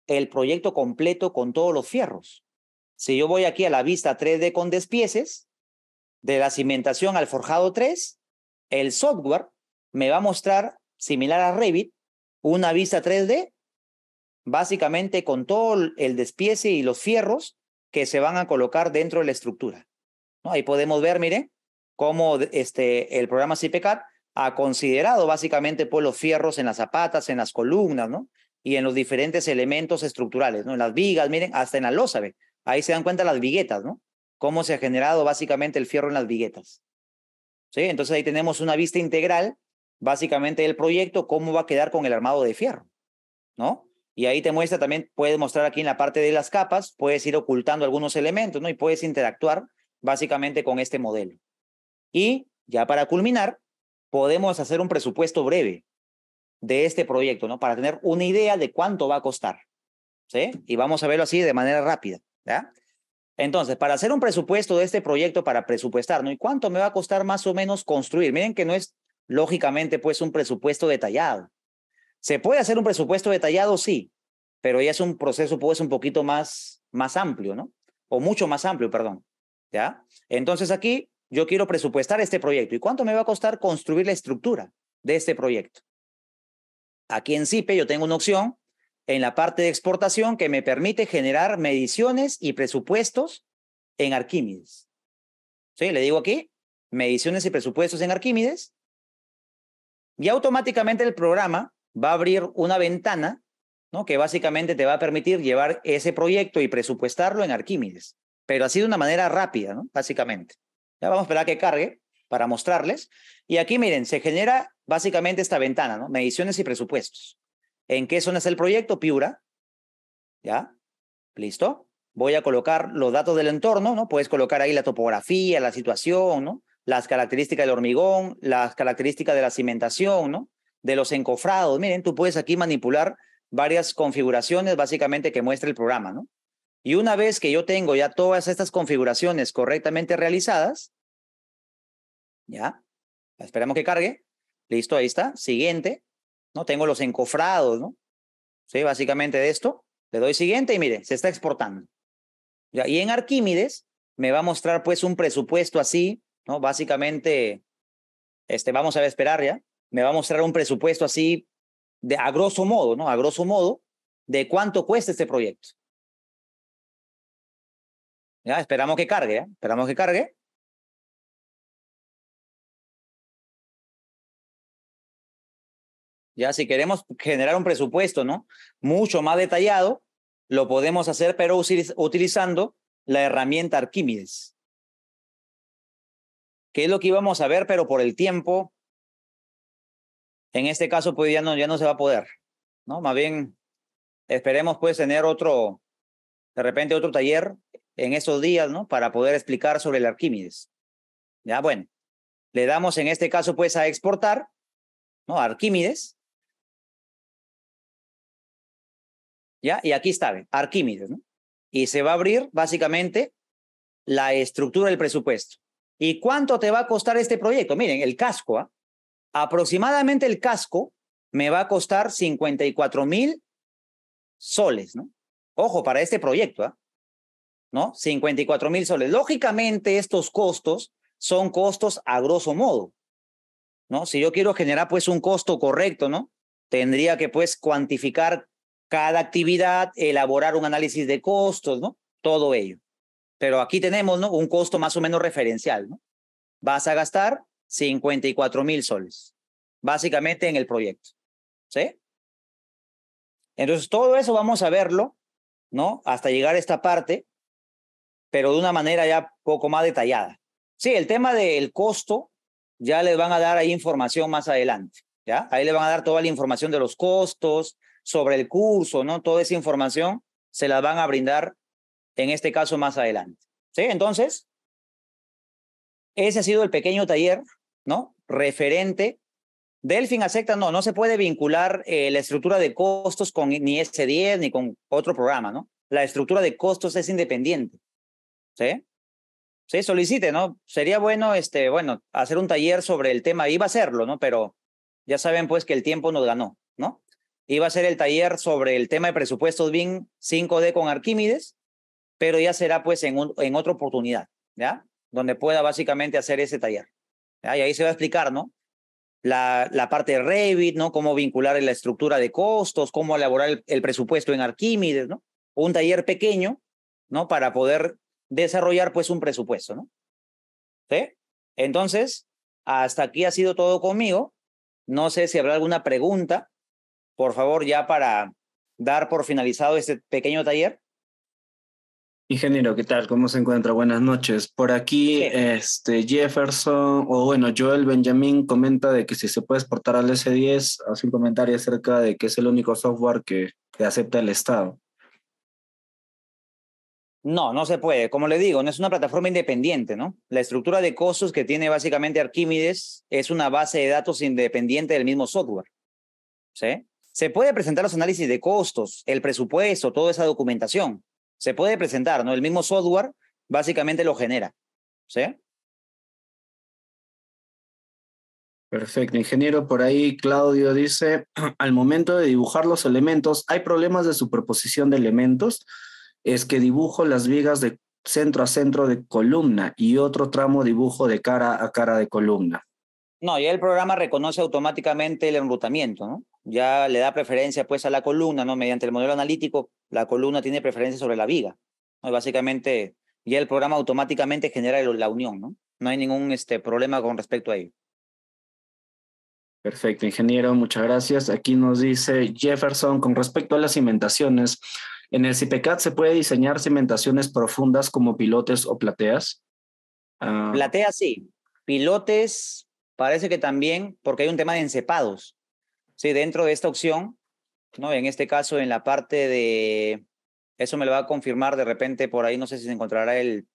el proyecto completo con todos los fierros. Si yo voy aquí a la vista 3D con despieces, de la cimentación al forjado 3, el software me va a mostrar, similar a Revit, una vista 3D, básicamente con todo el despiece y los fierros que se van a colocar dentro de la estructura. Ahí podemos ver, miren, cómo este, el programa CIPECAT ha considerado básicamente pues, los fierros en las zapatas, en las columnas, ¿no? Y en los diferentes elementos estructurales, ¿no? En las vigas, miren, hasta en la losa, Ahí se dan cuenta las viguetas, ¿no? Cómo se ha generado básicamente el fierro en las viguetas. ¿Sí? Entonces ahí tenemos una vista integral, básicamente, del proyecto, cómo va a quedar con el armado de fierro, ¿no? Y ahí te muestra también, puedes mostrar aquí en la parte de las capas, puedes ir ocultando algunos elementos, ¿no? Y puedes interactuar básicamente con este modelo. Y ya para culminar, podemos hacer un presupuesto breve de este proyecto, ¿no? Para tener una idea de cuánto va a costar, ¿sí? Y vamos a verlo así de manera rápida, ¿ya? Entonces, para hacer un presupuesto de este proyecto, para presupuestar, ¿no? ¿Y cuánto me va a costar más o menos construir? Miren que no es lógicamente pues un presupuesto detallado. ¿Se puede hacer un presupuesto detallado? Sí, pero ya es un proceso pues un poquito más, más amplio, ¿no? O mucho más amplio, perdón. ¿ya? Entonces aquí yo quiero presupuestar este proyecto. ¿Y cuánto me va a costar construir la estructura de este proyecto? Aquí en CIPE yo tengo una opción en la parte de exportación que me permite generar mediciones y presupuestos en Arquímedes. ¿Sí? Le digo aquí, mediciones y presupuestos en Arquímedes. Y automáticamente el programa va a abrir una ventana, ¿no? Que básicamente te va a permitir llevar ese proyecto y presupuestarlo en Arquímedes pero así de una manera rápida, ¿no? Básicamente. Ya vamos a esperar a que cargue para mostrarles. Y aquí, miren, se genera básicamente esta ventana, ¿no? Mediciones y presupuestos. ¿En qué zona es el proyecto? Piura. ¿Ya? ¿Listo? Voy a colocar los datos del entorno, ¿no? Puedes colocar ahí la topografía, la situación, ¿no? Las características del hormigón, las características de la cimentación, ¿no? De los encofrados. Miren, tú puedes aquí manipular varias configuraciones básicamente que muestra el programa, ¿no? Y una vez que yo tengo ya todas estas configuraciones correctamente realizadas, ya, esperamos que cargue. Listo, ahí está. Siguiente, ¿no? Tengo los encofrados, ¿no? Sí, básicamente de esto. Le doy siguiente y mire, se está exportando. Ya, y en Arquímedes me va a mostrar pues un presupuesto así, ¿no? Básicamente, este, vamos a esperar ya. Me va a mostrar un presupuesto así, de, a grosso modo, ¿no? A grosso modo, de cuánto cuesta este proyecto. Ya, esperamos que cargue, ¿eh? esperamos que cargue. Ya, si queremos generar un presupuesto, ¿no? Mucho más detallado, lo podemos hacer, pero utilizando la herramienta Arquímedes. Que es lo que íbamos a ver, pero por el tiempo, en este caso, pues ya no, ya no se va a poder, ¿no? Más bien, esperemos, pues, tener otro, de repente, otro taller en esos días, ¿no? Para poder explicar sobre el Arquímedes. Ya, bueno, le damos en este caso pues a exportar, ¿no? Arquímedes. ¿Ya? Y aquí está, Arquímedes, ¿no? Y se va a abrir básicamente la estructura del presupuesto. ¿Y cuánto te va a costar este proyecto? Miren, el casco, ¿ah? aproximadamente el casco me va a costar 54 mil soles, ¿no? Ojo, para este proyecto, ¿ah? ¿no? 54 mil soles. Lógicamente, estos costos son costos a grosso modo, ¿no? Si yo quiero generar, pues, un costo correcto, ¿no? Tendría que, pues, cuantificar cada actividad, elaborar un análisis de costos, ¿no? Todo ello. Pero aquí tenemos, ¿no? Un costo más o menos referencial, ¿no? Vas a gastar 54 mil soles, básicamente en el proyecto, ¿sí? Entonces, todo eso vamos a verlo, ¿no? Hasta llegar a esta parte, pero de una manera ya poco más detallada. Sí, el tema del costo, ya les van a dar ahí información más adelante, ¿ya? Ahí le van a dar toda la información de los costos, sobre el curso, ¿no? Toda esa información se la van a brindar en este caso más adelante. ¿Sí? Entonces, ese ha sido el pequeño taller, ¿no? Referente. Delfin acepta, no, no se puede vincular eh, la estructura de costos con ni S10 ni con otro programa, ¿no? La estructura de costos es independiente. ¿sí? Sí, solicite, ¿no? Sería bueno, este, bueno, hacer un taller sobre el tema, iba a hacerlo, ¿no? Pero ya saben, pues, que el tiempo nos ganó, ¿no? Iba a ser el taller sobre el tema de presupuestos BIM 5D con Arquímedes, pero ya será, pues, en, en otra oportunidad, ¿ya? Donde pueda básicamente hacer ese taller. Y ahí se va a explicar, ¿no? La, la, parte de Revit, ¿no? Cómo vincular la estructura de costos, cómo elaborar el, el presupuesto en Arquímedes, ¿no? Un taller pequeño, ¿no? Para poder desarrollar pues un presupuesto, ¿no? ¿Sí? Entonces, hasta aquí ha sido todo conmigo. No sé si habrá alguna pregunta, por favor, ya para dar por finalizado este pequeño taller. Ingeniero, ¿qué tal? ¿Cómo se encuentra? Buenas noches. Por aquí, este Jefferson, o bueno, Joel Benjamin comenta de que si se puede exportar al S10, hace un comentario acerca de que es el único software que, que acepta el Estado. No, no se puede. Como le digo, no es una plataforma independiente, ¿no? La estructura de costos que tiene básicamente Arquímedes es una base de datos independiente del mismo software. ¿Sí? Se puede presentar los análisis de costos, el presupuesto, toda esa documentación. Se puede presentar, ¿no? El mismo software básicamente lo genera. ¿Sí? Perfecto, ingeniero. Por ahí Claudio dice, [clears throat] al momento de dibujar los elementos, ¿hay problemas de superposición de elementos? es que dibujo las vigas de centro a centro de columna y otro tramo dibujo de cara a cara de columna. No, ya el programa reconoce automáticamente el enrutamiento, ¿no? Ya le da preferencia pues a la columna, ¿no? Mediante el modelo analítico, la columna tiene preferencia sobre la viga. ¿no? Básicamente, ya el programa automáticamente genera la unión, ¿no? No hay ningún este, problema con respecto a ello. Perfecto, ingeniero, muchas gracias. Aquí nos dice Jefferson, con respecto a las cimentaciones, en el CIPECAT se puede diseñar cimentaciones profundas como pilotes o plateas. Ah. plateas sí, pilotes parece que también, porque hay un tema de encepados. Sí, dentro de esta opción, ¿no? En este caso, en la parte de, eso me lo va a confirmar de repente por ahí, no sé si se encontrará el,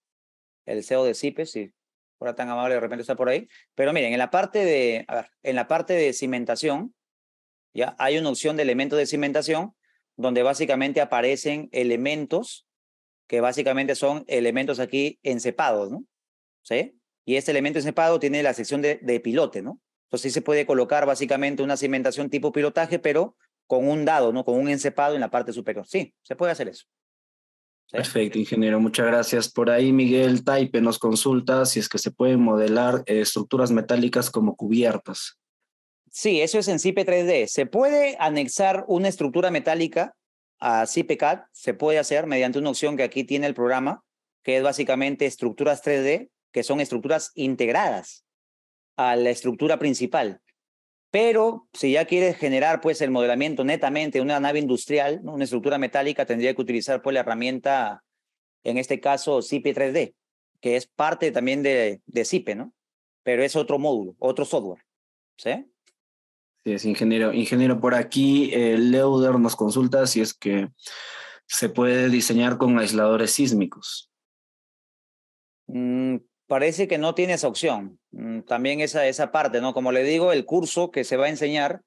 el CEO de CIPES, si fuera tan amable de repente está por ahí. Pero miren, en la parte de, en la parte de cimentación, ya hay una opción de elementos de cimentación donde básicamente aparecen elementos que básicamente son elementos aquí encepados, ¿no? ¿Sí? Y este elemento encepado tiene la sección de, pilote, ¿no? Entonces sí se puede colocar básicamente una cimentación tipo pilotaje, pero con un dado, ¿no? Con un encepado en la parte superior. Sí, se puede hacer eso. Perfecto, ingeniero. Muchas gracias. Por ahí Miguel Taipe nos consulta si es que se pueden modelar eh, estructuras metálicas como cubiertas. Sí, eso es en CIPE 3D. Se puede anexar una estructura metálica a CIPECAD, se puede hacer mediante una opción que aquí tiene el programa, que es básicamente estructuras 3D, que son estructuras integradas a la estructura principal. Pero si ya quieres generar pues el modelamiento netamente de una nave industrial, una estructura metálica, tendría que utilizar pues la herramienta, en este caso CIPE 3D, que es parte también de, de CIPE, ¿no? Pero es otro módulo, otro software, ¿sí? Sí, es ingeniero. Ingeniero, por aquí eh, Leuder nos consulta si es que se puede diseñar con aisladores sísmicos. Mm, parece que no tiene esa opción. Mm, también esa, esa parte, ¿no? Como le digo, el curso que se va a enseñar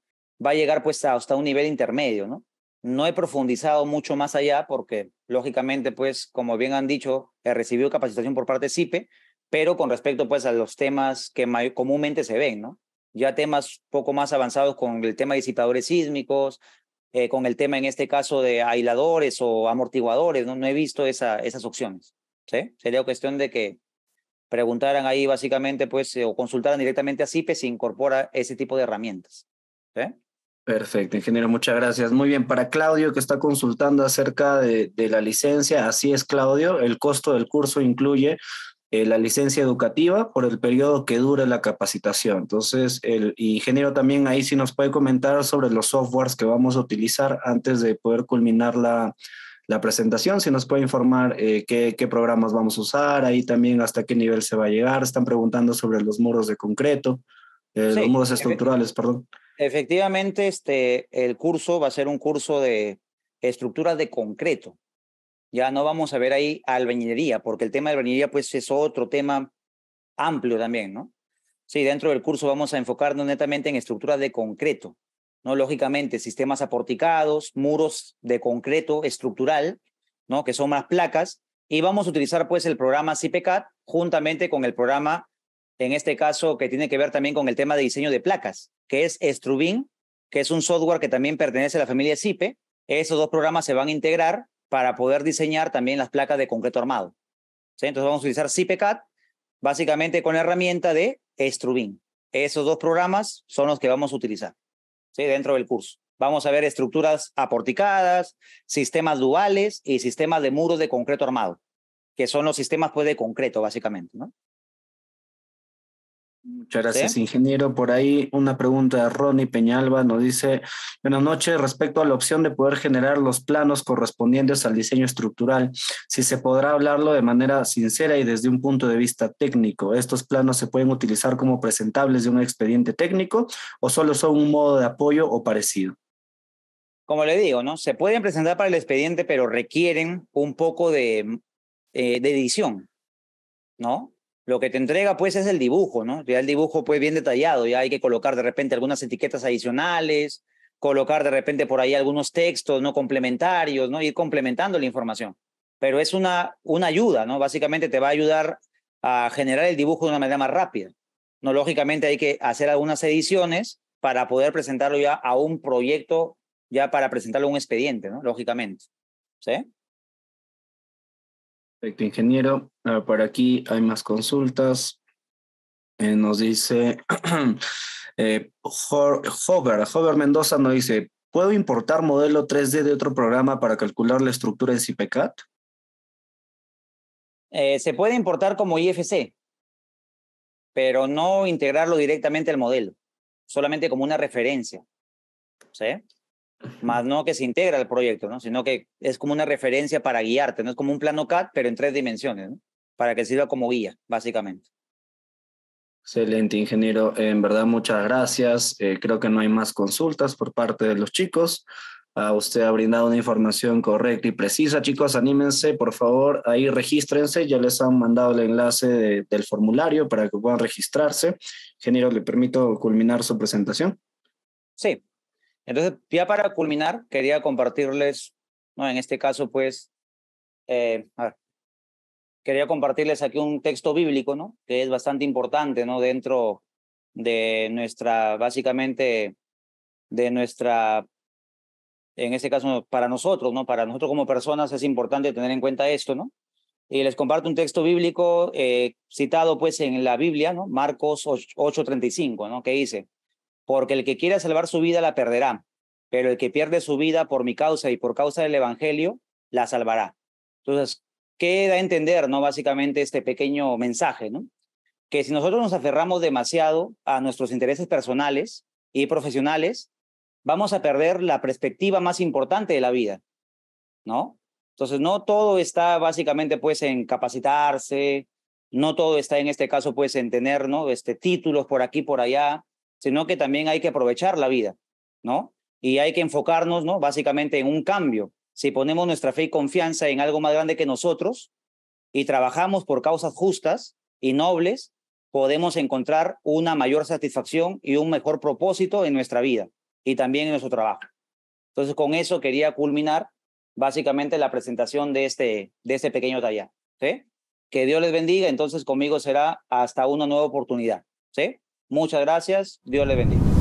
va a llegar pues hasta un nivel intermedio, ¿no? No he profundizado mucho más allá porque, lógicamente, pues, como bien han dicho, he recibido capacitación por parte de CIPE, pero con respecto pues a los temas que comúnmente se ven, ¿no? ya temas poco más avanzados con el tema de disipadores sísmicos, eh, con el tema en este caso de aisladores o amortiguadores, no, he visto esa, esas opciones. ¿sí? Sería cuestión de que preguntaran ahí básicamente, pues, eh, o consultaran directamente a CIPE si e incorpora ese tipo de herramientas. Perfecto, ingeniero, muchas gracias. Muy bien, para Claudio que está consultando acerca de, de, la licencia, así es, Claudio, el costo del curso incluye eh, la licencia educativa por el periodo que dura la capacitación. Entonces, el ingeniero también ahí sí nos puede comentar sobre los softwares que vamos a utilizar antes de poder culminar la, presentación, si nos puede informar eh, qué, programas vamos a usar, ahí también hasta qué nivel se va a llegar. Están preguntando sobre los muros de concreto, eh, los muros estructurales, perdón. Efectivamente, este, el curso va a ser un curso de estructuras de concreto. Ya no vamos a ver ahí albañilería, porque el tema de albañilería pues es otro tema amplio también, ¿no? Sí, dentro del curso vamos a enfocarnos netamente en estructuras de concreto, ¿no? Lógicamente, sistemas aporticados, muros de concreto estructural, ¿no? Que son más placas, y vamos a utilizar pues el programa CIPECAT juntamente con el programa, en este caso, que tiene que ver también con el tema de diseño de placas, que es Strubin, que es un software que también pertenece a la familia CIPE. Esos dos programas se van a integrar para poder diseñar también las placas de concreto armado. ¿Sí? Entonces vamos a utilizar CPCAT básicamente con la herramienta de Strubin. Esos dos programas son los que vamos a utilizar ¿sí? dentro del curso. Vamos a ver estructuras aporticadas, sistemas duales y sistemas de muros de concreto armado, que son los sistemas pues, de concreto básicamente. ¿no? Muchas gracias, ingeniero. Por ahí una pregunta de Ronnie Peñalba nos dice, buenas noches, respecto a la opción de poder generar los planos correspondientes al diseño estructural, si se podrá hablarlo de manera sincera y desde un punto de vista técnico, ¿estos planos se pueden utilizar como presentables de un expediente técnico o solo son un modo de apoyo o parecido? Como le digo, ¿no? Se pueden presentar para el expediente, pero requieren un poco de eh, edición, ¿no? lo que te entrega pues es el dibujo, ¿no? Ya el dibujo pues bien detallado, ya hay que colocar de repente algunas etiquetas adicionales, colocar de repente por ahí algunos textos no complementarios, ¿no? Ir complementando la información. Pero es una, una ayuda, ¿no? Básicamente te va a ayudar a generar el dibujo de una manera más rápida. No, lógicamente hay que hacer algunas ediciones para poder presentarlo ya a un proyecto, ya para presentarlo a un expediente, ¿no? Lógicamente. ¿Sí? Perfecto, ingeniero. Ah, por aquí hay más consultas. Eh, nos dice [clears throat] eh, Hover, Mendoza nos dice, ¿puedo importar modelo 3D de otro programa para calcular la estructura de CIPCAT? Eh, se puede importar como IFC, pero no integrarlo directamente al modelo, solamente como una referencia. ¿Sí? más no que se integra el proyecto, ¿no? sino que es como una referencia para guiarte, no es como un plano CAD, pero en tres dimensiones, para que sirva como guía, básicamente. Excelente, ingeniero. En verdad, muchas gracias. Eh, creo que no hay más consultas por parte de los chicos. A ah, usted ha brindado una información correcta y precisa. Chicos, anímense, por favor, ahí regístrense. Ya les han mandado el enlace del formulario para que puedan registrarse. Ingeniero, ¿le permito culminar su presentación? Sí, entonces, ya para culminar, quería compartirles, ¿no? en este caso, pues, eh, quería compartirles aquí un texto bíblico, ¿no? Que es bastante importante, ¿no? Dentro de nuestra, básicamente, de nuestra, en este caso, para nosotros, ¿no? Para nosotros como personas es importante tener en cuenta esto, ¿no? Y les comparto un texto bíblico eh, citado, pues, en la Biblia, ¿no? Marcos 8.35, ¿no? Que dice, porque el que quiera salvar su vida la perderá, pero el que pierde su vida por mi causa y por causa del Evangelio, la salvará. Entonces, ¿qué da a entender, no? Básicamente este pequeño mensaje, ¿no? Que si nosotros nos aferramos demasiado a nuestros intereses personales y profesionales, vamos a perder la perspectiva más importante de la vida, ¿no? Entonces, no todo está básicamente pues en capacitarse, no todo está en este caso pues en tener, ¿no? Este, títulos por aquí, por allá, sino que también hay que aprovechar la vida, ¿no? Y hay que enfocarnos, ¿no? Básicamente en un cambio. Si ponemos nuestra fe y confianza en algo más grande que nosotros y trabajamos por causas justas y nobles, podemos encontrar una mayor satisfacción y un mejor propósito en nuestra vida y también en nuestro trabajo. Entonces, con eso quería culminar básicamente la presentación de este, de este pequeño taller. ¿sí? Que Dios les bendiga, entonces conmigo será hasta una nueva oportunidad. ¿sí? Muchas gracias. Dios le bendiga.